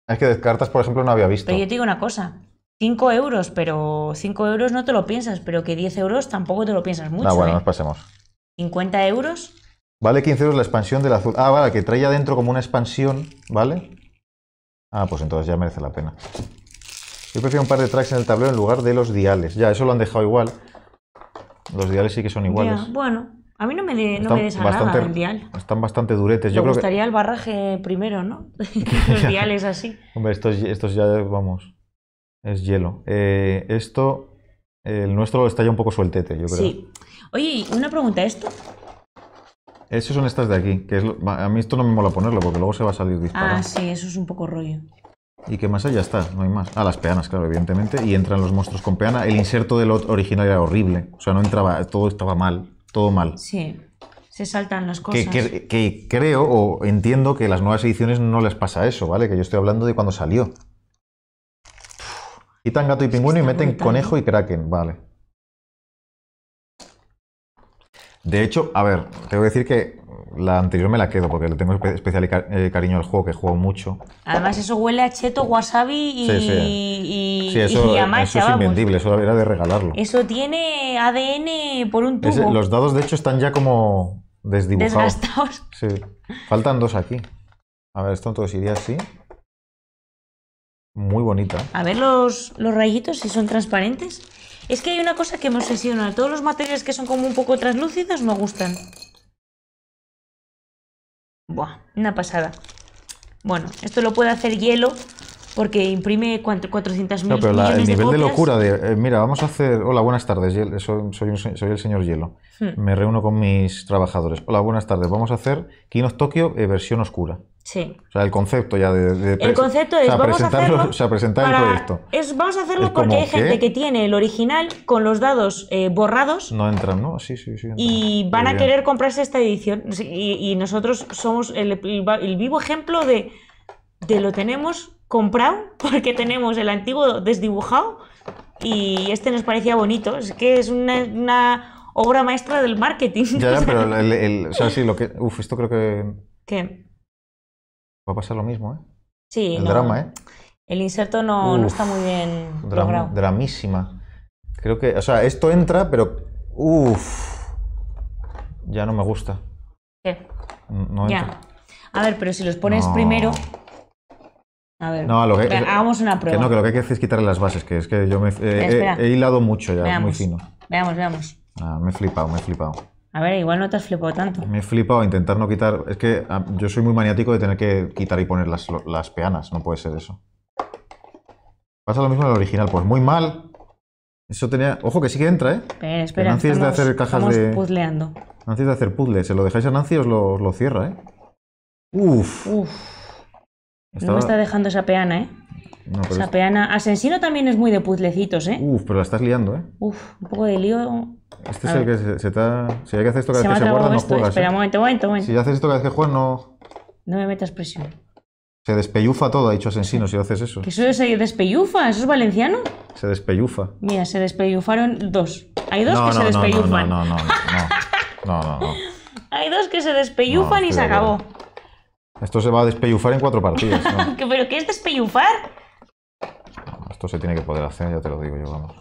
Es que descartas, por ejemplo, no había visto. Pero yo te digo una cosa. 5 euros, pero 5 euros no te lo piensas, pero que 10 euros tampoco te lo piensas mucho. Ah, bueno, ¿eh? nos pasemos. 50 euros. Vale 15 euros la expansión del azul. Ah, vale, que trae adentro como una expansión, ¿vale? Ah, pues entonces ya merece la pena. Yo prefiero un par de tracks en el tablero en lugar de los diales. Ya, eso lo han dejado igual. Los diales sí que son iguales. Ya, bueno, a mí no me, no me el dial. Están bastante duretes. Yo me gustaría el barraje primero, ¿no? Los diales así. Hombre, estos, ya, vamos, es hielo. Eh, esto, el nuestro está ya un poco sueltete, yo creo. Sí. Oye, una pregunta, ¿esto? Esos son estas de aquí, que a mí esto no me mola ponerlo porque luego se va a salir disparado. Ah, sí, eso es un poco rollo. ¿Y qué más allá está? No hay más. Ah, las peanas, claro, evidentemente. Y entran los monstruos con peana. El inserto del original era horrible. O sea, no entraba, todo estaba mal todo mal. Sí, se saltan las cosas. Que, creo o entiendo que las nuevas ediciones no les pasa eso, ¿vale? Que yo estoy hablando de cuando salió. Quitan gato y pingüino y meten conejo y kraken, vale. De hecho, a ver, tengo que decir que la anterior me la quedo porque le tengo especial eh, cariño al juego que juego mucho. Además, eso huele a cheto, wasabi y. Sí, eso, es invendible, eso era de regalarlo. Eso tiene ADN por un tubo. los dados, de hecho, están ya como desdibujados. Faltan dos aquí. A ver, esto entonces iría así. Muy bonita. A ver los rayitos, si son transparentes. Es que hay una cosa que me obsesiona. Todos los materiales que son como un poco translúcidos me gustan. Buah, una pasada. Bueno, esto lo puede hacer hielo porque imprime 400 de no, pero el nivel de, locura de, eh, mira, vamos a hacer, hola, buenas tardes, soy, el señor Hielo, hmm. me reúno con mis trabajadores, hola, buenas tardes, vamos a hacer Kinos Tokio eh, versión oscura. Sí. O sea, el concepto ya de... el concepto es, o sea, vamos a presentar el proyecto. Es, vamos a hacerlo porque hay gente que tiene el original con los dados eh, borrados. No entran, ¿no? Sí, sí, sí. Y van a querer comprarse esta edición. Y, nosotros somos el, el vivo ejemplo de, de lo tenemos comprado porque tenemos el antiguo desdibujado y este nos parecía bonito. Es que es una, obra maestra del marketing. Ya, pero el, o sea, sí, lo que... Uf, esto creo que... ¿Qué? Va a pasar lo mismo, ¿eh? Sí. El drama, ¿eh? El inserto no, está muy bien Dramísima. Creo que... O sea, esto entra, pero... Uf. Ya no me gusta. ¿Qué? No entra. Ya. A ver, pero si los pones primero... A ver, no, hagamos una prueba. no, que lo que hay que hacer es quitarle las bases, que es que yo me, eh, eh, he, hilado mucho ya, muy fino. Veamos, veamos. Ah, me he flipado, me he flipado. A ver, igual no te has flipado tanto. Me he flipado intentar no quitar. Es que ah, yo soy muy maniático de tener que quitar y poner las, las peanas, no puede ser eso. Pasa lo mismo en el original, pues muy mal. Eso tenía. Ojo, que sí que entra, ¿eh? Espera, espera. Nancy estamos, es de hacer cajas de. Puzzleando. Nancy es de hacer puzzles. Se lo dejáis a Nancy os lo, lo cierra, ¿eh? Uf. Uf. No me está dejando esa peana, ¿eh? No, esa peana. Asensino también es muy de puzlecitos ¿eh? Uf, pero la estás liando, ¿eh? Uf, un poco de lío. Este es el que se, está... Si hay que hacer esto cada vez que se guarda, no juegas. Espera, ¿eh? un momento, momento, momento. Si haces esto cada vez que juegas, no. No me metas presión. Se despeyufa todo, ha dicho Asensino, si haces eso. ¿Que eso se despeyufa? ¿Eso es valenciano? Se despeyufa. Mira, se despellufaron dos. Hay dos que se despeyufan No, no, no, no, no, no, Hay dos que se despellufan y se acabó. Esto se va a despellufar en cuatro partidas. ¿Pero qué es despellufar? Esto se tiene que poder hacer, ya te lo digo yo, vamos.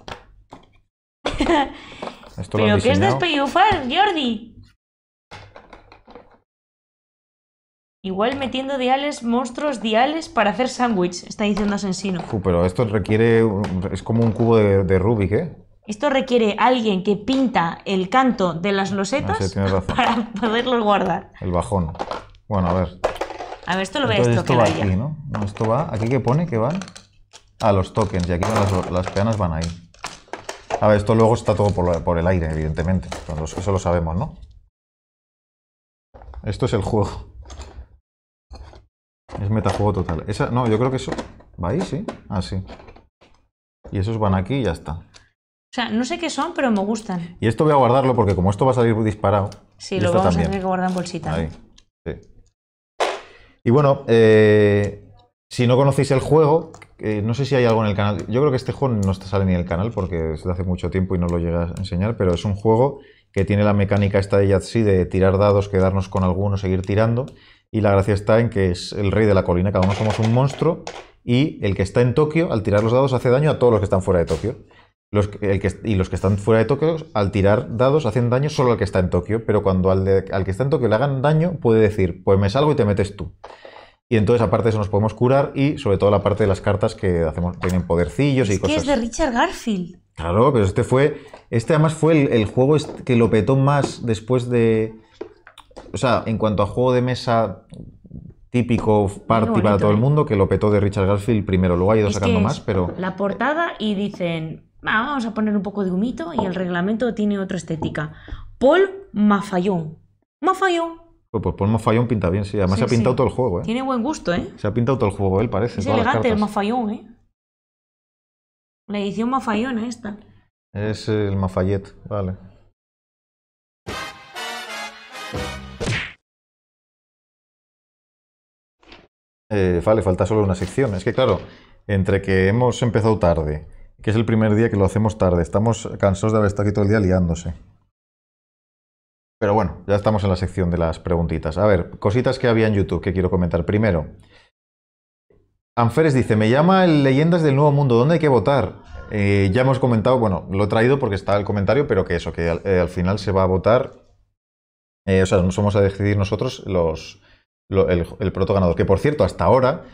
¿Pero qué es despellufar, Jordi? Igual metiendo diales, monstruos, diales para hacer sándwich, está diciendo Asensino. pero esto requiere. Es como un cubo de, Rubik, ¿eh? Esto requiere alguien que pinta el canto de las losetas para poderlos guardar. El bajón. Bueno, a ver. A ver, esto lo voy a esto va aquí, ¿no? Esto va, aquí que pone que van a ah, los tokens y aquí las, las peanas van ahí. A ver, esto luego está todo por, el aire, evidentemente. eso lo sabemos, ¿no? Esto es el juego. Es metajuego total. Esa, no, yo creo que eso va ahí, sí. Ah, sí. Y esos van aquí y ya está. O sea, no sé qué son, pero me gustan. Y esto voy a guardarlo porque como esto va a salir disparado. Sí, lo vamos a tener que guardar en bolsita. Y bueno, eh, si no conocéis el juego, eh, no sé si hay algo en el canal. Yo creo que este juego no sale ni en el canal porque es de hace mucho tiempo y no lo llegué a enseñar, pero es un juego que tiene la mecánica esta de Yatsi de tirar dados, quedarnos con alguno, seguir tirando. Y la gracia está en que es el rey de la colina, cada uno somos un monstruo y el que está en Tokio, al tirar los dados, hace daño a todos los que están fuera de Tokio y los que están fuera de Tokio, al tirar dados, hacen daño solo al que está en Tokio, pero cuando al, que está en Tokio le hagan daño, puede decir, pues me salgo y te metes tú. Y entonces, aparte de eso, nos podemos curar y, sobre todo, la parte de las cartas que hacemos tienen podercillos y es que es de Richard Garfield. Claro, pero este fue. Este además fue el, juego que lo petó más después de. O sea, en cuanto a juego de mesa típico party para todo el ¿eh? mundo, que lo petó de Richard Garfield primero. Luego ha ido sacando más, pero. La portada y dicen vamos a poner un poco de humito y el reglamento tiene otra estética. Paul Mafayón. Mafayón. Pues, pues, Paul Mafayón pinta bien, sí. Además se ha pintado todo el juego, ¿eh? Tiene buen gusto, ¿eh? Se ha pintado todo el juego, él parece. Es elegante el Mafayón, ¿eh? La edición Mafayona esta. Es el Mafayet, vale. Eh, vale, falta solo una sección. Es que claro, entre que hemos empezado tarde, que es el primer día que lo hacemos tarde. Estamos cansados de haber estado aquí todo el día liándose. Pero bueno, ya estamos en la sección de las preguntitas. A ver, cositas que había en YouTube que quiero comentar. Primero, Anferes dice, me llama el Leyendas del Nuevo Mundo, ¿dónde hay que votar? Eh, ya hemos comentado, bueno, lo he traído porque está el comentario, pero que eso, que al, eh, final se va a votar, eh, o sea, no somos a decidir nosotros los, el, proto ganador. Que por cierto, hasta ahora,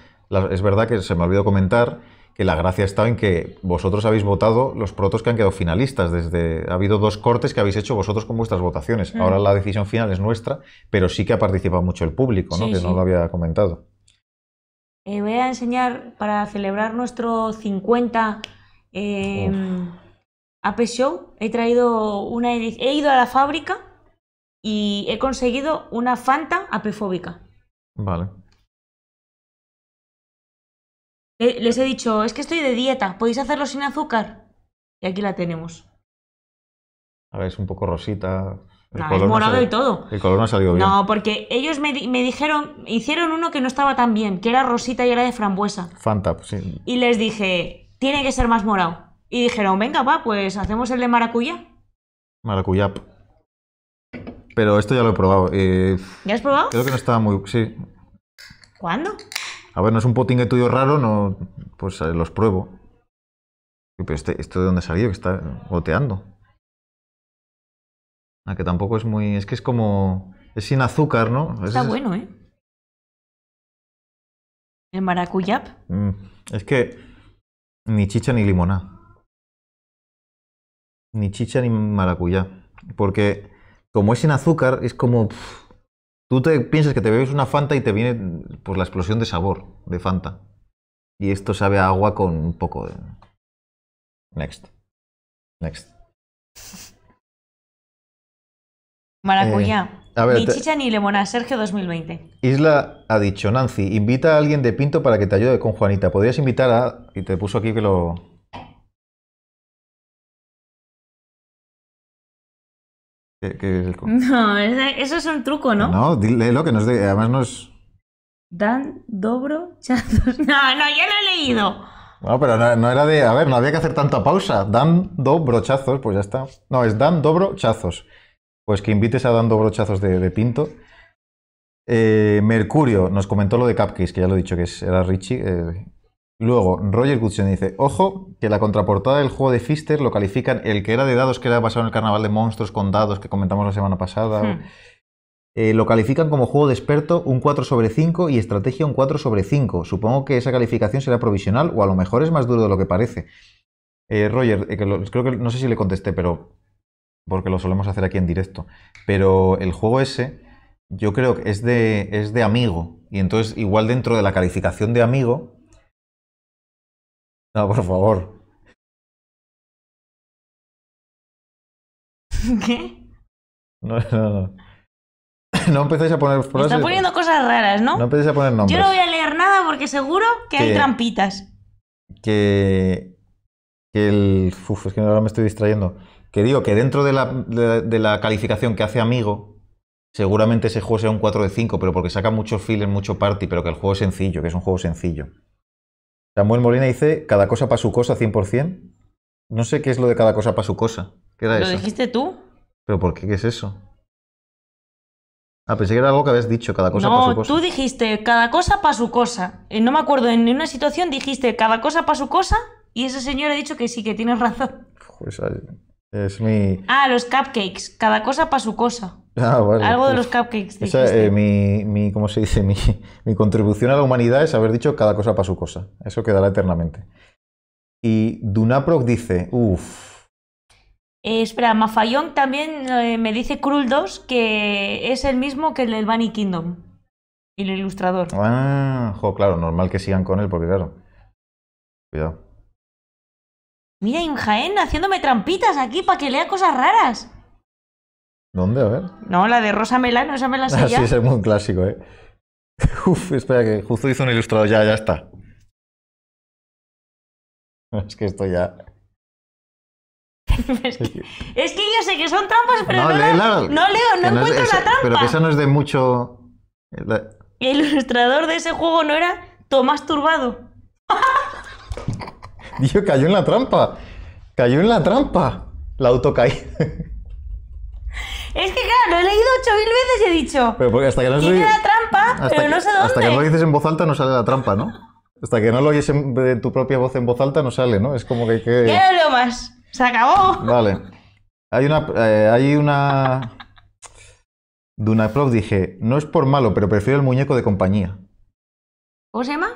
es verdad que se me olvidó comentar, que la gracia está en que vosotros habéis votado los protos que han quedado finalistas. Desde, ha habido dos cortes que habéis hecho vosotros con vuestras votaciones. Mm. Ahora la decisión final es nuestra, pero sí que ha participado mucho el público, ¿no? que no lo había comentado. Eh, voy a enseñar para celebrar nuestro 50 em, AP Show. He traído una. He ido a la fábrica y he conseguido una Fanta apefóbica. Vale. Eh, les he dicho, es que estoy de dieta, ¿podéis hacerlo sin azúcar? Y aquí la tenemos. A ver, es un poco rosita. El es morado y todo. El color no ha salido bien. No, porque ellos me, dijeron, hicieron uno que no estaba tan bien, que era rosita y era de frambuesa. Fanta, pues sí. Y les dije, tiene que ser más morado. Y dijeron, venga, va, pues hacemos el de maracuyá. Maracuyá. Pero esto ya lo he probado. Eh, ¿Ya has probado? Creo que no estaba muy. Sí. ¿Cuándo? A ver, no es un potingue tuyo raro, no, pues eh, los pruebo. Pero este, ¿esto de dónde salió? Que está goteando. Ah, que tampoco es muy... Es que es como... Es sin azúcar, ¿no? Está bueno, ¿eh? El maracuyá? Mm, es que ni chicha ni limonada. Ni chicha ni maracuyá. Porque como es sin azúcar, es como... Tú piensas que te bebes una Fanta y te viene pues, la explosión de sabor de Fanta. Y esto sabe a agua con un poco de... Next. Next. Maracuña. Eh, ni chicha ni limona, Sergio 2020. Isla ha dicho, Nancy, invita a alguien de Pinto para que te ayude con Juanita. ¿Podrías invitar a...? Y te puso aquí que lo... No, eso es un truco, ¿no? No, dile lo que nos de, además es. Dan, dobro, Chazos. No, no, yo lo he leído. No, pero no, era de. A ver, no había que hacer tanta pausa. Dan Dobro Chazos, pues ya está. No, es dan Dobro Chazos. Pues que invites a dan Dobro Chazos de, Pinto. Eh, Mercurio nos comentó lo de Cupcakes, que ya lo he dicho que era Richie. Eh, Luego, Roger Gutschen dice, ojo, que la contraportada del juego de Fister lo califican el que era de dados, que era basado en el carnaval de monstruos con dados que comentamos la semana pasada. Hmm. Eh, lo califican como juego de experto un 4 sobre 5 y estrategia un 4 sobre 5. Supongo que esa calificación será provisional o a lo mejor es más duro de lo que parece. Eh, Roger, eh, creo que no sé si le contesté, pero porque lo solemos hacer aquí en directo. Pero el juego ese, yo creo que es de, es de amigo. Y entonces, igual dentro de la calificación de amigo, no, por favor. ¿Qué? No, no, no. No empecéis a poner Me Está poniendo cosas raras, ¿no? No empecéis a poner nombres. Yo no voy a leer nada porque seguro que, hay trampitas. Que. Que el. Uf, es que ahora me estoy distrayendo. Que digo que dentro de la, calificación que hace amigo, seguramente ese juego sea un 4 de 5, pero porque saca muchos en mucho party, pero que el juego es sencillo, que es un juego sencillo. Samuel Molina dice, cada cosa para su cosa, 100%. No sé qué es lo de cada cosa para su cosa. ¿Qué ¿Lo dijiste tú? ¿Pero por qué? ¿Qué es eso? Ah, pensé que era algo que habías dicho, cada cosa para su cosa. No, tú dijiste cada cosa para su cosa. Eh, no me acuerdo, en una situación dijiste cada cosa para su cosa y ese señor ha dicho que sí, que tienes razón. es mi... Ah, los cupcakes, cada cosa para su cosa. Ah, Algo de pues, los cupcakes. Eh, mi, ¿cómo se dice? Mi, contribución a la humanidad es haber dicho cada cosa para su cosa. Eso quedará eternamente. Y Dunaproc dice, uff. Eh, espera, Mafayón también eh, me dice Cruel 2 que es el mismo que el del Bunny Kingdom. Y el ilustrador. Ah, claro, normal que sigan con él, porque claro. Cuidado. Mira, Imjaén haciéndome trampitas aquí para que lea cosas raras. ¿Dónde? A ver. No, la de Rosa Melano, esa me la sé ah, Sí, ese es muy clásico, ¿eh? Uf, espera, que justo hizo un ilustrador, Ya, ya está. Es que esto ya... es, que, yo sé que son trampas, pero no, leo, no encuentro la trampa. Pero que eso no es de mucho... Eh, El ilustrador de ese juego no era Tomás Turbado. Dijo, cayó en la trampa. Cayó en la trampa. La auto autocaída. Es que claro, lo he leído 8000 veces y he dicho. Pero porque hasta que no la trampa, pero no sé dónde. Hasta que no lo dices en voz alta no sale la trampa, ¿no? Hasta que no lo oyes en, tu propia voz en voz alta no sale, ¿no? Es como que hay que. Ya no más. Se acabó. Vale. Hay una. Eh, hay una. dije, no es por malo, pero prefiero el muñeco de compañía. ¿Cómo se llama?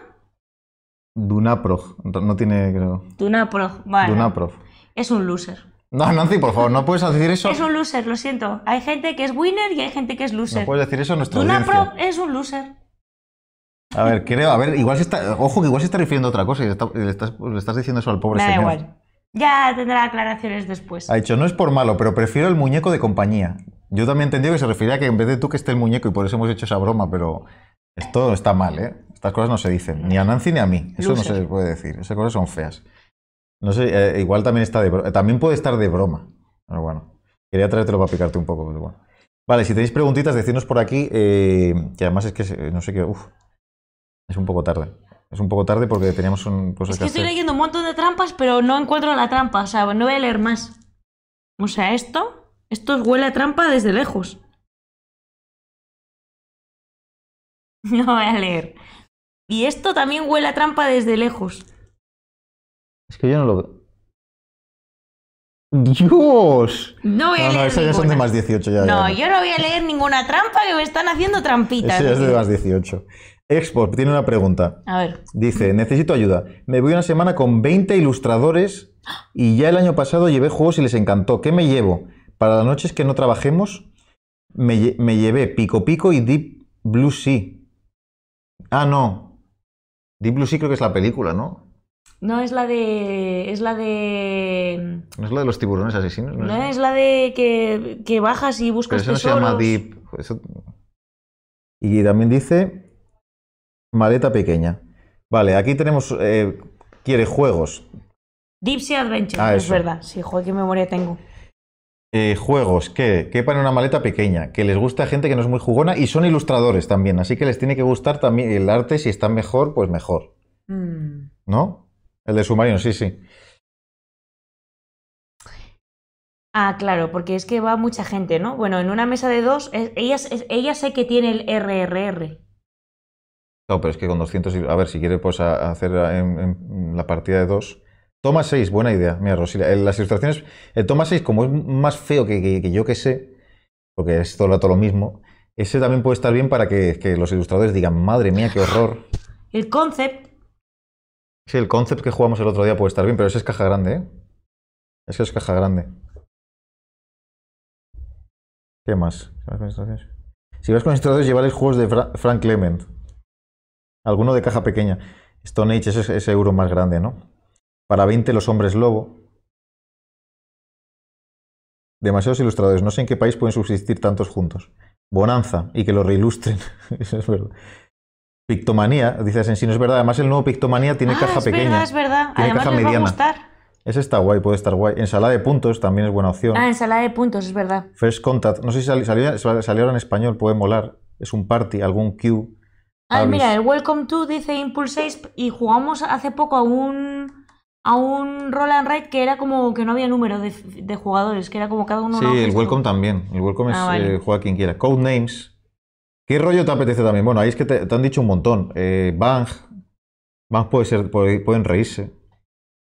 Dunaprov. No tiene, creo. Dunaprov, vale. Dunaprov. Es un loser. No, Nancy, por favor, no puedes decir eso. Es un loser, lo siento. Hay gente que es winner y hay gente que es loser. No puedes decir eso en nuestra Una es un loser. A ver, creo, a ver, igual está, ojo que igual se está refiriendo a otra cosa y le, estás, diciendo eso al pobre señor. Da igual. Ya tendrá aclaraciones después. Ha dicho, no es por malo, pero prefiero el muñeco de compañía. Yo también entendí que se refería a que en vez de tú que esté el muñeco y por eso hemos hecho esa broma, pero esto está mal, ¿eh? Estas cosas no se dicen, ni a Nancy ni a mí. Eso no se puede decir, esas cosas son feas. No sé, eh, igual también está de broma. Eh, también puede estar de broma. Pero bueno, quería traértelo para picarte un poco, pero bueno. Vale, si tenéis preguntitas, decidnos por aquí, eh, que además es que no sé qué. Uf, es un poco tarde. Es un poco tarde porque teníamos un, cosas es que, estoy leyendo un montón de trampas, pero no encuentro la trampa. O sea, no voy a leer más. O sea, esto, esto huele a trampa desde lejos. No voy a leer. Y esto también huele a trampa desde lejos. Es que yo no lo veo. ¡Dios! No voy a leer. ya son de más 18. Ya, no, yo no voy a leer ninguna trampa que me están haciendo trampitas. es de más 18. Expo tiene una pregunta. A ver. Dice: Necesito ayuda. Me voy una semana con 20 ilustradores y ya el año pasado llevé juegos y les encantó. ¿Qué me llevo? Para las noches que no trabajemos, me, me llevé Pico Pico y Deep Blue Sea. Ah, no. Deep Blue Sea creo que es la película, ¿no? No, es la de. Es la de. ¿No es la de los tiburones asesinos? No, es, la de que, bajas y buscas Pero eso no se llama Deep. Y también dice. Maleta pequeña. Vale, aquí tenemos. Eh, quiere juegos. Deep Sea Adventure, ah, es verdad. Sí, joder, qué memoria tengo. Eh, juegos que quepan en una maleta pequeña, que les gusta a gente que no es muy jugona y son ilustradores también, así que les tiene que gustar también el arte, si está mejor, pues mejor. Mm. ¿No? El de Submarino, sí, sí. Ah, claro, porque es que va mucha gente, ¿no? Bueno, en una mesa de dos, ella, ella sé que tiene el RRR. No, pero es que con 200... A ver, si quiere, pues, hacer la partida de dos... Toma 6, buena idea. Mira, Rosila, las ilustraciones... El toma 6, como es más feo que, yo que sé, porque es todo lo mismo, ese también puede estar bien para que, que los ilustradores digan, madre mía, qué horror. El concept Sí, el concept que jugamos el otro día puede estar bien, pero ese es caja grande, ¿eh? Ese es caja grande. ¿Qué más? Si vas con ilustradores, llevaréis juegos de Frank Clement. Alguno de caja pequeña. Stone Age es ese euro más grande, ¿no? Para 20 los hombres lobo. Demasiados ilustradores. No sé en qué país pueden subsistir tantos juntos. Bonanza y que lo reilustren. Eso es verdad. Pictomanía, dices en sí, no es verdad. Además, el nuevo Pictomanía tiene caja ah, caja es pequeña. Verdad, es verdad, tiene Además, caja mediana. Va a Ese está guay, puede estar guay. Ensalada de puntos también es buena opción. Ah, ensalada de puntos, es verdad. First Contact, no sé si salió, ahora en español, puede molar. Es un party, algún queue. Ah, mira, el Welcome to dice Impulse 6 y jugamos hace poco a un a un roll and ride que era como que no había número de, jugadores, que era como cada uno. Sí, el Welcome también. El Welcome ah, es eh, juega quien quiera. Codenames ¿Qué rollo te apetece también? Bueno, ahí es que te, han dicho un montón. Eh, Bang, Bang pueden reírse.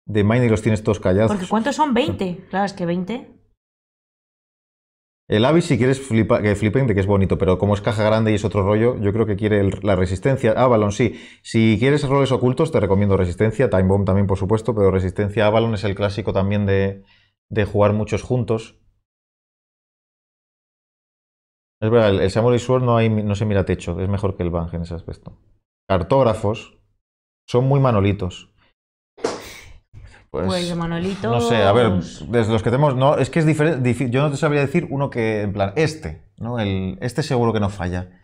De Mine y los tienes todos callados. Porque ¿cuántos son? 20. Claro, es que 20. El Avis, si quieres flipa, que es bonito, pero como es caja grande y es otro rollo, yo creo que quiere la resistencia. Avalon, sí. Si quieres roles ocultos, te recomiendo resistencia. Time Bomb también, por supuesto, pero resistencia Avalon es el clásico también de jugar muchos juntos. Es verdad, el Samurai y Sword no, se mira techo, es mejor que el Bang en ese aspecto. Cartógrafos son muy manolitos. Pues, pues manolitos... No sé, a ver, desde los que tenemos. es que es diferente. Yo no te sabría decir uno que, en plan, este, ¿no? El, este seguro que no falla.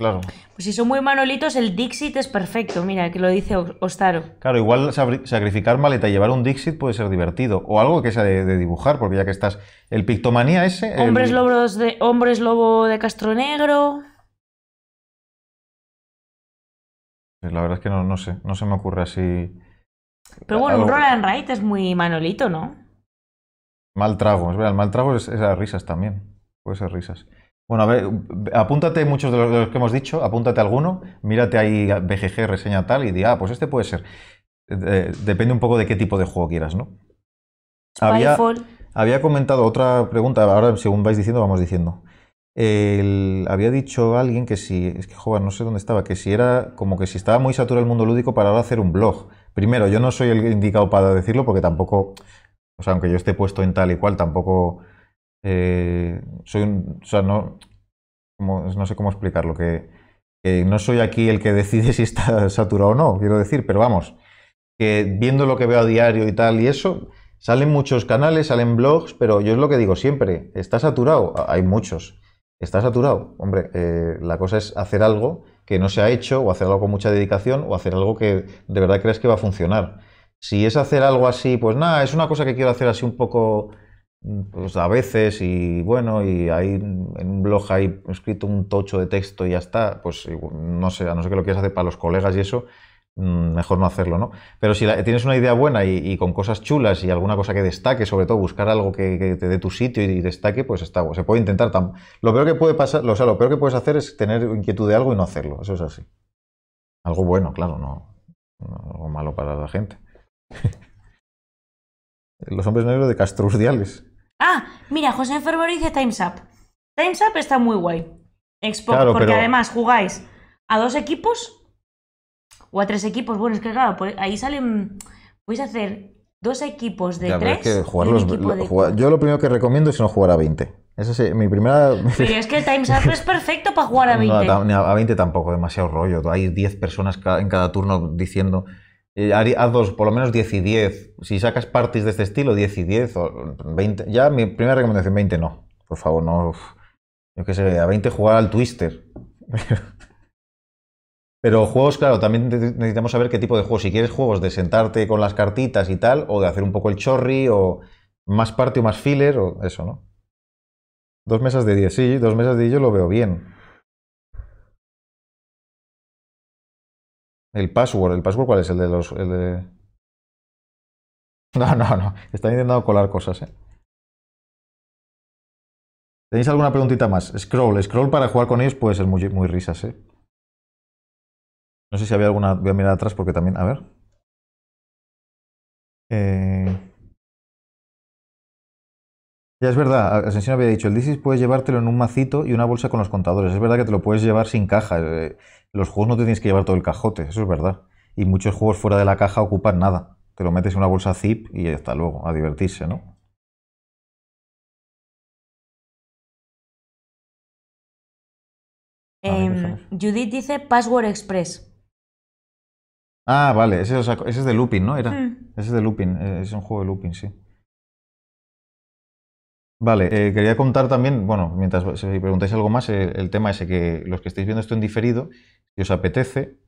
Claro. Pues si son muy manolitos, el Dixit es perfecto, mira, que lo dice Ostaro. Claro, igual sacrificar maleta y llevar un Dixit puede ser divertido. O algo que sea de, dibujar, porque ya que estás. El Pictomanía ese. Hombres, lobos de, hombres lobo de Castronegro. Pues la verdad es que no, sé, no se me ocurre así. Pero bueno, un un Roland Wright es muy manolito, ¿no? Mal trago, es verdad, el mal trago es, es risas también. Puede ser risas. Bueno, a ver, apúntate muchos de los, que hemos dicho, apúntate alguno, mírate ahí BGG, reseña tal, y di, ah, pues este puede ser. depende un poco de qué tipo de juego quieras, ¿no? Había, había, comentado otra pregunta, ahora según vais diciendo, vamos diciendo. había dicho alguien que si, es que joven no sé dónde estaba, que si era como que si estaba muy saturado el mundo lúdico para ahora hacer un blog. Primero, yo no soy el indicado para decirlo porque tampoco, o sea, aunque yo esté puesto en tal y cual, tampoco eh, soy un, o sea, no, no sé cómo explicarlo, que, que, no soy aquí el que decide si está saturado o no, quiero decir, pero vamos, que viendo lo que veo a diario y tal y eso, salen muchos canales, salen blogs, pero yo es lo que digo siempre, está saturado, hay muchos, está saturado, hombre, eh, la cosa es hacer algo que no se ha hecho o hacer algo con mucha dedicación o hacer algo que de verdad crees que va a funcionar. Si es hacer algo así, pues nada, es una cosa que quiero hacer así un poco pues a veces y bueno, y ahí en un blog hay escrito un tocho de texto y ya está, pues no sé, a no ser que lo quieras hacer para los colegas y eso, mm, mejor no hacerlo, ¿no? Pero si tienes una idea buena y, con cosas chulas y alguna cosa que destaque, sobre todo buscar algo que, te dé tu sitio y, destaque, pues está, se puede intentar. lo peor que puede pasar, o sea, lo peor que puedes hacer es tener inquietud de algo y no hacerlo, eso es así. Algo bueno, claro, no, algo malo para la gente. Los hombres negros de Castrus Ah, mira, José Fervor dice Times Up. Times Up está muy guay. Expo, porque además jugáis a dos equipos o a tres equipos. Bueno, es que claro, pues ahí salen. Podéis hacer dos equipos de tres. yo lo primero que recomiendo es no jugar a 20. Eso es mi primera. Pero es que el Times Up es perfecto para jugar a 20. a 20 tampoco, demasiado rollo. Hay 10 personas en cada turno diciendo. Eh, haz dos, por lo menos 10 y 10. Si sacas parties de este estilo, 10 y 10 o 20. Ya mi primera recomendación, 20 no. Por favor, no. Yo qué sé, a 20 jugar al Twister. Pero juegos, claro, también necesitamos saber qué tipo de juegos. Si quieres juegos de sentarte con las cartitas y tal, o de hacer un poco el chorri, o más parte o más filler, o eso, ¿no? Dos mesas de 10, sí, dos mesas de 10 yo lo veo bien. El password, ¿el password cuál es? El de los... No, no, no. Están intentando colar cosas, ¿eh? ¿Tenéis alguna preguntita más? Scroll. Scroll para jugar con ellos puede ser muy, muy risas, ¿eh? No sé si había alguna... Voy a mirar atrás porque también... A ver. Eh... Ya es verdad, Asensio había dicho, el Disis puedes llevártelo en un macito y una bolsa con los contadores. Es verdad que te lo puedes llevar sin caja. Eh, los juegos no te tienes que llevar todo el cajote, eso es verdad. Y muchos juegos fuera de la caja ocupan nada. Te lo metes en una bolsa zip y hasta luego, a divertirse, ¿no? Em, Judith dice Password Express. Ah, vale, ese, es de looping, ¿no? Era. Ese es de looping, hmm. eh, es un juego de looping, sí. Vale, eh, quería contar también, bueno, mientras si preguntáis algo más, eh, el, tema ese que los que estáis viendo esto en diferido, si os apetece,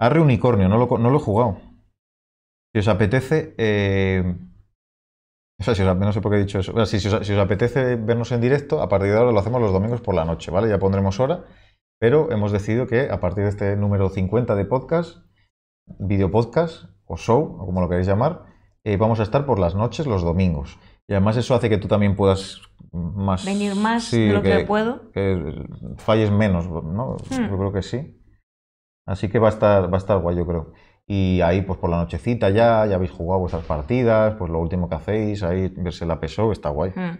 Arre Unicornio, no lo, he jugado. Si os apetece, eh, no sé por qué he dicho eso. si, os, apetece vernos en directo, a partir de ahora lo hacemos los domingos por la noche, ¿vale? Ya pondremos hora, pero hemos decidido que a partir de este número 50 de podcast, video podcast o show, o como lo queréis llamar, eh, vamos a estar por las noches los domingos. Y además eso hace que tú también puedas más... Venir más de lo que, puedo. Que falles menos, ¿no? Hmm. Yo creo que sí. Así que va a estar, va a estar guay, yo creo. Y ahí, pues por la nochecita ya, ya habéis jugado vuestras partidas, pues lo último que hacéis, ahí verse la peso está guay. Hmm.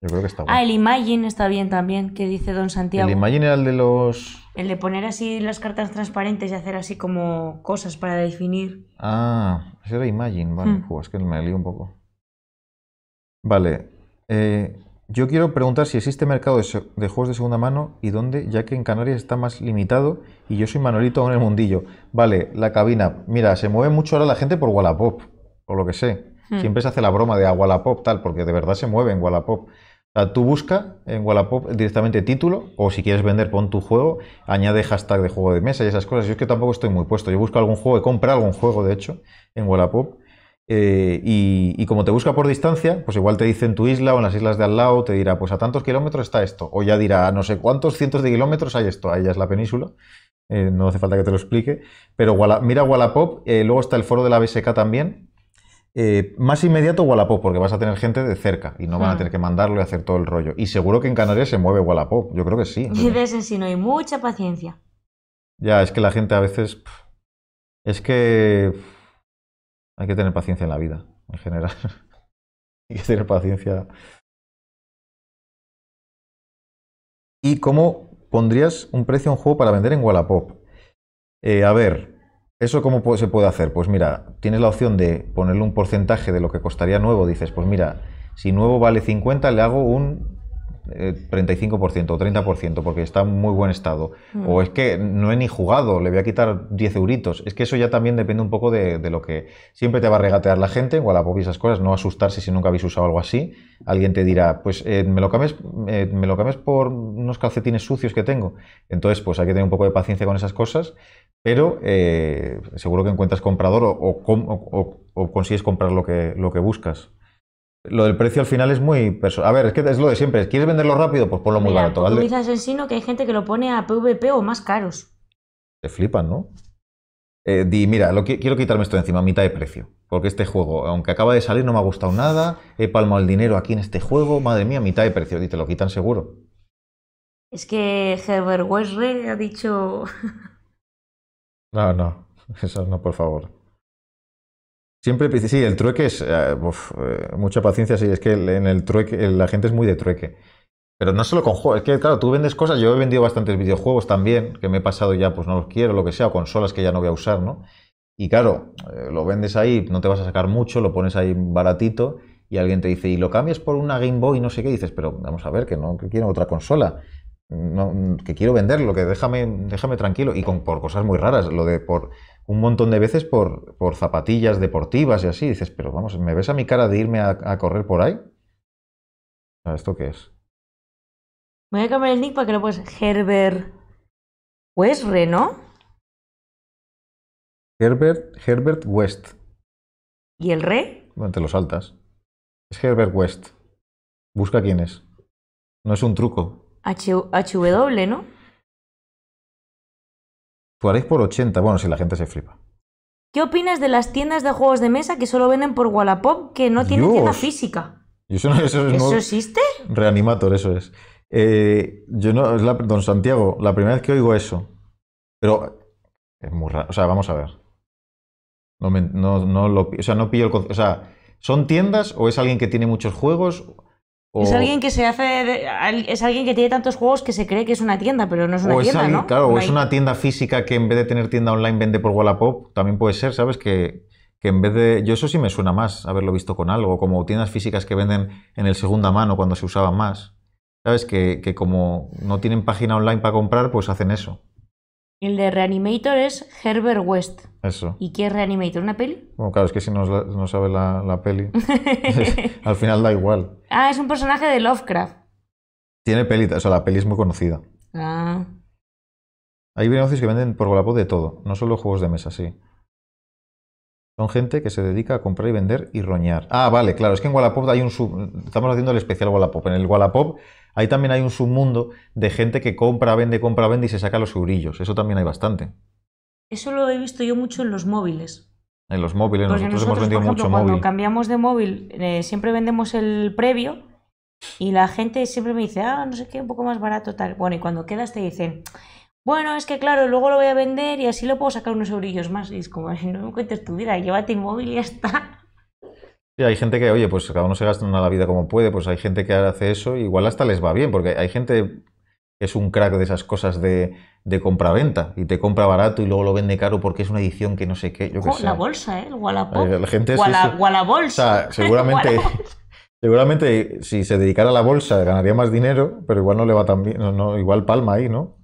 Yo creo que está guay. Ah, el Imagine está bien también, que dice Don Santiago. El Imagine era el de los. El de poner así las cartas transparentes y hacer así como cosas para definir. Ah, ese era Imagine, vale, hmm. es que me lío un poco. Vale. Eh, yo quiero preguntar si existe mercado de, de, juegos de segunda mano y dónde, ya que en Canarias está más limitado y yo soy Manolito en el mundillo. Vale, la cabina. Mira, se mueve mucho ahora la gente por Wallapop, por lo que sé. Hmm. Siempre se hace la broma de a ah, Wallapop tal, porque de verdad se mueve en Wallapop. O sea, tú busca en Wallapop directamente título, o si quieres vender, pon tu juego, añade hashtag de juego de mesa y esas cosas. Yo es que tampoco estoy muy puesto. Yo busco algún juego, he comprado algún juego, de hecho, en Wallapop eh, y, como te busca por distancia, pues igual te dice en tu isla o en las islas de al lado, te dirá, pues a tantos kilómetros está esto. O ya dirá, a no sé cuántos cientos de kilómetros hay esto. Ahí ya es la península. Eh, no hace falta que te lo explique. Pero mira Wallapop, eh, luego está el foro de la BSK también. más inmediato Wallapop, porque vas a tener gente de cerca y no van a tener que mandarlo y hacer todo el rollo. Y seguro que en Canarias se mueve Wallapop, yo creo que sí. Y de ese sí no hay mucha paciencia. Ya, es que la gente a veces. Es que hay que tener paciencia en la vida, en general. Hay que tener paciencia. ¿Y cómo pondrías un precio a un juego para vender en Wallapop? Eh, a ver, ¿eso cómo se puede hacer? Pues mira, tienes la opción de ponerle un porcentaje de lo que costaría nuevo. Dices, pues mira, si nuevo vale 50, le hago un 35% o 30% porque está en muy buen estado. O mm. es que no he ni jugado, le voy a quitar 10 euritos. Es que eso ya también depende un poco de, lo que siempre te va a regatear la gente, o a la y esas cosas, no asustarse si nunca habéis usado algo así. Alguien te dirá, pues eh, me, lo cambies, eh, me lo por unos calcetines sucios que tengo. Entonces, pues hay que tener un poco de paciencia con esas cosas, pero eh, seguro que encuentras comprador o, consigues comprar lo que, lo que buscas. Lo del precio al final es muy A ver, es que es lo de siempre. ¿Quieres venderlo rápido? Pues ponlo muy Mira, barato, ¿vale? Dices en sino que hay gente que lo pone a PVP o más caros. Te flipan, ¿no? Eh, di, mira, quiero quitarme esto encima, mitad de precio. Porque este juego, aunque acaba de salir, no me ha gustado nada. He palmado el dinero aquí en este juego. Madre mía, mitad de precio. Y te lo quitan seguro. Es que Herbert Westre ha dicho. no, no. Eso no, por favor. Siempre, sí, el trueque es, eh, eh, mucha paciencia, sí, es que en el trueque, la gente es muy de trueque. Pero no solo con juegos, es que claro, tú vendes cosas, yo he vendido bastantes videojuegos también, que me he pasado ya, pues no los quiero, lo que sea, o consolas que ya no voy a usar, ¿no? Y claro, eh, lo vendes ahí, no te vas a sacar mucho, lo pones ahí baratito, y alguien te dice, y lo cambias por una Game Boy, no sé qué, dices, pero vamos a ver, que no que quiero otra consola, que quiero venderlo, que déjame, déjame tranquilo, y con, por cosas muy raras, lo de por un montón de veces por, por, zapatillas deportivas y así. dices, pero vamos, ¿me ves a mi cara de irme a, correr por ahí? ¿Esto qué es? Me voy a cambiar el nick para que lo puedas. Herbert. West, ¿no? Herbert, Herbert West. ¿Y el re? Bueno, te lo saltas. Es Herbert West. Busca quién es. No es un truco. H HW, ¿no? haréis por 80. Bueno, si la gente se flipa. ¿Qué opinas de las tiendas de juegos de mesa que solo venden por Wallapop que no tienen tienda física? eso, existe? Reanimator, eso es. Eh, yo no, don Santiago, la primera vez que oigo eso. Pero es muy raro. O sea, vamos a ver. No, o sea, no pillo el O sea, ¿son tiendas o es alguien que tiene muchos juegos? Es alguien que se hace. es alguien que tiene tantos juegos que se cree que es una tienda, pero no es una tienda. Claro, o es una tienda física que en vez de tener tienda online vende por Wallapop. También puede ser, ¿sabes? Que, que en vez de. Yo eso sí me suena más haberlo visto con algo, como tiendas físicas que venden en el segunda mano cuando se usaban más. ¿Sabes? que como no tienen página online para comprar, pues hacen eso. El de Reanimator es Herbert West. Eso. ¿Y qué es Reanimator? ¿Una peli? Bueno, claro, es que si no, sabe la, peli, al final da igual. Ah, es un personaje de Lovecraft. Tiene peli, o sea, la peli es muy conocida. Ah. Hay negocios que venden por Wallapop de todo, no solo juegos de mesa, sí. Son gente que se dedica a comprar y vender y roñar. Ah, vale, claro, es que en Wallapop hay un sub... Estamos haciendo el especial Wallapop. En el Wallapop Ahí también hay un submundo de gente que compra, vende, compra, vende y se saca los eurillos. Eso también hay bastante. Eso lo he visto yo mucho en los móviles. En los móviles, nosotros, hemos vendido por ejemplo, cuando cambiamos de móvil, eh, siempre vendemos el previo y la gente siempre me dice, ah, no sé qué, un poco más barato, tal. Bueno, y cuando quedas te dicen, bueno, es que claro, luego lo voy a vender y así lo puedo sacar unos eurillos más. Y es como, no me cuentes tu vida, llévate el móvil y ya está hay gente que, oye, pues cada uno se gasta una la vida como puede, pues hay gente que hace eso, igual hasta les va bien, porque hay gente que es un crack de esas cosas de, compra-venta y te compra barato y luego lo vende caro porque es una edición que no sé qué. Yo La bolsa, ¿eh? El Wallapop. Eh, gente Wallabolsa. O sea, seguramente. Seguramente si se dedicara a la bolsa ganaría más dinero, pero igual no le va tan bien, no, igual palma ahí, ¿no?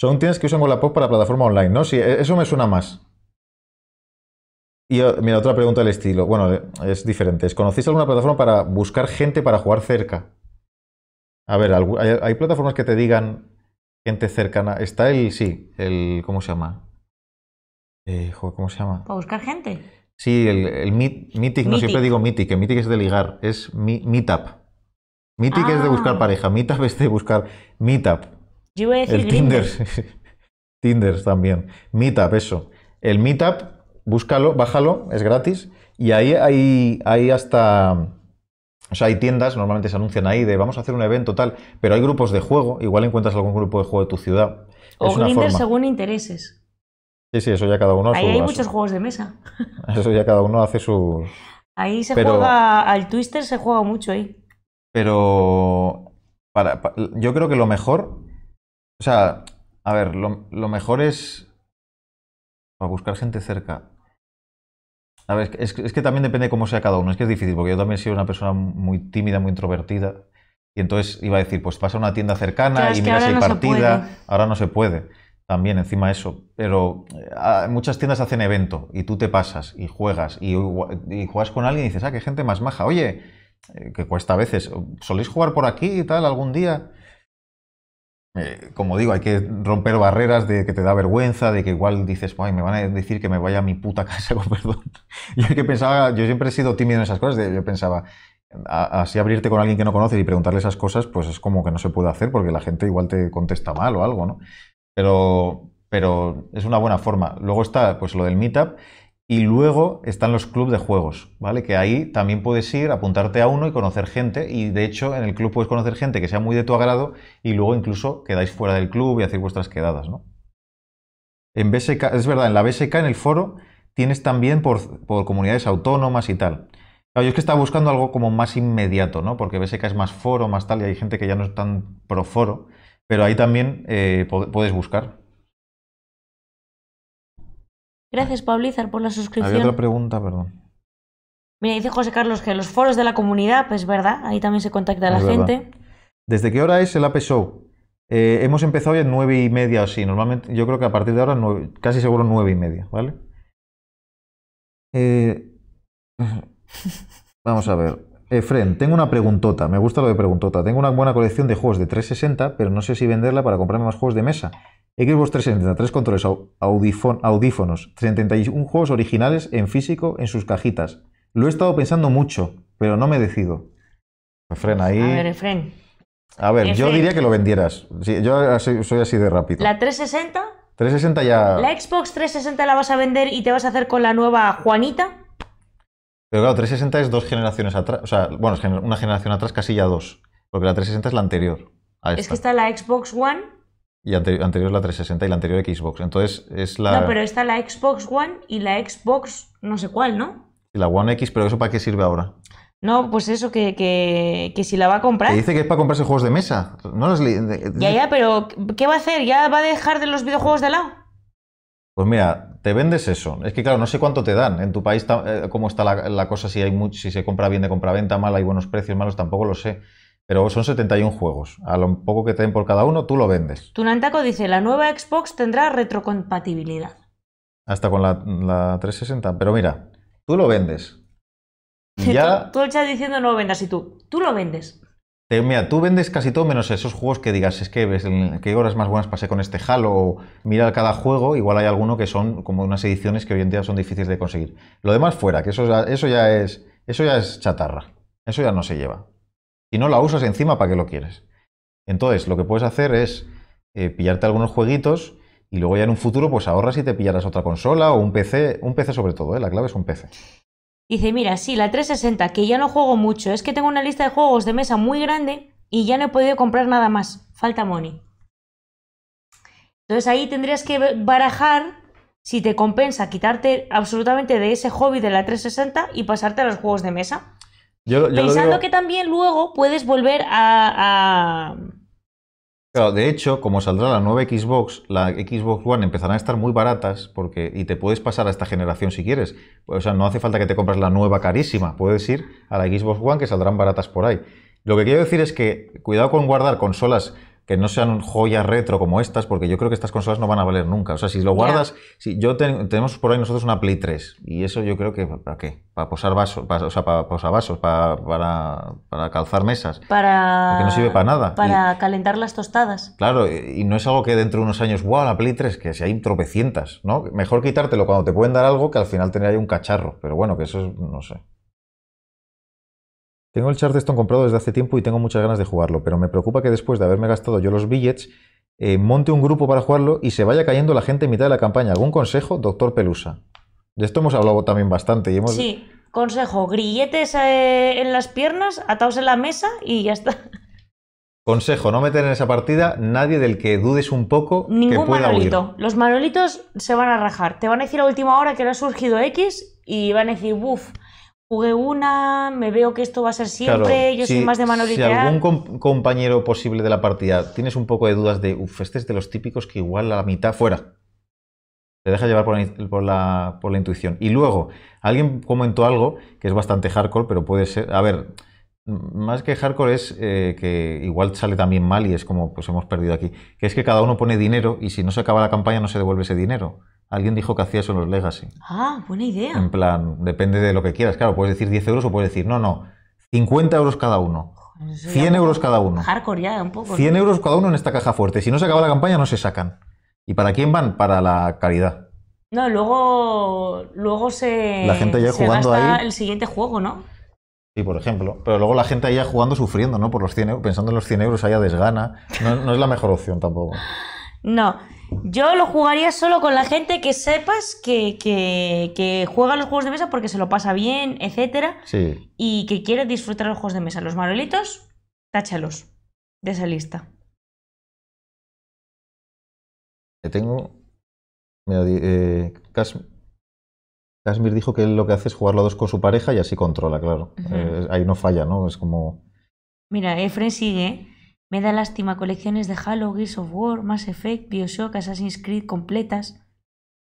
Son tiendas que usan Wallapop para plataforma online, ¿no? Sí, e-, eso me suena más. Y eh, mira, otra pregunta del estilo. Bueno, eh, es diferente. ¿Conocéis alguna plataforma para buscar gente para jugar cerca? A ver, ¿hay, plataformas que te digan gente cercana? Está el, sí, el, ¿cómo se llama? Eh, ¿Cómo se llama? ¿Para buscar gente? Sí, el, el meet, no siempre digo mític. que es de ligar, es Meetup. Mític es de ah. buscar pareja, Meetup es de buscar Meetup. el Tinder. Tinder también. Meetup, eso. El Meetup búscalo, bájalo, es gratis. Y ahí hay, hasta. O sea, hay tiendas, normalmente se anuncian ahí de vamos a hacer un evento tal, pero hay grupos de juego, igual encuentras algún grupo de juego de tu ciudad. O es según intereses. Sí, sí, eso ya cada uno. Ahí hay muchos juegos de mesa. Eso ya cada uno hace su... Ahí se juega, al Twister se juega mucho ahí. Pero para, yo creo que lo mejor, o sea, a ver, lo mejor es para buscar gente cerca. A ver, es, que también depende de cómo sea cada uno. Es que es difícil, porque yo también he sido una persona muy tímida, muy introvertida. Y entonces iba a decir, pues pasa una tienda cercana y mira si hay partida. Ahora no se puede. También encima eso. Pero ah, muchas tiendas hacen evento y tú te pasas y juegas y, juegas con alguien y dices, ah, qué gente más maja. Oye, eh, que cuesta a veces. ¿Soléis jugar por aquí y tal algún día? Eh, como digo, hay que romper barreras de que te da vergüenza, de que igual dices, me van a decir que me vaya a mi puta casa con perdón. yo que pensaba, yo siempre he sido tímido en esas cosas, yo pensaba, así abrirte con alguien que no conoces y preguntarle esas cosas, pues es como que no se puede hacer porque la gente igual te contesta mal o algo, ¿no? Pero, pero es una buena forma. Luego está pues lo del meetup y luego están los clubes de juegos, ¿vale? Que ahí también puedes ir, apuntarte a uno y conocer gente. Y de hecho, en el club puedes conocer gente que sea muy de tu agrado y luego incluso quedáis fuera del club y hacéis vuestras quedadas, ¿no? En BSK, es verdad, en la BSK, en el foro, tienes también por, comunidades autónomas y tal. yo es que estaba buscando algo como más inmediato, ¿no? Porque BSK es más foro, más tal, y hay gente que ya no es tan pro foro, pero ahí también eh, puedes buscar. Gracias, Pablizar, por la suscripción. Había otra pregunta, perdón. Mira, dice José Carlos que los foros de la comunidad, pues verdad, ahí también se contacta la gente. ¿Desde qué hora es el AP Show? Eh, hemos empezado ya en nueve y media o así. Normalmente, yo creo que a partir de ahora, casi seguro nueve y media, ¿vale? Eh, vamos a ver. Efren, tengo una preguntota. Me gusta lo de preguntota. Tengo una buena colección de juegos de 360, pero no sé si venderla para comprarme más juegos de mesa. Xbox 360, tres controles audífonos, 31 juegos originales en físico en sus cajitas. Lo he estado pensando mucho, pero no me decido. frena ahí. A ver, Fren. A ver, yo diría que lo vendieras. yo soy así de rápido. ¿La 360? 360 ya. ¿La Xbox 360 la vas a vender y te vas a hacer con la nueva Juanita? Pero claro, 360 es dos generaciones atrás. O sea, bueno, una generación atrás, casi ya dos. Porque la 360 es la anterior. Es que está la Xbox One y anterior, anterior la 360 y la anterior Xbox. Entonces es la. No, pero está la Xbox One y la Xbox no sé cuál, ¿no? Y la One X, pero ¿eso para qué sirve ahora? No, pues eso, que, que, que si la va a comprar. dice que es para comprarse juegos de mesa. No los ya, ya, pero ¿qué va a hacer? ¿Ya va a dejar de los videojuegos de lado? Pues mira, te vendes eso. Es que claro, no sé cuánto te dan. En tu país eh, cómo está la, la cosa, si hay mucho, si se compra bien de compraventa, mal, hay buenos precios, malos, tampoco lo sé. Pero son 71 juegos. A lo poco que te den por cada uno, tú lo vendes. Tunantaco dice, la nueva Xbox tendrá retrocompatibilidad. Hasta con la, 360. Pero mira, tú lo vendes. Ya... tú, estás diciendo no lo vendas y tú, tú lo vendes. mira, tú vendes casi todo menos esos juegos que digas, es que ves, qué horas más buenas pasé con este Halo, mira cada juego, igual hay alguno que son como unas ediciones que hoy en día son difíciles de conseguir. Lo demás fuera, que eso, eso, ya, es, eso ya es chatarra, eso ya no se lleva. Y no la usas encima, ¿para qué lo quieres? Entonces, lo que puedes hacer es eh, pillarte algunos jueguitos y luego ya en un futuro pues ahorras y te pillarás otra consola o un PC, un PC sobre todo, ¿eh? la clave es un PC. Dice, mira, sí, la 360, que ya no juego mucho, es que tengo una lista de juegos de mesa muy grande y ya no he podido comprar nada más, falta money. Entonces ahí tendrías que barajar si te compensa quitarte absolutamente de ese hobby de la 360 y pasarte a los juegos de mesa. Pensando que también luego puedes volver a, de hecho, como saldrá la nueva Xbox, la Xbox One empezarán a estar muy baratas porque y te puedes pasar a esta generación si quieres. O sea, no hace falta que te compres la nueva carísima, puedes ir a la Xbox One que saldrán baratas por ahí. Lo que quiero decir es que cuidado con guardar consolas que no sean joyas retro como estas, porque yo creo que estas consolas no van a valer nunca. O sea, si lo guardas, si yo tenemos por ahí nosotros una Play 3 y eso yo creo que para qué, para posar vasos, para, o sea, para posar vasos, para, calzar mesas, para que no sirve para nada, para calentar las tostadas. Claro, y, no es algo que dentro de unos años, wow, la Play 3, que si hay tropecientas, ¿no? Mejor quitártelo cuando te pueden dar algo que al final tener ahí un cacharro, pero bueno, que eso es, no sé. Tengo el Charleston comprado desde hace tiempo y tengo muchas ganas de jugarlo, pero me preocupa que después de haberme gastado yo los billets, eh, monte un grupo para jugarlo y se vaya cayendo la gente en mitad de la campaña. ¿Algún consejo, doctor Pelusa? De esto hemos hablado también bastante y hemos... Sí, consejo, grilletes eh, en las piernas, ataos en la mesa y ya está. Consejo, no meter en esa partida nadie del que dudes un poco Ningún que manolito. Los manolitos se van a rajar. Te van a decir a última hora que no ha surgido X y van a decir, uff, jugué una, me veo que esto va a ser siempre, yo soy más de mano literal. Si algún compañero posible de la partida tienes un poco de dudas de, uff, este es de los típicos que igual a la mitad fuera. Te deja llevar por la, intuición. Y luego, alguien comentó algo que es bastante hardcore, pero puede ser. A ver, más que hardcore es eh, que igual sale también mal y es como, pues hemos perdido aquí. Que es que cada uno pone dinero y si no se acaba la campaña no se devuelve ese dinero. Alguien dijo que hacía eso en los Legacy. Ah, buena idea. En plan, depende de lo que quieras. Claro, puedes decir 10 euros o puedes decir, no, no, 50 euros cada uno. 100 euros cada uno. Hardcore ya, un poco. 100 euros cada uno en esta caja fuerte. Si no se acaba la campaña, no se sacan. ¿Y para quién van? Para la caridad. No, luego, luego se. La gente ya jugando el siguiente juego, ¿no? Sí, por ejemplo. Pero luego la gente ahí jugando sufriendo, ¿no? Por los 100 euros, pensando en los 100 euros, allá desgana. no es la mejor opción tampoco. no. Yo lo jugaría solo con la gente que sepas que, que, juega los juegos de mesa porque se lo pasa bien, etc. Y que quiere disfrutar los juegos de mesa. Los marolitos, táchalos de esa lista. Tengo. Eh, Casmir dijo que él lo que hace es jugar los dos con su pareja y así controla, claro. Eh, ahí no falla, ¿no? Es como. Mira, Efren sigue me da lástima colecciones de Halo, Gears of War, Mass Effect, Bioshock, Assassin's Creed completas.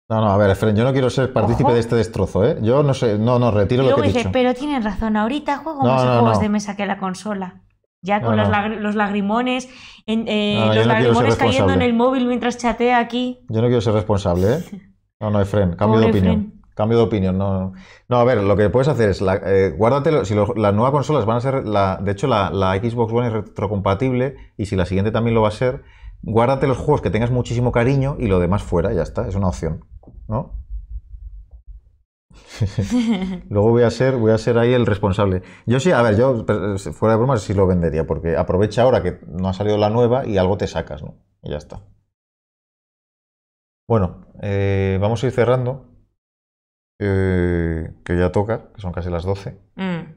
No, no, a ver, Efren, yo no quiero ser partícipe de este destrozo, ¿eh? Yo no sé, no, no, retiro lo que he dicho. Pero tienen razón, ahorita juego más juegos de mesa que la consola. Ya con los, lagrimones, eh, los lagrimones cayendo en el móvil mientras chatea aquí. Yo no quiero ser responsable, ¿eh? No, no, Efren, cambio de opinión. Cambio de opinión, no. No, a ver, lo que puedes hacer es, eh, guárdate. si las nuevas consolas van a ser, de hecho la, Xbox One es retrocompatible y si la siguiente también lo va a ser, guárdate los juegos que tengas muchísimo cariño y lo demás fuera, ya está, es una opción, ¿no? Luego voy a ser, voy a ser ahí el responsable. Yo sí, a ver, yo eh, fuera de bromas sí lo vendería, porque aprovecha ahora que no ha salido la nueva y algo te sacas, ¿no? Y ya está. Bueno, eh, vamos a ir cerrando. Eh, que ya toca, que son casi las 12. Mm.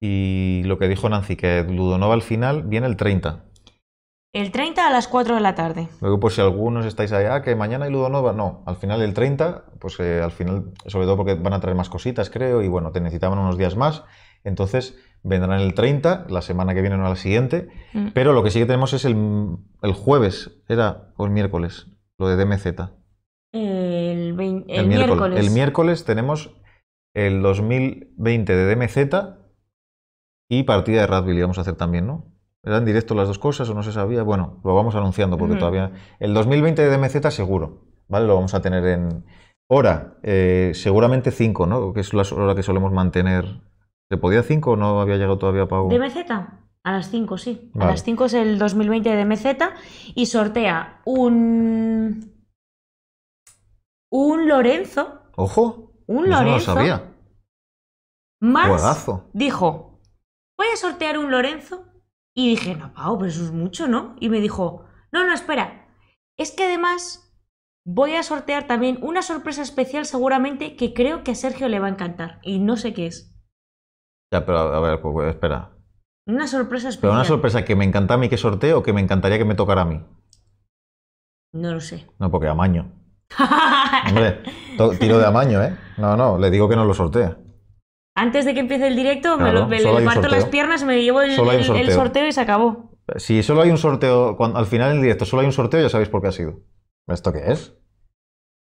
Y lo que dijo Nancy, que Ludonova al final viene el 30. El 30 a las 4 de la tarde. Luego, pues si algunos estáis allá, ah, que mañana hay Ludonova, no, al final el 30, pues eh, al final, sobre todo porque van a traer más cositas, creo, y bueno, te necesitaban unos días más. Entonces vendrán el 30, la semana que viene o la siguiente, mm. pero lo que sí que tenemos es el, el jueves, era o el miércoles, lo de DMZ el, el, miércoles. El miércoles tenemos el 2020 de DMZ y partida de Radville, vamos a hacer también, ¿no? ¿Eran directo las dos cosas o no se sabía? Bueno, lo vamos anunciando porque todavía... El 2020 de DMZ seguro, ¿vale? Lo vamos a tener en hora, eh, seguramente 5, ¿no? Que es la hora que solemos mantener. ¿Se podía 5 o no había llegado todavía Pago? ¿DMZ? A las 5, sí. A las 5 es el 2020 de DMZ y sortea un un Lorenzo. Ojo. Un Lorenzo. No lo sabía. Más dijo, voy a sortear un Lorenzo. Y dije, no, Pau, pero eso es mucho, ¿no? Y me dijo, no, no, espera. Es que además voy a sortear también una sorpresa especial seguramente que creo que a Sergio le va a encantar. Y no sé qué es. Ya, pero a ver, pues, pues espera. Una sorpresa especial. Pero una sorpresa que me encanta a mí que sorteo o que me encantaría que me tocara a mí. No lo sé. No, porque amaño. Hombre, tiro de amaño, ¿eh? No, no, le digo que no lo sortea. Antes de que empiece el directo, me lo, le parto las piernas, me llevo el, sorteo. y se acabó. Si solo hay un sorteo, al final del directo solo hay un sorteo, ya sabéis por qué ha sido. ¿Esto qué es?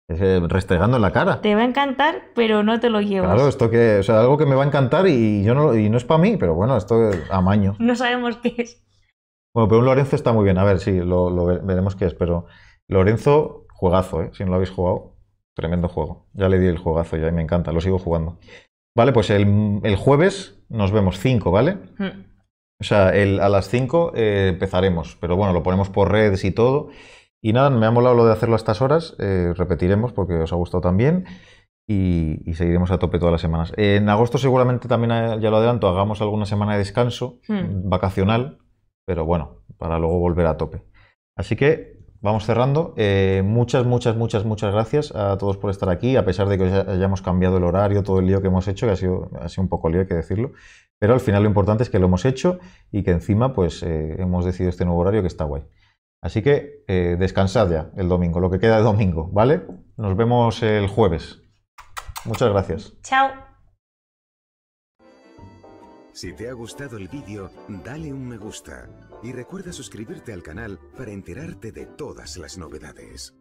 Es eh, restregando en la cara. Te va a encantar, pero no te lo llevas. Claro, esto que, o sea, algo que me va a encantar y, yo no, y no es para mí, pero bueno, esto es amaño. no sabemos qué es. Bueno, pero un Lorenzo está muy bien. A ver, sí, lo, lo veremos qué es, pero Lorenzo Juegazo, ¿eh? Si no lo habéis jugado, tremendo juego. Ya le di el juegazo ya y me encanta, lo sigo jugando. Vale, pues el, jueves nos vemos 5, ¿vale? Hmm. O sea, a las 5 eh, empezaremos, pero bueno, lo ponemos por redes y todo. Y nada, me ha molado lo de hacerlo a estas horas, eh, repetiremos porque os ha gustado también y, seguiremos a tope todas las semanas. Eh, en agosto seguramente también, ya lo adelanto, hagamos alguna semana de descanso hmm. vacacional, pero bueno, para luego volver a tope. Así que vamos cerrando. Eh, muchas, muchas, muchas, muchas gracias a todos por estar aquí, a pesar de que hayamos cambiado el horario, todo el lío que hemos hecho, que ha sido, ha un poco lío, hay que decirlo. Pero al final lo importante es que lo hemos hecho y que encima pues eh, hemos decidido este nuevo horario que está guay. Así que eh, descansad ya el domingo, lo que queda de domingo, ¿vale? Nos vemos el jueves. Muchas gracias. Chao. Si te ha gustado el vídeo, dale un me gusta y recuerda suscribirte al canal para enterarte de todas las novedades.